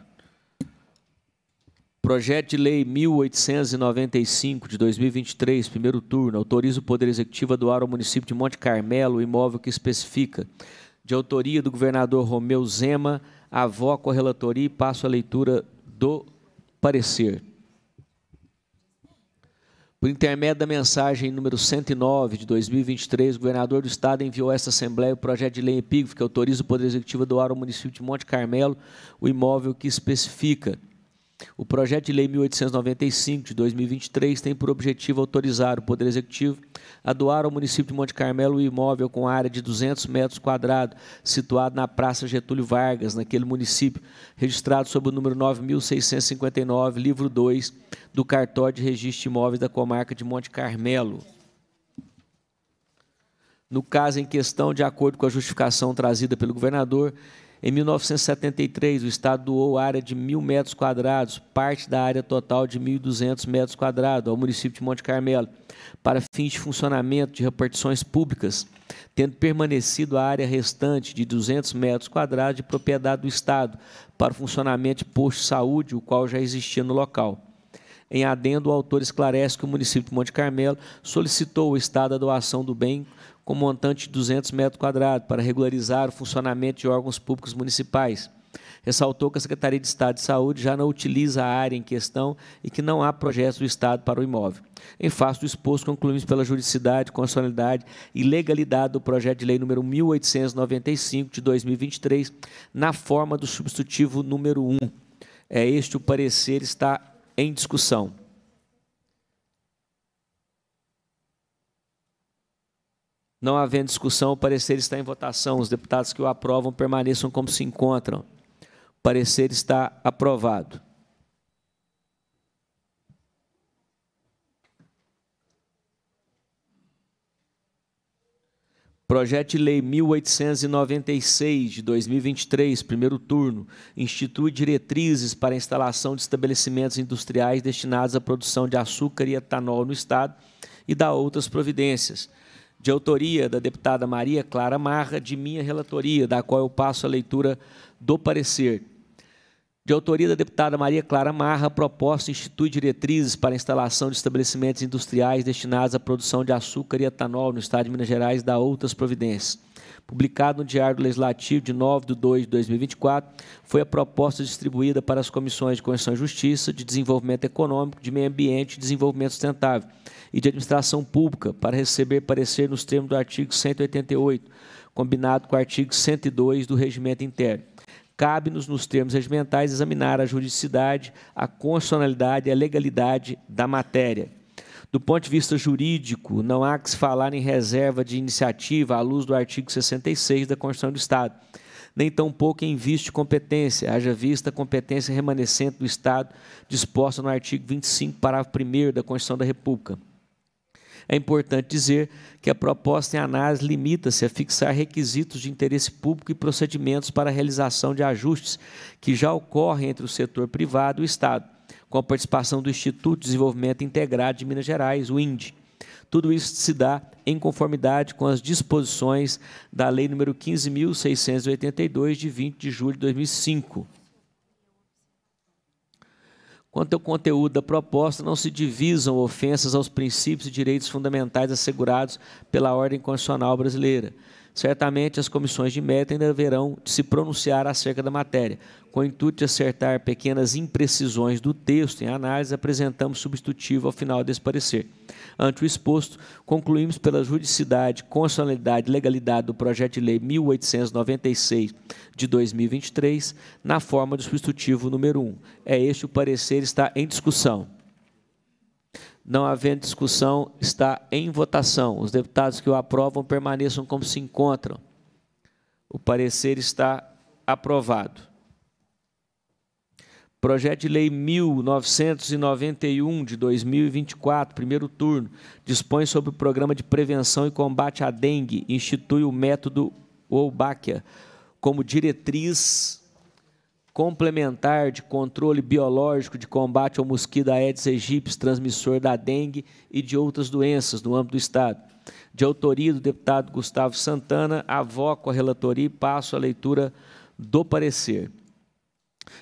Projeto de Lei 1895 de 2023, primeiro turno, autoriza o Poder Executivo a doar ao município de Monte Carmelo o imóvel que especifica. De autoria do governador Romeu Zema, avoco a relatoria e passo a leitura do parecer. Por intermédio da mensagem número 109 de 2023, o governador do estado enviou a esta Assembleia o projeto de lei epígrafe que autoriza o Poder Executivo a doar ao município de Monte Carmelo o imóvel que especifica o projeto de lei 1895 de 2023 tem por objetivo autorizar o Poder Executivo a doar ao município de Monte Carmelo o imóvel com área de 200 metros quadrados, situado na Praça Getúlio Vargas, naquele município, registrado sob o número 9659, livro 2 do cartório de registro de imóveis da comarca de Monte Carmelo. No caso em questão, de acordo com a justificação trazida pelo governador, em 1973, o Estado doou área de mil metros quadrados, parte da área total de 1.200 metros quadrados, ao município de Monte Carmelo, para fins de funcionamento de repartições públicas, tendo permanecido a área restante de 200 metros quadrados de propriedade do Estado para o funcionamento de posto de saúde, o qual já existia no local. Em adendo, o autor esclarece que o município de Monte Carmelo solicitou ao Estado a doação do bem com montante de 200 metros quadrados para regularizar o funcionamento de órgãos públicos municipais. Ressaltou que a Secretaria de Estado de Saúde já não utiliza a área em questão e que não há projetos do Estado para o imóvel. Em face do exposto, concluímos pela juridicidade, constitucionalidade e legalidade do projeto de lei número 1895 de 2023, na forma do substitutivo número 1. É este o parecer está em discussão. Não havendo discussão, o parecer está em votação. Os deputados que o aprovam permaneçam como se encontram. O parecer está aprovado. Projeto de Lei 1896 de 2023, primeiro turno, institui diretrizes para a instalação de estabelecimentos industriais destinados à produção de açúcar e etanol no Estado e dá outras providências de autoria da deputada Maria Clara Marra, de minha relatoria, da qual eu passo a leitura do parecer. De autoria da deputada Maria Clara Marra, proposta institui diretrizes para a instalação de estabelecimentos industriais destinados à produção de açúcar e etanol no Estado de Minas Gerais, da outras providências publicado no Diário Legislativo de 9 de 2 de 2024, foi a proposta distribuída para as comissões de Constituição e Justiça, de Desenvolvimento Econômico, de Meio Ambiente e Desenvolvimento Sustentável e de Administração Pública para receber parecer nos termos do artigo 188, combinado com o artigo 102 do Regimento Interno cabe-nos, nos termos regimentais, examinar a juridicidade, a constitucionalidade e a legalidade da matéria. Do ponto de vista jurídico, não há que se falar em reserva de iniciativa à luz do artigo 66 da Constituição do Estado, nem tampouco em vista de competência, haja vista competência remanescente do Estado disposta no artigo 25, parágrafo 1 da Constituição da República. É importante dizer que a proposta em análise limita-se a fixar requisitos de interesse público e procedimentos para a realização de ajustes que já ocorrem entre o setor privado e o Estado com a participação do Instituto de Desenvolvimento Integrado de Minas Gerais, o INDE. Tudo isso se dá em conformidade com as disposições da Lei nº 15.682, de 20 de julho de 2005. Quanto ao conteúdo da proposta, não se divisam ofensas aos princípios e direitos fundamentais assegurados pela ordem constitucional brasileira. Certamente as comissões de meta ainda deverão se pronunciar acerca da matéria. Com o intuito de acertar pequenas imprecisões do texto em análise, apresentamos substitutivo ao final desse parecer. Ante o exposto, concluímos pela juridicidade, constitucionalidade e legalidade do projeto de lei 1896 de 2023, na forma do substitutivo número 1. É este o parecer está em discussão. Não havendo discussão, está em votação. Os deputados que o aprovam permaneçam como se encontram. O parecer está aprovado. Projeto de Lei 1991 de 2024, primeiro turno, dispõe sobre o Programa de Prevenção e Combate à Dengue, institui o método Wolbachia como diretriz complementar de controle biológico de combate ao mosquito Aedes aegypti, transmissor da dengue e de outras doenças no âmbito do Estado. De autoria do deputado Gustavo Santana, avoco a relatoria e passo a leitura do parecer.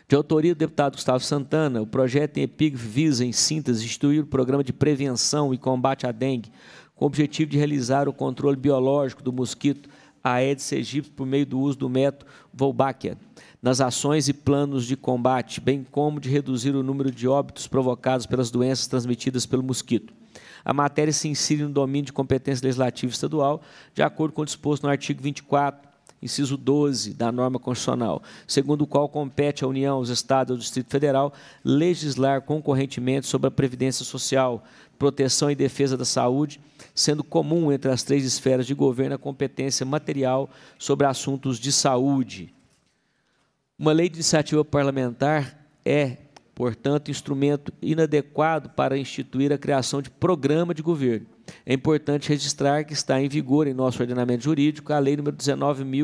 De autoria do deputado Gustavo Santana, o projeto em EPIG visa, em síntese, instituir o programa de prevenção e combate à dengue, com o objetivo de realizar o controle biológico do mosquito Aedes aegypti por meio do uso do método Wolbachia nas ações e planos de combate, bem como de reduzir o número de óbitos provocados pelas doenças transmitidas pelo mosquito. A matéria se insere no domínio de competência legislativa estadual, de acordo com o disposto no artigo 24, inciso 12 da norma constitucional, segundo o qual compete à União, aos Estados e ao Distrito Federal legislar concorrentemente sobre a previdência social, proteção e defesa da saúde, sendo comum entre as três esferas de governo a competência material sobre assuntos de saúde. Uma lei de iniciativa parlamentar é, portanto, instrumento inadequado para instituir a criação de programa de governo. É importante registrar que está em vigor em nosso ordenamento jurídico a Lei nº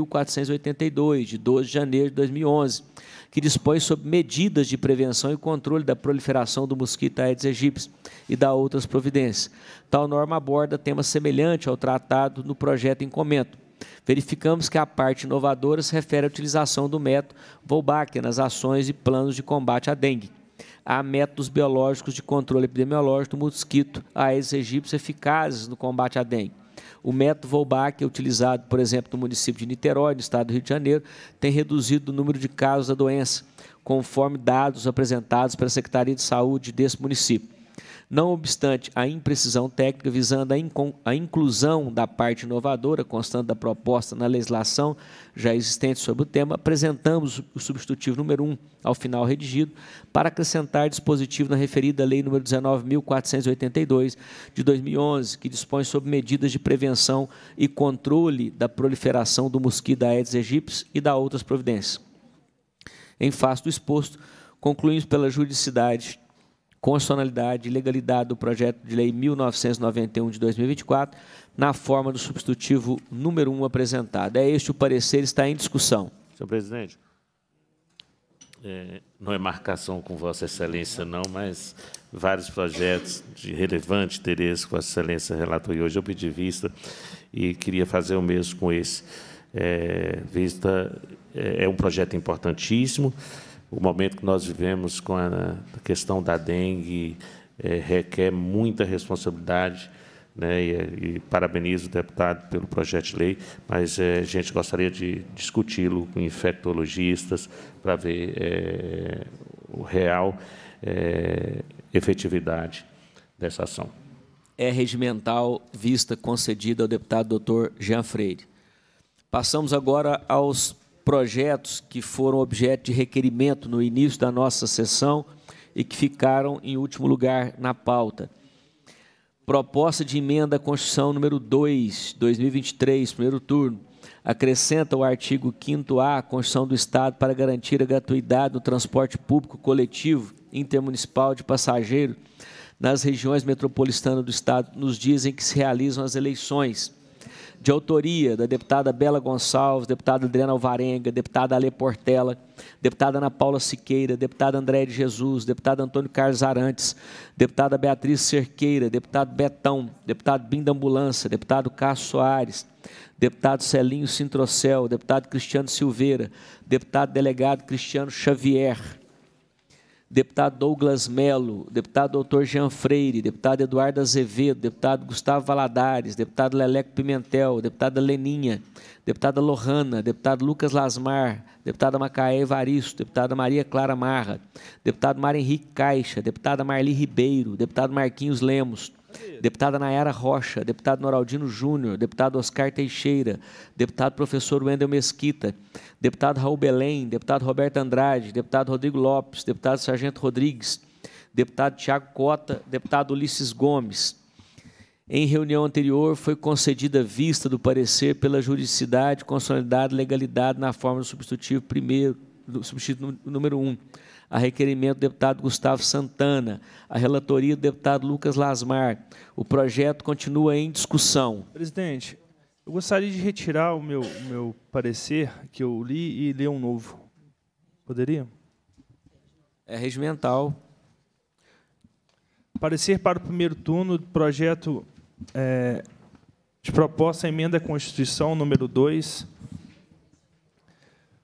19.482, de 12 de janeiro de 2011, que dispõe sobre medidas de prevenção e controle da proliferação do mosquito Aedes aegypti e da outras providências. Tal norma aborda tema semelhante ao tratado no projeto em comento Verificamos que a parte inovadora se refere à utilização do método Volbacher nas ações e planos de combate à dengue. Há métodos biológicos de controle epidemiológico do mosquito Aedes aegypti eficazes no combate à dengue. O método Volbacher, utilizado, por exemplo, no município de Niterói, no estado do Rio de Janeiro, tem reduzido o número de casos da doença, conforme dados apresentados pela Secretaria de Saúde desse município. Não obstante a imprecisão técnica visando a, a inclusão da parte inovadora constante da proposta na legislação já existente sobre o tema, apresentamos o substitutivo número 1 ao final redigido para acrescentar dispositivo na referida Lei número 19.482 de 2011, que dispõe sobre medidas de prevenção e controle da proliferação do mosquito Aedes aegypti e da outras providências. Em face do exposto, concluímos pela juridicidade constitucionalidade e legalidade do projeto de lei 1991 de 2024, na forma do substitutivo número 1 apresentado. É este o parecer, está em discussão. Senhor presidente, é, não é marcação com Vossa Excelência, não, mas vários projetos de relevante interesse que Vossa Excelência relatou e hoje eu pedi vista e queria fazer o mesmo com esse. É, vista é, é um projeto importantíssimo o momento que nós vivemos com a questão da dengue é, requer muita responsabilidade. Né, e, e, parabenizo o deputado pelo projeto de lei, mas é, a gente gostaria de discuti-lo com infectologistas para ver é, o real é, efetividade dessa ação. É regimental vista concedida ao deputado doutor Jean Freire. Passamos agora aos projetos que foram objeto de requerimento no início da nossa sessão e que ficaram em último lugar na pauta. Proposta de emenda à Constituição número 2, 2023, primeiro turno, acrescenta o artigo 5 a à Constituição do Estado para garantir a gratuidade do transporte público coletivo intermunicipal de passageiro nas regiões metropolitanas do Estado nos dias em que se realizam as eleições de autoria da deputada Bela Gonçalves, deputada Adriana Alvarenga, deputada Ale Portela, deputada Ana Paula Siqueira, deputada André de Jesus, deputado Antônio Carlos Arantes, deputada Beatriz Cerqueira, deputado Betão, deputado Bim da Ambulância, deputado Cássio Soares, deputado Celinho Sintrocel, deputado Cristiano Silveira, deputado delegado Cristiano Xavier, deputado Douglas Melo, deputado doutor Jean Freire, deputado Eduardo Azevedo, deputado Gustavo Valadares, deputado Leleco Pimentel, deputada Leninha, deputada Lohana, deputado Lucas Lasmar, deputada Macaé Evaristo, deputada Maria Clara Marra, deputado Mário Henrique Caixa, deputada Marli Ribeiro, deputado Marquinhos Lemos, deputada Nayara Rocha, deputado Noraldino Júnior, deputado Oscar Teixeira, deputado professor Wendel Mesquita, deputado Raul Belém, deputado Roberto Andrade, deputado Rodrigo Lopes, deputado Sargento Rodrigues, deputado Tiago Cota, deputado Ulisses Gomes. Em reunião anterior, foi concedida vista do parecer pela juridicidade, consolidade e legalidade na forma do substitutivo primeiro, do substituto número 1. Um a requerimento do deputado Gustavo Santana, a relatoria do deputado Lucas Lasmar. O projeto continua em discussão. Presidente, eu gostaria de retirar o meu, meu parecer que eu li e ler um novo. Poderia? É regimental. Parecer para o primeiro turno do projeto é, de proposta à emenda à Constituição número 2,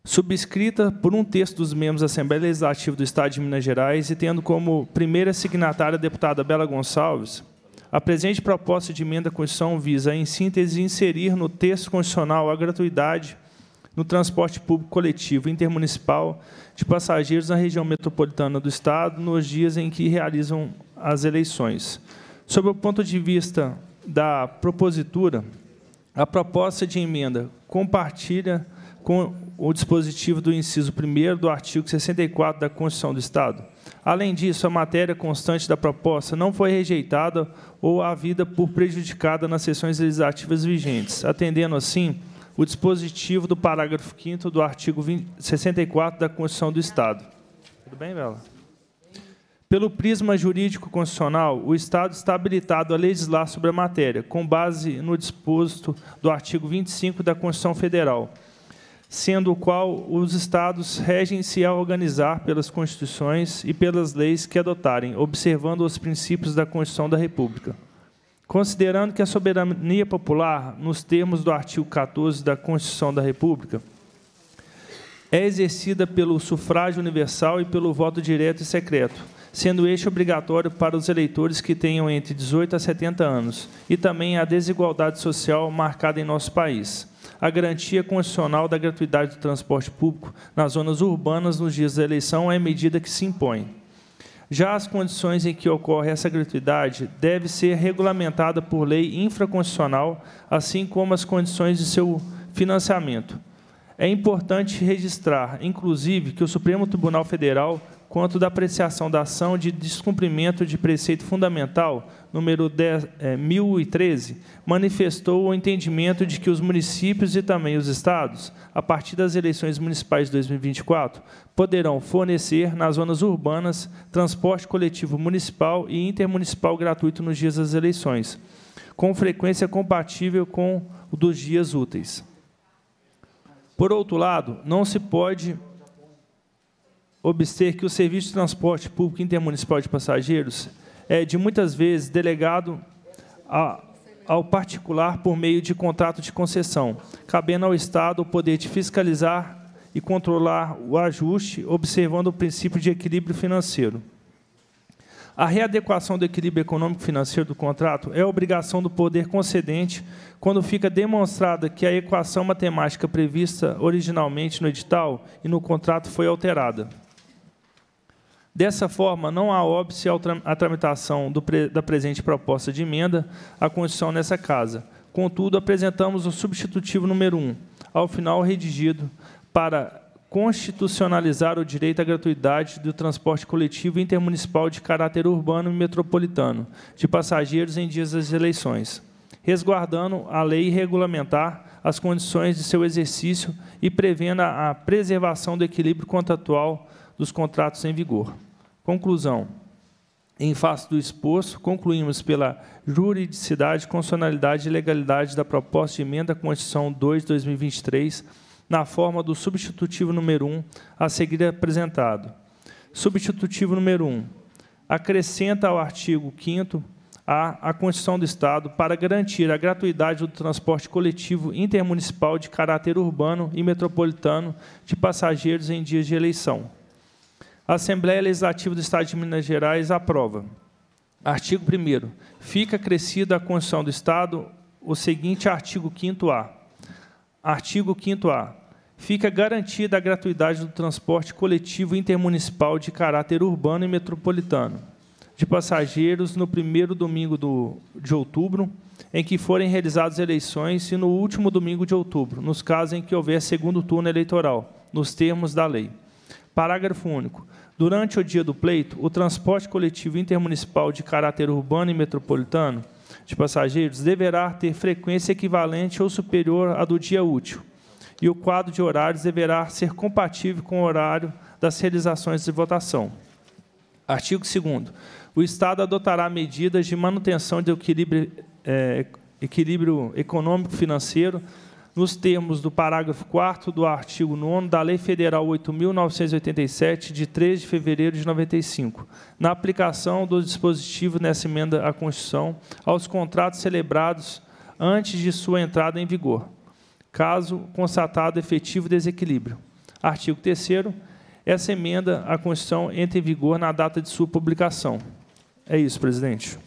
subscrita por um terço dos membros da Assembleia Legislativa do Estado de Minas Gerais e tendo como primeira signatária a deputada Bela Gonçalves, a presente proposta de emenda à Constituição visa, em síntese, inserir no texto constitucional a gratuidade no transporte público coletivo intermunicipal de passageiros na região metropolitana do Estado nos dias em que realizam as eleições. Sob o ponto de vista da propositura, a proposta de emenda compartilha com o dispositivo do inciso 1 do artigo 64 da Constituição do Estado. Além disso, a matéria constante da proposta não foi rejeitada ou havida por prejudicada nas sessões legislativas vigentes, atendendo, assim, o dispositivo do parágrafo 5 do artigo 20, 64 da Constituição do Estado. Tudo bem, Bela? Pelo prisma jurídico constitucional, o Estado está habilitado a legislar sobre a matéria, com base no disposto do artigo 25 da Constituição Federal, sendo o qual os Estados regem-se a organizar pelas Constituições e pelas leis que adotarem, observando os princípios da Constituição da República. Considerando que a soberania popular, nos termos do artigo 14 da Constituição da República, é exercida pelo sufrágio universal e pelo voto direto e secreto, sendo este obrigatório para os eleitores que tenham entre 18 a 70 anos, e também a desigualdade social marcada em nosso país a garantia constitucional da gratuidade do transporte público nas zonas urbanas nos dias da eleição é medida que se impõe. Já as condições em que ocorre essa gratuidade deve ser regulamentada por lei infraconstitucional, assim como as condições de seu financiamento. É importante registrar, inclusive, que o Supremo Tribunal Federal quanto da apreciação da ação de descumprimento de preceito fundamental, número 10, é, 1013, manifestou o entendimento de que os municípios e também os estados, a partir das eleições municipais de 2024, poderão fornecer nas zonas urbanas transporte coletivo municipal e intermunicipal gratuito nos dias das eleições, com frequência compatível com o dos dias úteis. Por outro lado, não se pode obter que o Serviço de Transporte Público Intermunicipal de Passageiros é, de muitas vezes, delegado a, ao particular por meio de contrato de concessão, cabendo ao Estado o poder de fiscalizar e controlar o ajuste, observando o princípio de equilíbrio financeiro. A readequação do equilíbrio econômico-financeiro do contrato é obrigação do poder concedente quando fica demonstrada que a equação matemática prevista originalmente no edital e no contrato foi alterada. Dessa forma, não há óbice à tramitação da presente proposta de emenda à Constituição nessa Casa. Contudo, apresentamos o substitutivo número 1, ao final redigido, para constitucionalizar o direito à gratuidade do transporte coletivo intermunicipal de caráter urbano e metropolitano de passageiros em dias das eleições, resguardando a lei regulamentar as condições de seu exercício e prevendo a preservação do equilíbrio contratual dos contratos em vigor. Conclusão. Em face do exposto, concluímos pela juridicidade, constitucionalidade e legalidade da proposta de emenda à Constituição 2 de 2023, na forma do substitutivo número 1, a seguir apresentado. Substitutivo número 1. Acrescenta ao artigo 5 a, a Constituição do Estado para garantir a gratuidade do transporte coletivo intermunicipal de caráter urbano e metropolitano de passageiros em dias de eleição. A Assembleia Legislativa do Estado de Minas Gerais aprova. Artigo 1 Fica acrescida à Constituição do Estado o seguinte artigo 5º-A. Artigo 5º-A. Fica garantida a gratuidade do transporte coletivo intermunicipal de caráter urbano e metropolitano de passageiros no primeiro domingo do, de outubro, em que forem realizadas eleições, e no último domingo de outubro, nos casos em que houver segundo turno eleitoral, nos termos da lei. Parágrafo único. Durante o dia do pleito, o transporte coletivo intermunicipal de caráter urbano e metropolitano de passageiros deverá ter frequência equivalente ou superior à do dia útil, e o quadro de horários deverá ser compatível com o horário das realizações de votação. Artigo 2 O Estado adotará medidas de manutenção do equilíbrio, é, equilíbrio econômico-financeiro nos termos do parágrafo 4 do artigo 9 da Lei Federal 8.987, de 3 de fevereiro de 95, na aplicação do dispositivo nessa emenda à Constituição aos contratos celebrados antes de sua entrada em vigor, caso constatado efetivo desequilíbrio. Artigo 3 essa emenda à Constituição entra em vigor na data de sua publicação. É isso, presidente.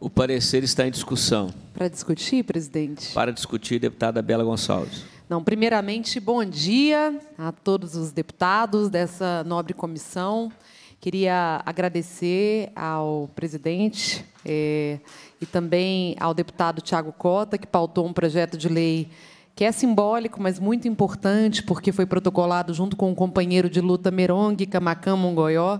O parecer está em discussão. Para discutir, presidente? Para discutir, deputada Bela Gonçalves. Não, primeiramente, bom dia a todos os deputados dessa nobre comissão. Queria agradecer ao presidente é, e também ao deputado Tiago Cota, que pautou um projeto de lei que é simbólico, mas muito importante, porque foi protocolado junto com o companheiro de luta Merong Camacan Mongoió,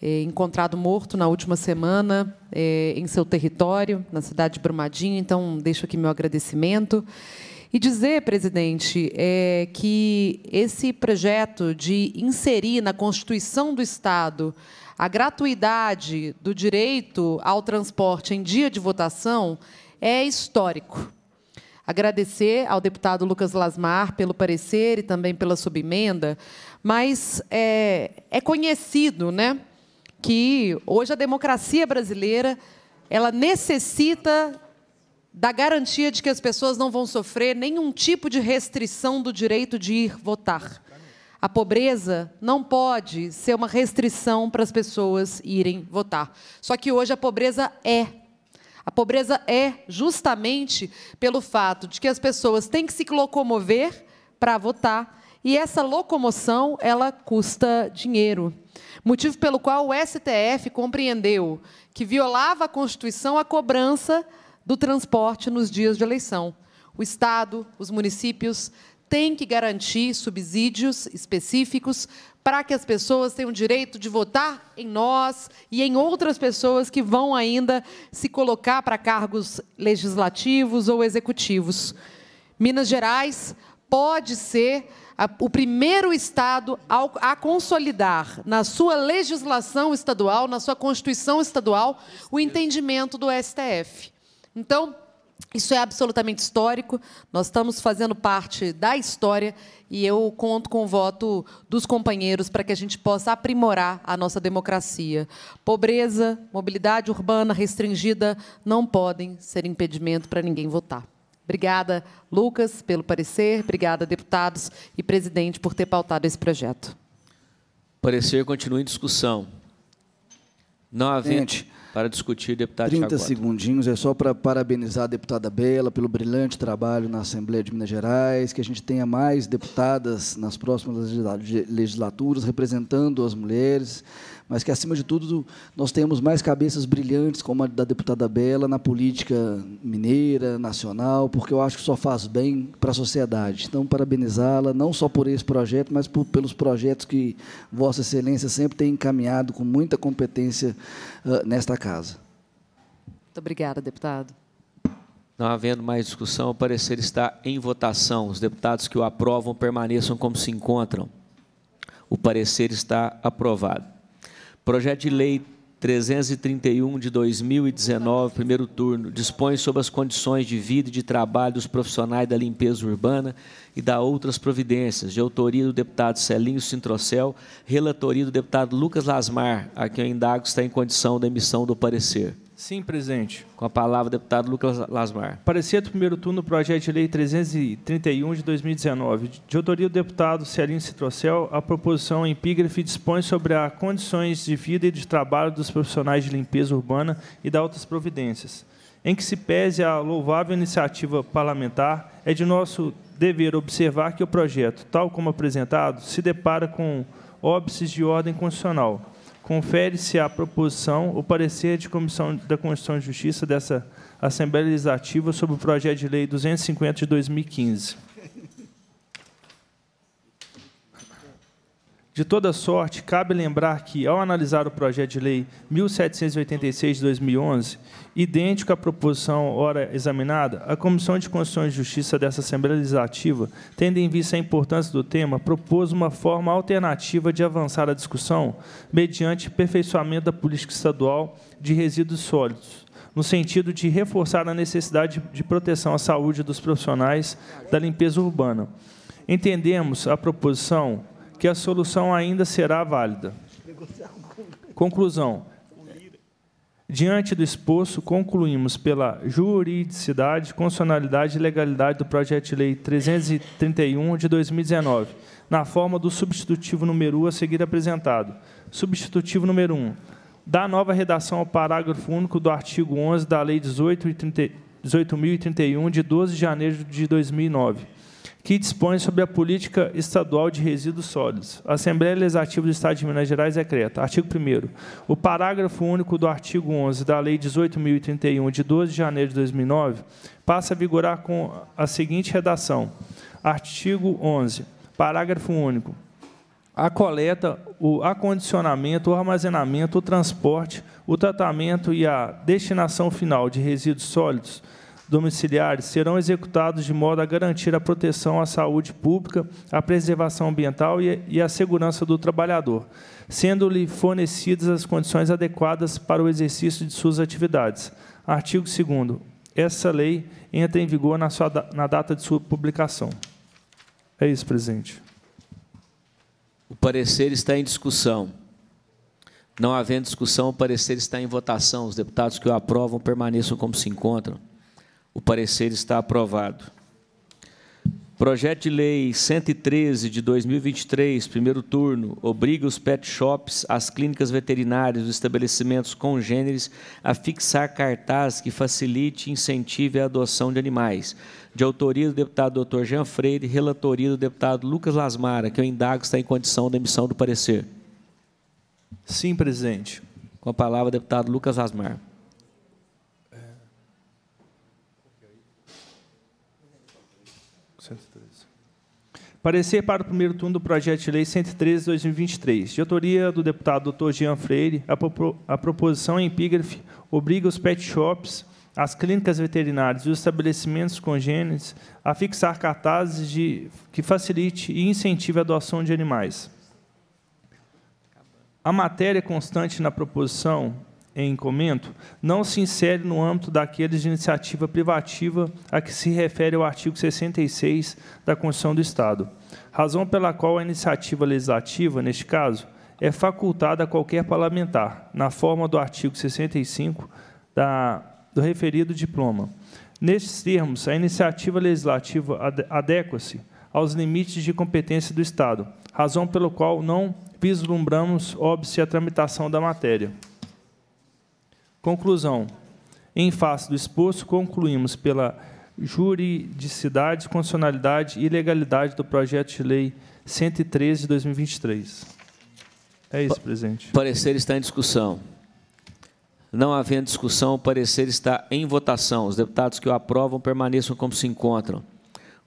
é, encontrado morto na última semana é, em seu território, na cidade de Brumadinho. Então, deixo aqui meu agradecimento. E dizer, presidente, é, que esse projeto de inserir na Constituição do Estado a gratuidade do direito ao transporte em dia de votação é histórico. Agradecer ao deputado Lucas Lasmar pelo parecer e também pela subemenda, mas é, é conhecido né, que hoje a democracia brasileira ela necessita da garantia de que as pessoas não vão sofrer nenhum tipo de restrição do direito de ir votar. A pobreza não pode ser uma restrição para as pessoas irem votar. Só que hoje a pobreza é. A pobreza é justamente pelo fato de que as pessoas têm que se locomover para votar e essa locomoção ela custa dinheiro motivo pelo qual o STF compreendeu que violava a Constituição a cobrança do transporte nos dias de eleição. O Estado, os municípios têm que garantir subsídios específicos para que as pessoas tenham direito de votar em nós e em outras pessoas que vão ainda se colocar para cargos legislativos ou executivos. Minas Gerais pode ser a, o primeiro Estado ao, a consolidar na sua legislação estadual, na sua Constituição estadual, o entendimento do STF. Então, isso é absolutamente histórico. Nós estamos fazendo parte da história e eu conto com o voto dos companheiros para que a gente possa aprimorar a nossa democracia. Pobreza, mobilidade urbana restringida não podem ser impedimento para ninguém votar. Obrigada, Lucas, pelo parecer. Obrigada, deputados e presidente, por ter pautado esse projeto. Parecer continua em discussão. Não havendo para discutir, deputado 30 Thiago segundinhos, é só para parabenizar a deputada Bela pelo brilhante trabalho na Assembleia de Minas Gerais, que a gente tenha mais deputadas nas próximas legislaturas representando as mulheres mas que, acima de tudo, nós temos mais cabeças brilhantes, como a da deputada Bela, na política mineira, nacional, porque eu acho que só faz bem para a sociedade. Então, parabenizá-la, não só por esse projeto, mas por, pelos projetos que Vossa Excelência sempre tem encaminhado com muita competência uh, nesta casa. Muito obrigada, deputado. Não havendo mais discussão, o parecer está em votação. Os deputados que o aprovam permaneçam como se encontram. O parecer está aprovado. Projeto de Lei 331 de 2019, primeiro turno, dispõe sobre as condições de vida e de trabalho dos profissionais da limpeza urbana e da outras providências, de autoria do deputado Celinho Sintrocel, relatoria do deputado Lucas Lasmar, a quem eu indago está em condição da emissão do parecer. Sim, presidente. Com a palavra, deputado Lucas Lasmar. Parecer do primeiro turno, projeto de lei 331 de 2019. De autoria do deputado Celinho Citrocel, a proposição em epígrafe dispõe sobre as condições de vida e de trabalho dos profissionais de limpeza urbana e da outras providências. Em que se pese a louvável iniciativa parlamentar, é de nosso dever observar que o projeto, tal como apresentado, se depara com óbices de ordem constitucional confere-se à proposição o parecer de comissão da Constituição de Justiça dessa Assembleia Legislativa sobre o projeto de lei 250 de 2015. De toda sorte, cabe lembrar que, ao analisar o projeto de lei 1786 de 2011, idêntico à proposição ora examinada, a Comissão de Constituição e Justiça dessa Assembleia Legislativa, tendo em vista a importância do tema, propôs uma forma alternativa de avançar a discussão mediante aperfeiçoamento da política estadual de resíduos sólidos, no sentido de reforçar a necessidade de proteção à saúde dos profissionais da limpeza urbana. Entendemos a proposição que a solução ainda será válida. Conclusão. Diante do exposto, concluímos pela juridicidade, constitucionalidade e legalidade do projeto de lei 331 de 2019, na forma do substitutivo número 1 a seguir apresentado. Substitutivo número 1. Dá nova redação ao parágrafo único do artigo 11 da Lei 18.031, de 12 de janeiro de 2009 que dispõe sobre a política estadual de resíduos sólidos. A Assembleia Legislativa do Estado de Minas Gerais decreta. É artigo 1 O parágrafo único do artigo 11 da Lei 18.031, de 12 de janeiro de 2009, passa a vigorar com a seguinte redação. Artigo 11. Parágrafo único. A coleta, o acondicionamento, o armazenamento, o transporte, o tratamento e a destinação final de resíduos sólidos – domiciliares serão executados de modo a garantir a proteção à saúde pública, a preservação ambiental e a segurança do trabalhador, sendo-lhe fornecidas as condições adequadas para o exercício de suas atividades. Artigo 2 Essa lei entra em vigor na, sua, na data de sua publicação. É isso, presidente. O parecer está em discussão. Não havendo discussão, o parecer está em votação. Os deputados que o aprovam permaneçam como se encontram. O parecer está aprovado. Projeto de Lei 113 de 2023, primeiro turno, obriga os pet shops, as clínicas veterinárias, os estabelecimentos congêneres a fixar cartaz que facilite e incentive a adoção de animais. De autoria do deputado Dr. Jean Freire, relatoria do deputado Lucas Lasmara, que eu indago está em condição da emissão do parecer. Sim, presidente. Com a palavra, deputado Lucas Lasmara. Parecer para o primeiro turno do projeto de lei 113/2023, de autoria do deputado Dr. Jean Freire, a, propo, a proposição em epígrafe obriga os pet shops, as clínicas veterinárias e os estabelecimentos congêneres a fixar cartazes de, que facilite e incentive a doação de animais. A matéria constante na proposição em comento não se insere no âmbito daqueles de iniciativa privativa a que se refere o artigo 66 da Constituição do Estado, razão pela qual a iniciativa legislativa, neste caso, é facultada a qualquer parlamentar, na forma do artigo 65 da, do referido diploma. Nestes termos, a iniciativa legislativa adequa-se aos limites de competência do Estado, razão pelo qual não vislumbramos, óbvio, a tramitação da matéria. Conclusão. Em face do exposto, concluímos pela juridicidade, condicionalidade e legalidade do projeto de lei 113 de 2023. É isso, presidente. Parecer está em discussão. Não havendo discussão, o parecer está em votação. Os deputados que o aprovam permaneçam como se encontram.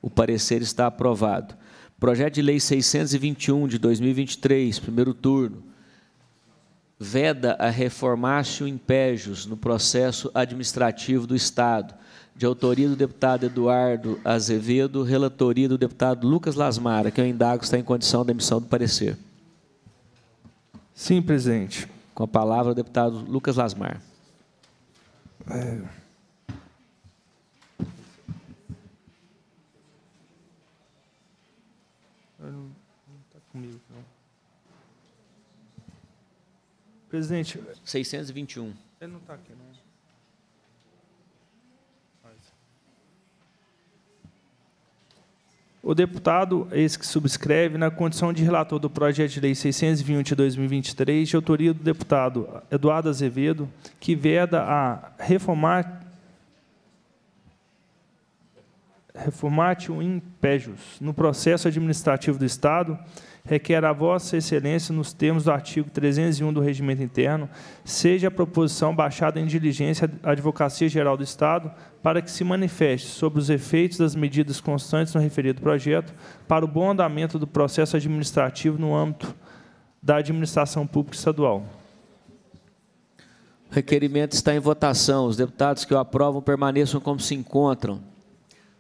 O parecer está aprovado. Projeto de Lei 621 de 2023, primeiro turno veda a reformácio impégios no processo administrativo do Estado, de autoria do deputado Eduardo Azevedo, relatoria do deputado Lucas Lasmara, que eu indago está em condição de emissão do parecer. Sim, presidente. Com a palavra o deputado Lucas Lasmar. É... Presidente. 621. Ele não está aqui, não. O deputado, esse que subscreve, na condição de relator do projeto de lei 620 de 2023, de autoria do deputado Eduardo Azevedo, que veda a reformar reformatio impejus no processo administrativo do Estado, requer é a Vossa Excelência, nos termos do artigo 301 do Regimento Interno, seja a proposição baixada em diligência à Advocacia Geral do Estado para que se manifeste sobre os efeitos das medidas constantes no referido projeto para o bom andamento do processo administrativo no âmbito da administração pública estadual. O requerimento está em votação. Os deputados que o aprovam permaneçam como se encontram.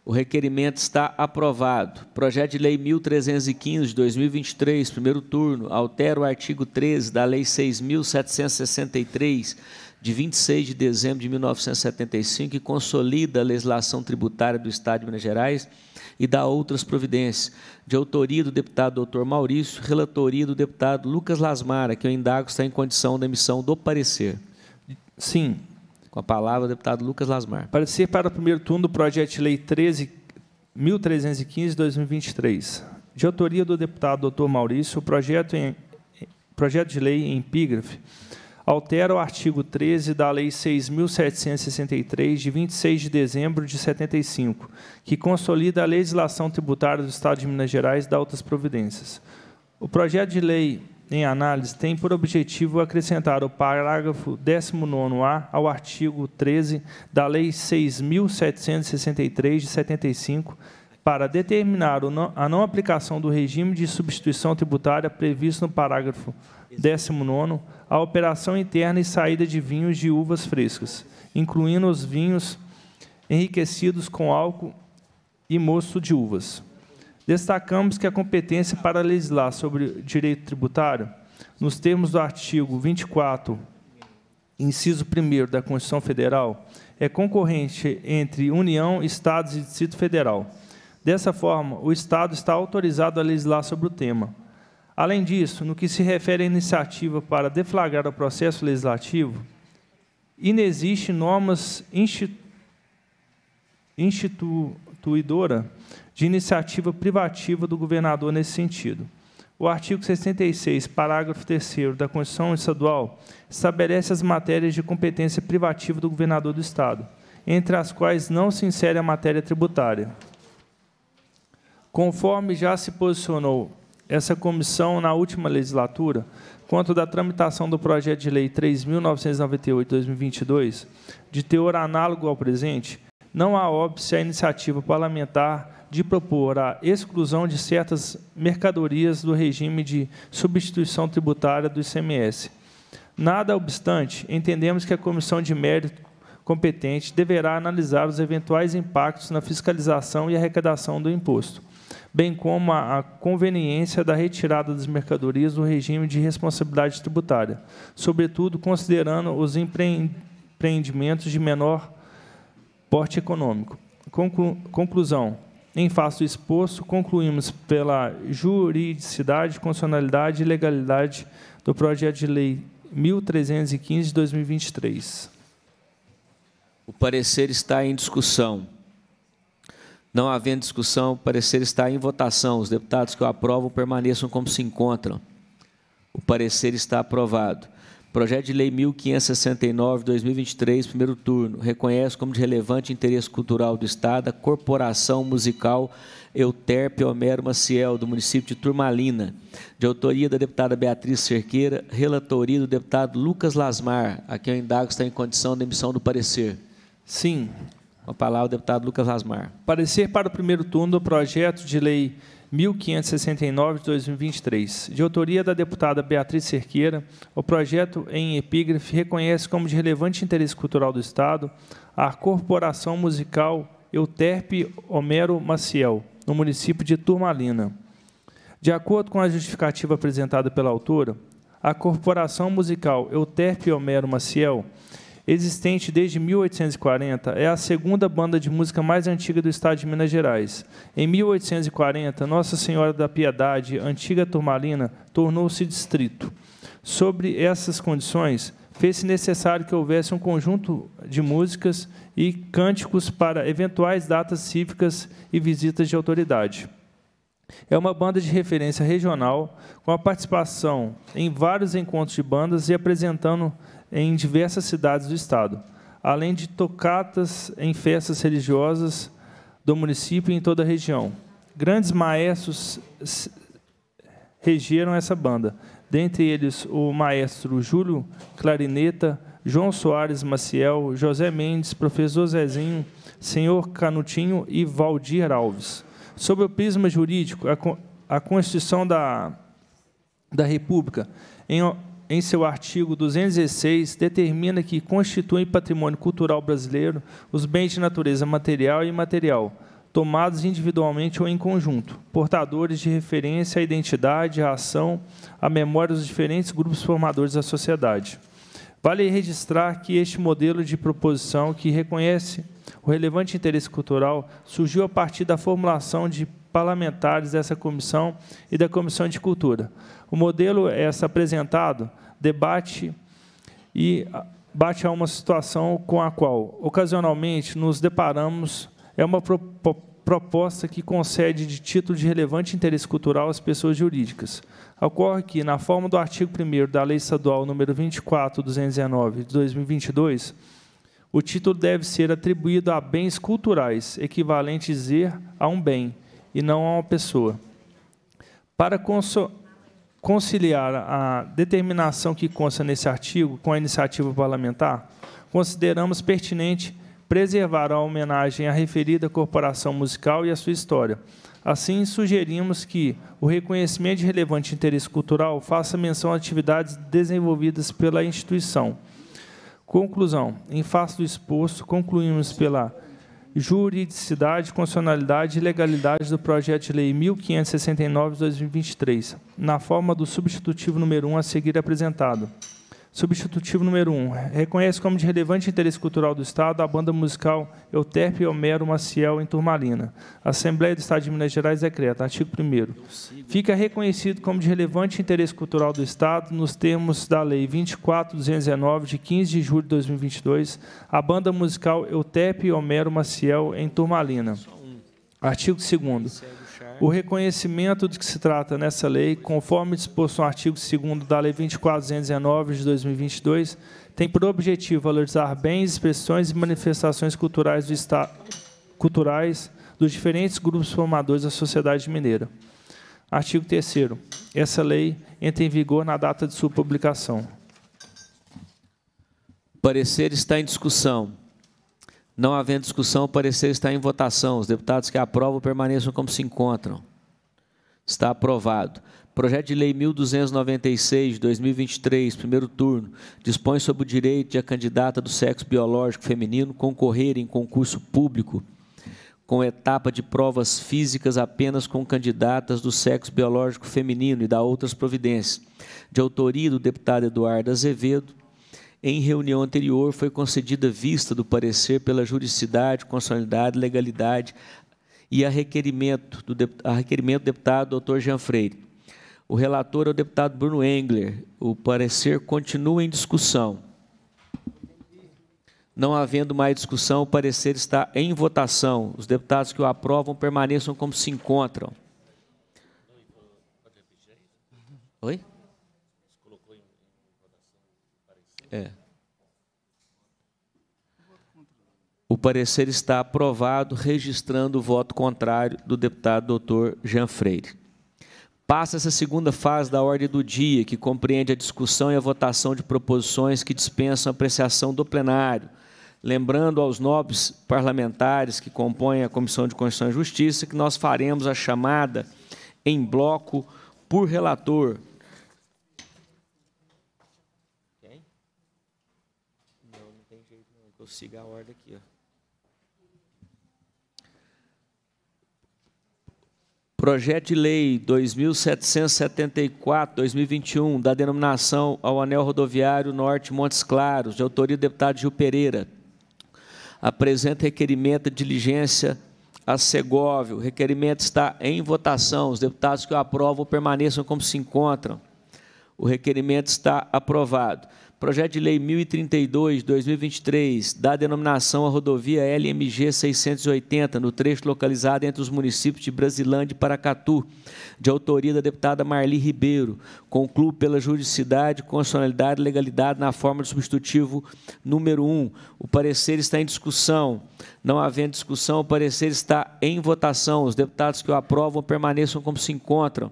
O requerimento está aprovado. Projeto de Lei 1315 de 2023, primeiro turno, altera o artigo 13 da Lei 6763 de 26 de dezembro de 1975 que consolida a legislação tributária do Estado de Minas Gerais e dá outras providências, de autoria do deputado doutor Maurício, relatoria do deputado Lucas Lasmara, que eu indago está em condição da emissão do parecer. Sim, com a palavra, o deputado Lucas Lasmar. Parecer para o primeiro turno do projeto de lei 13, 1315-2023. De autoria do deputado doutor Maurício, o projeto, em, projeto de lei em epígrafe altera o artigo 13 da Lei 6.763, de 26 de dezembro de 75, que consolida a legislação tributária do Estado de Minas Gerais e dá outras providências. O projeto de lei em análise tem por objetivo acrescentar o parágrafo 19A ao artigo 13 da Lei 6.763, de 75, para determinar a não aplicação do regime de substituição tributária previsto no parágrafo 19 à operação interna e saída de vinhos de uvas frescas, incluindo os vinhos enriquecidos com álcool e mosto de uvas. Destacamos que a competência para legislar sobre direito tributário, nos termos do artigo 24, inciso 1 da Constituição Federal, é concorrente entre União, Estados e Distrito Federal. Dessa forma, o Estado está autorizado a legislar sobre o tema. Além disso, no que se refere à iniciativa para deflagrar o processo legislativo, inexiste normas institu instituidora de iniciativa privativa do governador nesse sentido. O artigo 66, parágrafo 3 da Constituição Estadual estabelece as matérias de competência privativa do governador do Estado, entre as quais não se insere a matéria tributária. Conforme já se posicionou essa comissão na última legislatura, quanto da tramitação do projeto de lei 3.998-2022, de teor análogo ao presente, não há óbice à iniciativa parlamentar de propor a exclusão de certas mercadorias do regime de substituição tributária do ICMS. Nada obstante, entendemos que a comissão de mérito competente deverá analisar os eventuais impactos na fiscalização e arrecadação do imposto, bem como a conveniência da retirada das mercadorias do regime de responsabilidade tributária, sobretudo considerando os empreendimentos de menor porte econômico. Conclusão: em face do exposto, concluímos pela juridicidade, constitucionalidade e legalidade do projeto de lei 1315 de 2023. O parecer está em discussão. Não havendo discussão, o parecer está em votação. Os deputados que o aprovam permaneçam como se encontram. O parecer está aprovado. Projeto de Lei 1569, 2023, primeiro turno. Reconhece como de relevante interesse cultural do Estado a Corporação Musical Euterpe Homero Maciel, do município de Turmalina. De autoria da deputada Beatriz Cerqueira, relatoria do deputado Lucas Lasmar, a quem eu indago está em condição de emissão do parecer. Sim. Com a palavra, o deputado Lucas Lasmar. Parecer para o primeiro turno do projeto de lei 1569 de 2023, de autoria da deputada Beatriz Cerqueira, o projeto em epígrafe reconhece como de relevante interesse cultural do Estado a corporação musical Euterpe Homero Maciel, no município de Turmalina. De acordo com a justificativa apresentada pela autora, a corporação musical Euterpe Homero Maciel existente desde 1840, é a segunda banda de música mais antiga do estado de Minas Gerais. Em 1840, Nossa Senhora da Piedade, antiga turmalina, tornou-se distrito. Sobre essas condições, fez-se necessário que houvesse um conjunto de músicas e cânticos para eventuais datas cívicas e visitas de autoridade. É uma banda de referência regional, com a participação em vários encontros de bandas e apresentando em diversas cidades do estado, além de tocatas em festas religiosas do município e em toda a região. Grandes maestros regeram essa banda, dentre eles o maestro Júlio Clarineta, João Soares Maciel, José Mendes, professor Zezinho, senhor Canutinho e Valdir Alves. Sob o prisma jurídico, a, Constituição da, da República, em em seu artigo 216, determina que constituem patrimônio cultural brasileiro os bens de natureza material e imaterial, tomados individualmente ou em conjunto, portadores de referência à identidade, à ação, à memória dos diferentes grupos formadores da sociedade. Vale registrar que este modelo de proposição, que reconhece o relevante interesse cultural, surgiu a partir da formulação de parlamentares dessa comissão e da Comissão de Cultura, o modelo é essa apresentado debate e ah, bate a uma situação com a qual, ocasionalmente, nos deparamos é uma pro proposta que concede de título de relevante interesse cultural às pessoas jurídicas. Ocorre que, na forma do artigo 1 da Lei Estadual nº 24219, de 2022, o título deve ser atribuído a bens culturais, equivalente a dizer a um bem, e não a uma pessoa. Para, conciliar a determinação que consta nesse artigo com a iniciativa parlamentar, consideramos pertinente preservar a homenagem à referida corporação musical e à sua história. Assim, sugerimos que o reconhecimento de relevante interesse cultural faça menção a atividades desenvolvidas pela instituição. Conclusão. Em face do exposto, concluímos pela juridicidade, constitucionalidade e legalidade do projeto de lei 1569 de 2023, na forma do substitutivo número 1 a seguir apresentado. Substitutivo número 1. Um, reconhece como de relevante interesse cultural do Estado a banda musical Euterpe Homero Maciel em Turmalina. Assembleia do Estado de Minas Gerais decreta, é artigo 1 Fica reconhecido como de relevante interesse cultural do Estado, nos termos da Lei 24219, de 15 de julho de 2022, a banda musical Euterpe Homero Maciel em Turmalina. Artigo 2 o reconhecimento de que se trata nessa lei, conforme disposto no artigo 2 da Lei 2419 de 2022, tem por objetivo valorizar bens, expressões e manifestações culturais, do culturais dos diferentes grupos formadores da sociedade mineira. Artigo 3 Essa lei entra em vigor na data de sua publicação. O parecer está em discussão. Não havendo discussão, o parecer está em votação. Os deputados que aprovam permaneçam como se encontram. Está aprovado. Projeto de Lei 1296 de 2023, primeiro turno, dispõe sobre o direito de a candidata do sexo biológico feminino concorrer em concurso público com etapa de provas físicas apenas com candidatas do sexo biológico feminino e da outras providências. De autoria do deputado Eduardo Azevedo, em reunião anterior foi concedida vista do parecer pela juridicidade, constitucionalidade, legalidade e a requerimento do, a requerimento do deputado doutor Jean Freire. O relator é o deputado Bruno Engler. O parecer continua em discussão. Não havendo mais discussão, o parecer está em votação. Os deputados que o aprovam permaneçam como se encontram. Oi? O parecer está aprovado, registrando o voto contrário do deputado doutor Jean Freire. Passa essa segunda fase da ordem do dia, que compreende a discussão e a votação de proposições que dispensam apreciação do plenário, lembrando aos nobres parlamentares que compõem a Comissão de Constituição e Justiça que nós faremos a chamada em bloco por relator. Quem? Não, não tem jeito não, eu sigo a ordem aqui, ó. Projeto de Lei 2774-2021, da denominação ao Anel Rodoviário Norte Montes Claros, de autoria do deputado Gil Pereira. Apresenta requerimento de diligência a Segovio. O requerimento está em votação. Os deputados que o aprovam permaneçam como se encontram. O requerimento está aprovado. Projeto de Lei 1032, 2023, dá denominação à rodovia LMG 680, no trecho localizado entre os municípios de Brasilândia e Paracatu, de autoria da deputada Marli Ribeiro. Concluo pela juridicidade, constitucionalidade e legalidade na forma do substitutivo número 1. O parecer está em discussão. Não havendo discussão, o parecer está em votação. Os deputados que o aprovam permaneçam como se encontram.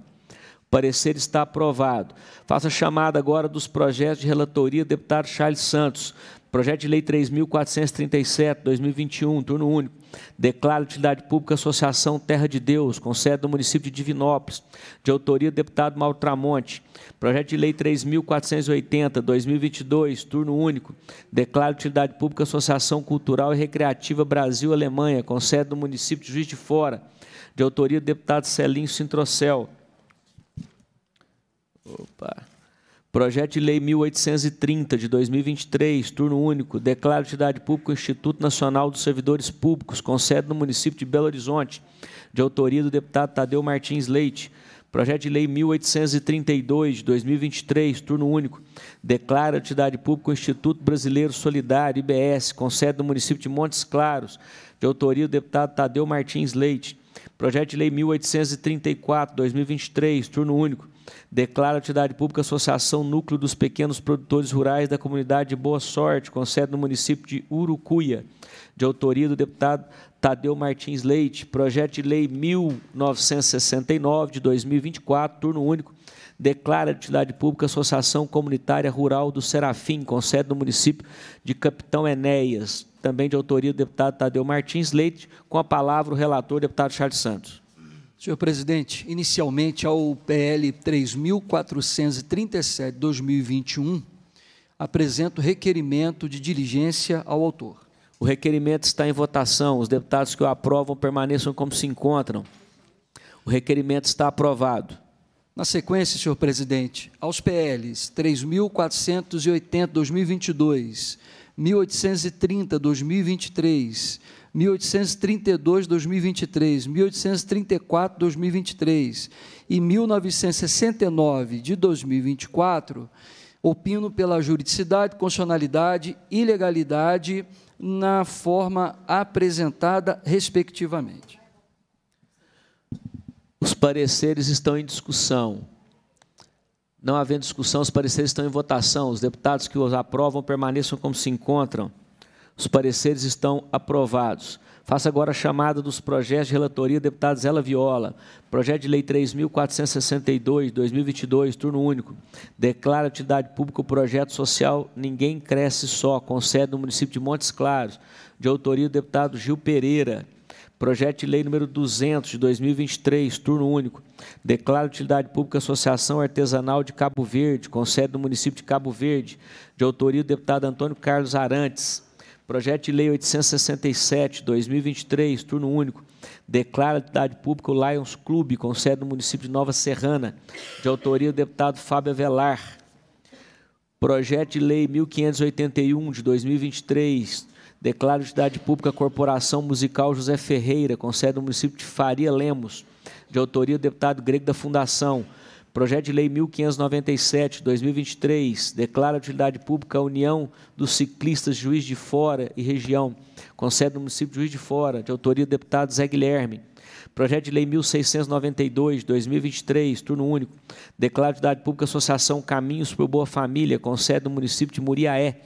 Parecer está aprovado. Faça a chamada agora dos projetos de relatoria, deputado Charles Santos. Projeto de Lei 3.437, 2021, turno único. Declara utilidade pública Associação Terra de Deus, com sede no município de Divinópolis, de autoria deputado Mauro Projeto de Lei 3.480, 2022, turno único. Declara utilidade pública Associação Cultural e Recreativa Brasil-Alemanha, com sede no município de Juiz de Fora, de autoria deputado Celinho Sintrocel. Opa. Projeto de Lei 1830 de 2023, turno único, declara entidade pública o Instituto Nacional dos Servidores Públicos, com sede no município de Belo Horizonte, de autoria do deputado Tadeu Martins Leite. Projeto de Lei 1832 de 2023, turno único, declara entidade pública o Instituto Brasileiro Solidário, IBS, com sede no município de Montes Claros, de autoria do deputado Tadeu Martins Leite. Projeto de Lei 1834 de 2023, turno único, Declara a atividade pública Associação Núcleo dos Pequenos Produtores Rurais da Comunidade de Boa Sorte, com sede no município de Urucuia, de autoria do deputado Tadeu Martins Leite. Projeto de Lei 1969, de 2024, turno único. Declara a atividade pública Associação Comunitária Rural do Serafim, com sede no município de Capitão Enéas, também de autoria do deputado Tadeu Martins Leite. Com a palavra o relator, deputado Charles Santos. Senhor presidente, inicialmente ao PL 3437/2021, apresento requerimento de diligência ao autor. O requerimento está em votação. Os deputados que o aprovam permaneçam como se encontram. O requerimento está aprovado. Na sequência, senhor presidente, aos PLs 3480/2022, 1830/2023, 1832, 2023, 1834, 2023 e 1969 de 2024, opino pela juridicidade, constitucionalidade e legalidade na forma apresentada, respectivamente. Os pareceres estão em discussão. Não havendo discussão, os pareceres estão em votação. Os deputados que os aprovam permaneçam como se encontram. Os pareceres estão aprovados. Faço agora a chamada dos projetos de relatoria, deputado Zela Viola. Projeto de Lei 3.462, 2022, turno único. Declara utilidade pública o projeto social Ninguém Cresce Só, com sede no município de Montes Claros, de autoria do deputado Gil Pereira. Projeto de Lei número 200, de 2023, turno único. Declara utilidade pública a Associação Artesanal de Cabo Verde, com sede no município de Cabo Verde, de autoria do deputado Antônio Carlos Arantes. Projeto de Lei 867, 2023, turno único, declara a atividade pública o Lions Clube, com sede no município de Nova Serrana, de autoria do deputado Fábio Avelar. Projeto de Lei 1581, de 2023, declara a atividade pública a Corporação Musical José Ferreira, com sede no município de Faria Lemos, de autoria do deputado Grego da Fundação. Projeto de Lei 1597, 2023, declara a utilidade pública a União dos Ciclistas Juiz de Fora e Região, concede o no município de Juiz de Fora, de autoria do deputado Zé Guilherme. Projeto de Lei 1692, 2023, turno único, declara a utilidade pública a Associação Caminhos por Boa Família, concede o no município de Muriaé,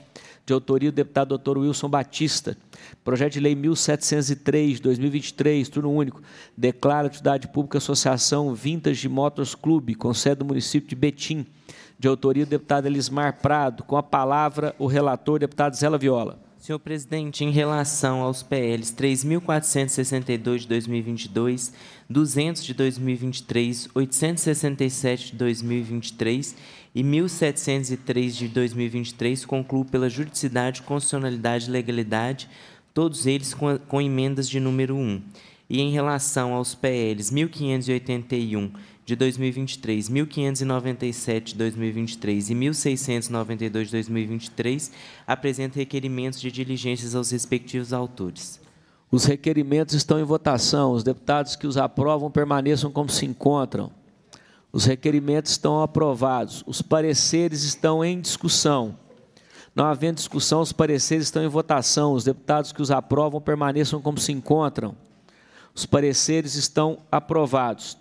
de autoria do deputado doutor Wilson Batista. Projeto de lei 1703, 2023, turno único, declara atividade pública Associação Vintage Motors Clube, com sede do município de Betim, de autoria do deputado Elismar Prado. Com a palavra, o relator, deputado Zela Viola. Senhor presidente, em relação aos PLs 3.462 de 2022, 200 de 2023, 867 de 2023 e 1703 de 2023 concluo pela juridicidade, constitucionalidade e legalidade, todos eles com, com emendas de número 1. E em relação aos PLs 1581 de 2023, 1597 de 2023 e 1692 de 2023, apresenta requerimentos de diligências aos respectivos autores. Os requerimentos estão em votação. Os deputados que os aprovam permaneçam como se encontram. Os requerimentos estão aprovados. Os pareceres estão em discussão. Não havendo discussão, os pareceres estão em votação. Os deputados que os aprovam permaneçam como se encontram. Os pareceres estão aprovados.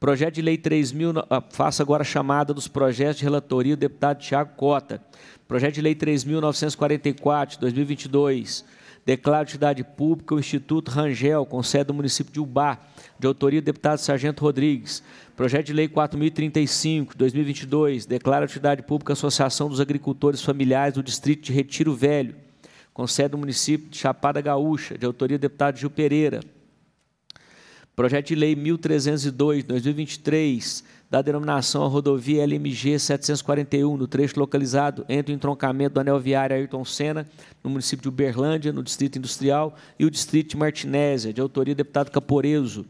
Projeto de Lei 3.000, ah, faço agora a chamada dos projetos de relatoria do deputado Tiago Cota. Projeto de Lei 3.944, 2022 declara atividade pública o Instituto Rangel, com sede do município de Ubá, de autoria do deputado Sargento Rodrigues. Projeto de Lei 4.035, 2022, declara atividade pública a Associação dos Agricultores Familiares do Distrito de Retiro Velho, com sede do município de Chapada Gaúcha, de autoria do deputado Gil Pereira. Projeto de Lei 1302, 2023, da denominação rodovia LMG 741, no trecho localizado entre o entroncamento do anel viário Ayrton Senna, no município de Uberlândia, no Distrito Industrial, e o Distrito de Martinésia, de autoria do deputado Caporeso.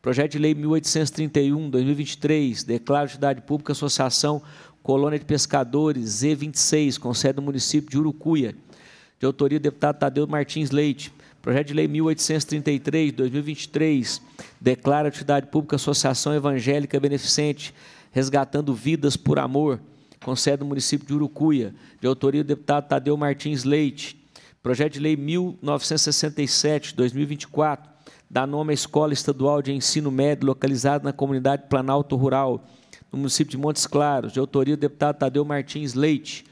Projeto de Lei 1831-2023, declara cidade pública Associação Colônia de Pescadores Z26, com sede no município de Urucuia, de autoria do deputado Tadeu Martins Leite. Projeto de Lei 1833, 2023, declara a utilidade pública Associação Evangélica Beneficente, resgatando vidas por amor, com sede no município de Urucuia, de autoria do deputado Tadeu Martins Leite. Projeto de Lei 1967, 2024, dá nome à Escola Estadual de Ensino Médio, localizada na comunidade Planalto Rural, no município de Montes Claros, de autoria do deputado Tadeu Martins Leite.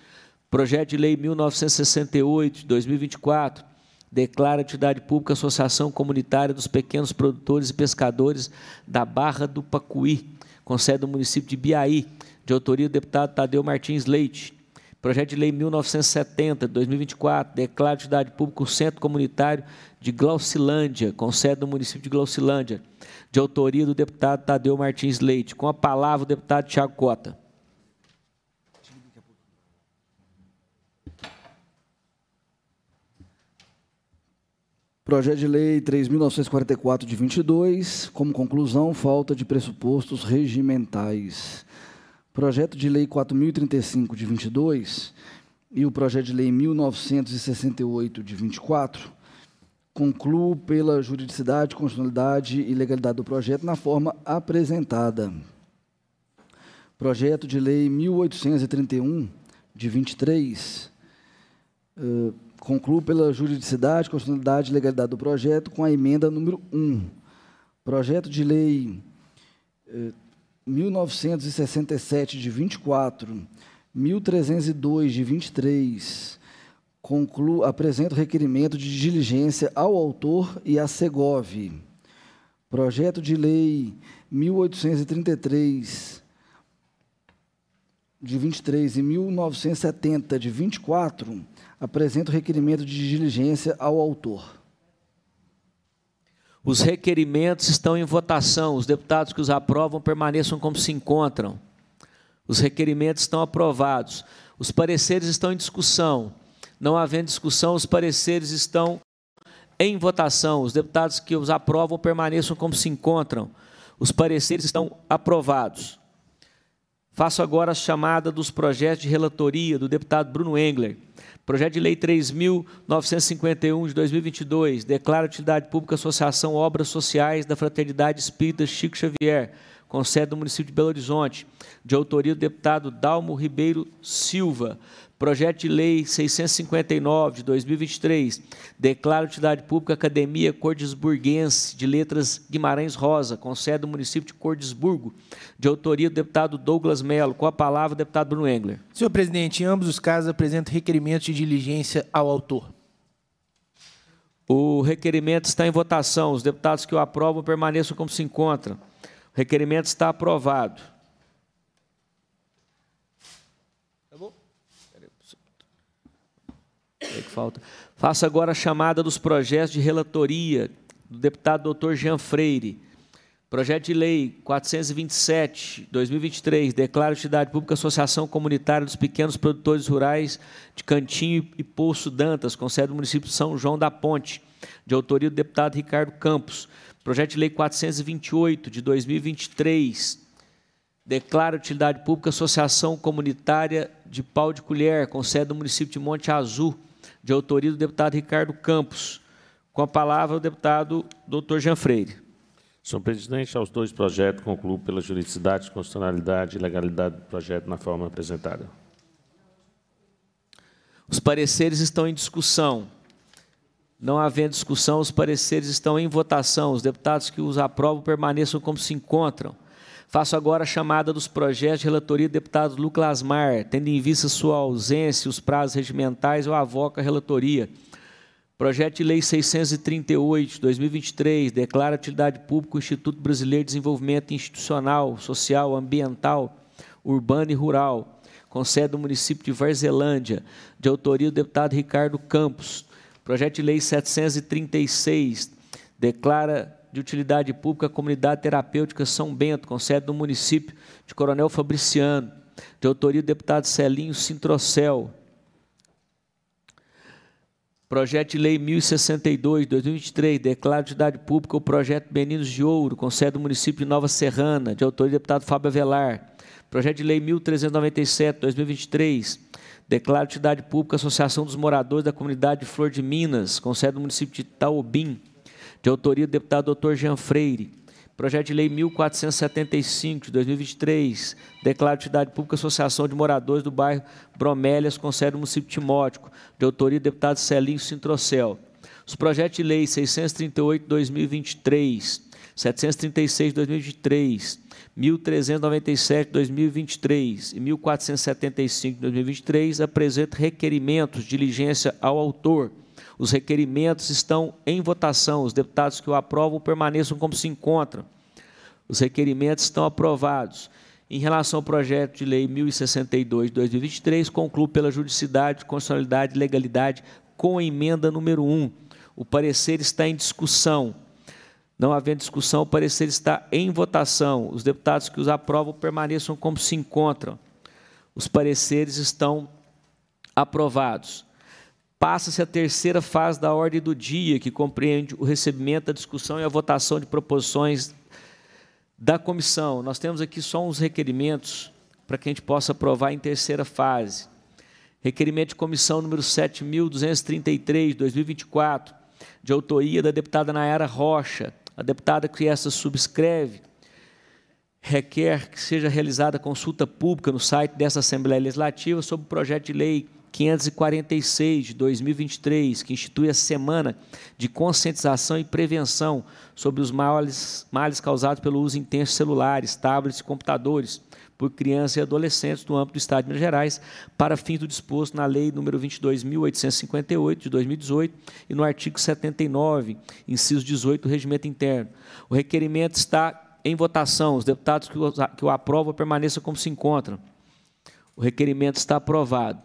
Projeto de Lei 1968, 2024, declara atividade entidade pública Associação Comunitária dos Pequenos Produtores e Pescadores da Barra do Pacuí, com sede no município de Biaí, de autoria do deputado Tadeu Martins Leite. Projeto de Lei 1970, 2024, declara atividade pública o Centro Comunitário de Glaucilândia, com sede no município de Glaucilândia, de autoria do deputado Tadeu Martins Leite. Com a palavra, o deputado Tiago Cota. Projeto de Lei 3.944 de 22, como conclusão, falta de pressupostos regimentais. Projeto de Lei 4.035 de 22 e o Projeto de Lei 1.968 de 24, concluo pela juridicidade, constitucionalidade e legalidade do projeto na forma apresentada. Projeto de Lei 1831 de 23. Uh, Concluo pela juridicidade, constitucionalidade e legalidade do projeto com a emenda número 1. Projeto de lei eh, 1967 de 24, 1302 de 23. Concluo, apresento requerimento de diligência ao autor e à Segov. Projeto de lei 1833 de 23 e 1970 de 24 apresenta o requerimento de diligência ao autor. Os requerimentos estão em votação. Os deputados que os aprovam permaneçam como se encontram. Os requerimentos estão aprovados. Os pareceres estão em discussão. Não havendo discussão, os pareceres estão em votação. Os deputados que os aprovam permaneçam como se encontram. Os pareceres estão aprovados. Faço agora a chamada dos projetos de relatoria do deputado Bruno Engler. Projeto de Lei 3.951 de 2022 declara utilidade pública Associação Obras Sociais da Fraternidade Espírita Chico Xavier, com sede no município de Belo Horizonte, de autoria do deputado Dalmo Ribeiro Silva. Projeto de Lei 659 de 2023 declara utilidade pública Academia Cordesburguense de Letras Guimarães Rosa, com sede no município de Cordesburgo, de autoria do deputado Douglas Melo. Com a palavra, o deputado Bruno Engler. Senhor presidente, em ambos os casos apresento requerimento de diligência ao autor. O requerimento está em votação. Os deputados que o aprovam permaneçam como se encontram. O requerimento está aprovado. é que falta. Faço agora a chamada dos projetos de relatoria do deputado doutor Jean Freire. Projeto de Lei 427, 2023, declara utilidade pública Associação Comunitária dos Pequenos Produtores Rurais de Cantinho e Poço Dantas, com sede do município de São João da Ponte, de autoria do deputado Ricardo Campos. Projeto de Lei 428, de 2023, declara utilidade pública Associação Comunitária de Pau de Colher, com sede do município de Monte Azul, de autoria do deputado Ricardo Campos. Com a palavra, o deputado Dr. Jean Freire. Senhor presidente, aos dois projetos, concluo pela juridicidade, constitucionalidade e legalidade do projeto na forma apresentada. Os pareceres estão em discussão. Não havendo discussão, os pareceres estão em votação. Os deputados que os aprovam permaneçam como se encontram. Faço agora a chamada dos projetos de relatoria do deputado Lucas Lasmar, tendo em vista sua ausência, os prazos regimentais, eu avoco a relatoria. Projeto de Lei 638, 2023, declara utilidade pública o Instituto Brasileiro de Desenvolvimento Institucional, Social, Ambiental, Urbano e Rural, com sede no município de Varzelândia, de autoria do deputado Ricardo Campos. Projeto de Lei 736, declara de Utilidade Pública Comunidade Terapêutica São Bento, com sede no município de Coronel Fabriciano, de autoria do deputado Celinho Sintrocel. Projeto de Lei 1062, 2023, declara de utilidade pública o projeto Meninos de Ouro, com sede no município de Nova Serrana, de autoria do deputado Fábio Avelar. Projeto de Lei 1397, 2023, declara de utilidade pública a Associação dos Moradores da Comunidade de Flor de Minas, com sede no município de Taubim de autoria do deputado Dr. Jean Freire. Projeto de Lei 1475, de 2023, declara de pública Associação de Moradores do Bairro Bromélias, com sede no município Timótico, de autoria do deputado Celinho Sintrocel. Os projetos de lei 638, 2023, 736, 2023, 1397, 2023 e 1475, 2023, apresentam requerimentos de diligência ao autor os requerimentos estão em votação. Os deputados que o aprovam permaneçam como se encontram. Os requerimentos estão aprovados. Em relação ao projeto de lei 1062 de 2023, concluo pela juridicidade, constitucionalidade e legalidade com a emenda número 1. O parecer está em discussão. Não havendo discussão, o parecer está em votação. Os deputados que os aprovam permaneçam como se encontram. Os pareceres estão aprovados. Passa-se a terceira fase da ordem do dia, que compreende o recebimento, a discussão e a votação de proposições da comissão. Nós temos aqui só uns requerimentos para que a gente possa aprovar em terceira fase. Requerimento de comissão número 7.233, 2024, de autoria da deputada Nayara Rocha. A deputada que essa subscreve requer que seja realizada consulta pública no site dessa Assembleia Legislativa sobre o projeto de lei 546 de 2023, que institui a Semana de Conscientização e Prevenção sobre os males, males causados pelo uso intenso de celulares, tablets e computadores por crianças e adolescentes no âmbito do Estado de Minas Gerais, para fins do disposto na Lei nº 22.858, de 2018, e no artigo 79, inciso 18, do Regimento Interno. O requerimento está em votação. Os deputados que o, que o aprovam permaneçam como se encontram. O requerimento está aprovado.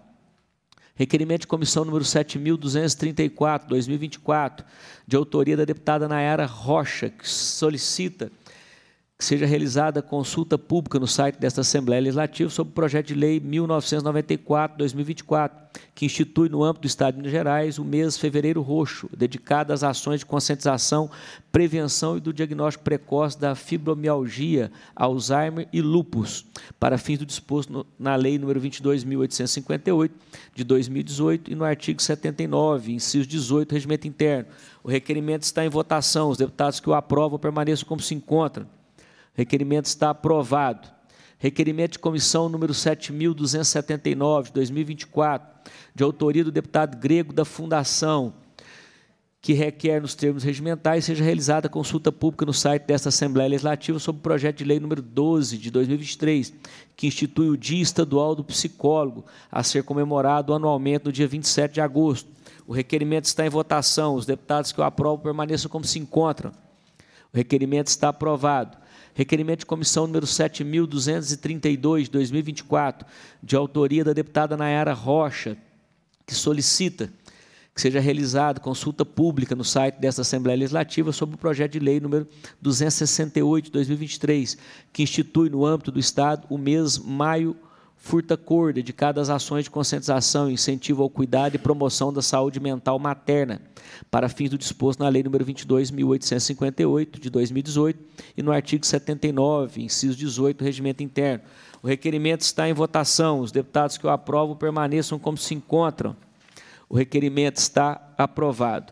Requerimento de comissão número 7.234, 2024, de autoria da deputada Nayara Rocha, que solicita que seja realizada consulta pública no site desta Assembleia Legislativa sobre o projeto de lei 1994-2024, que institui no âmbito do Estado de Minas Gerais o mês fevereiro roxo, dedicado às ações de conscientização, prevenção e do diagnóstico precoce da fibromialgia, Alzheimer e lupus, para fins do disposto na lei número 22.858 de 2018 e no artigo 79, inciso 18, regimento interno. O requerimento está em votação. Os deputados que o aprovam permaneçam como se encontram requerimento está aprovado. Requerimento de comissão número 7.279, 2024, de autoria do deputado grego da Fundação, que requer, nos termos regimentais, seja realizada consulta pública no site desta Assembleia Legislativa sobre o projeto de lei número 12 de 2023, que institui o Dia Estadual do Psicólogo, a ser comemorado anualmente no dia 27 de agosto. O requerimento está em votação. Os deputados que o aprovam permaneçam como se encontram. O requerimento está aprovado. Requerimento de comissão número 7.232, 2024, de autoria da deputada Nayara Rocha, que solicita que seja realizada consulta pública no site desta Assembleia Legislativa sobre o projeto de lei número 268 2023, que institui no âmbito do Estado o mês maio furta cor, dedicadas a ações de conscientização, incentivo ao cuidado e promoção da saúde mental materna, para fins do disposto na Lei nº 22.858, de 2018, e no artigo 79, inciso 18, do Regimento Interno. O requerimento está em votação. Os deputados que o aprovam permaneçam como se encontram. O requerimento está aprovado.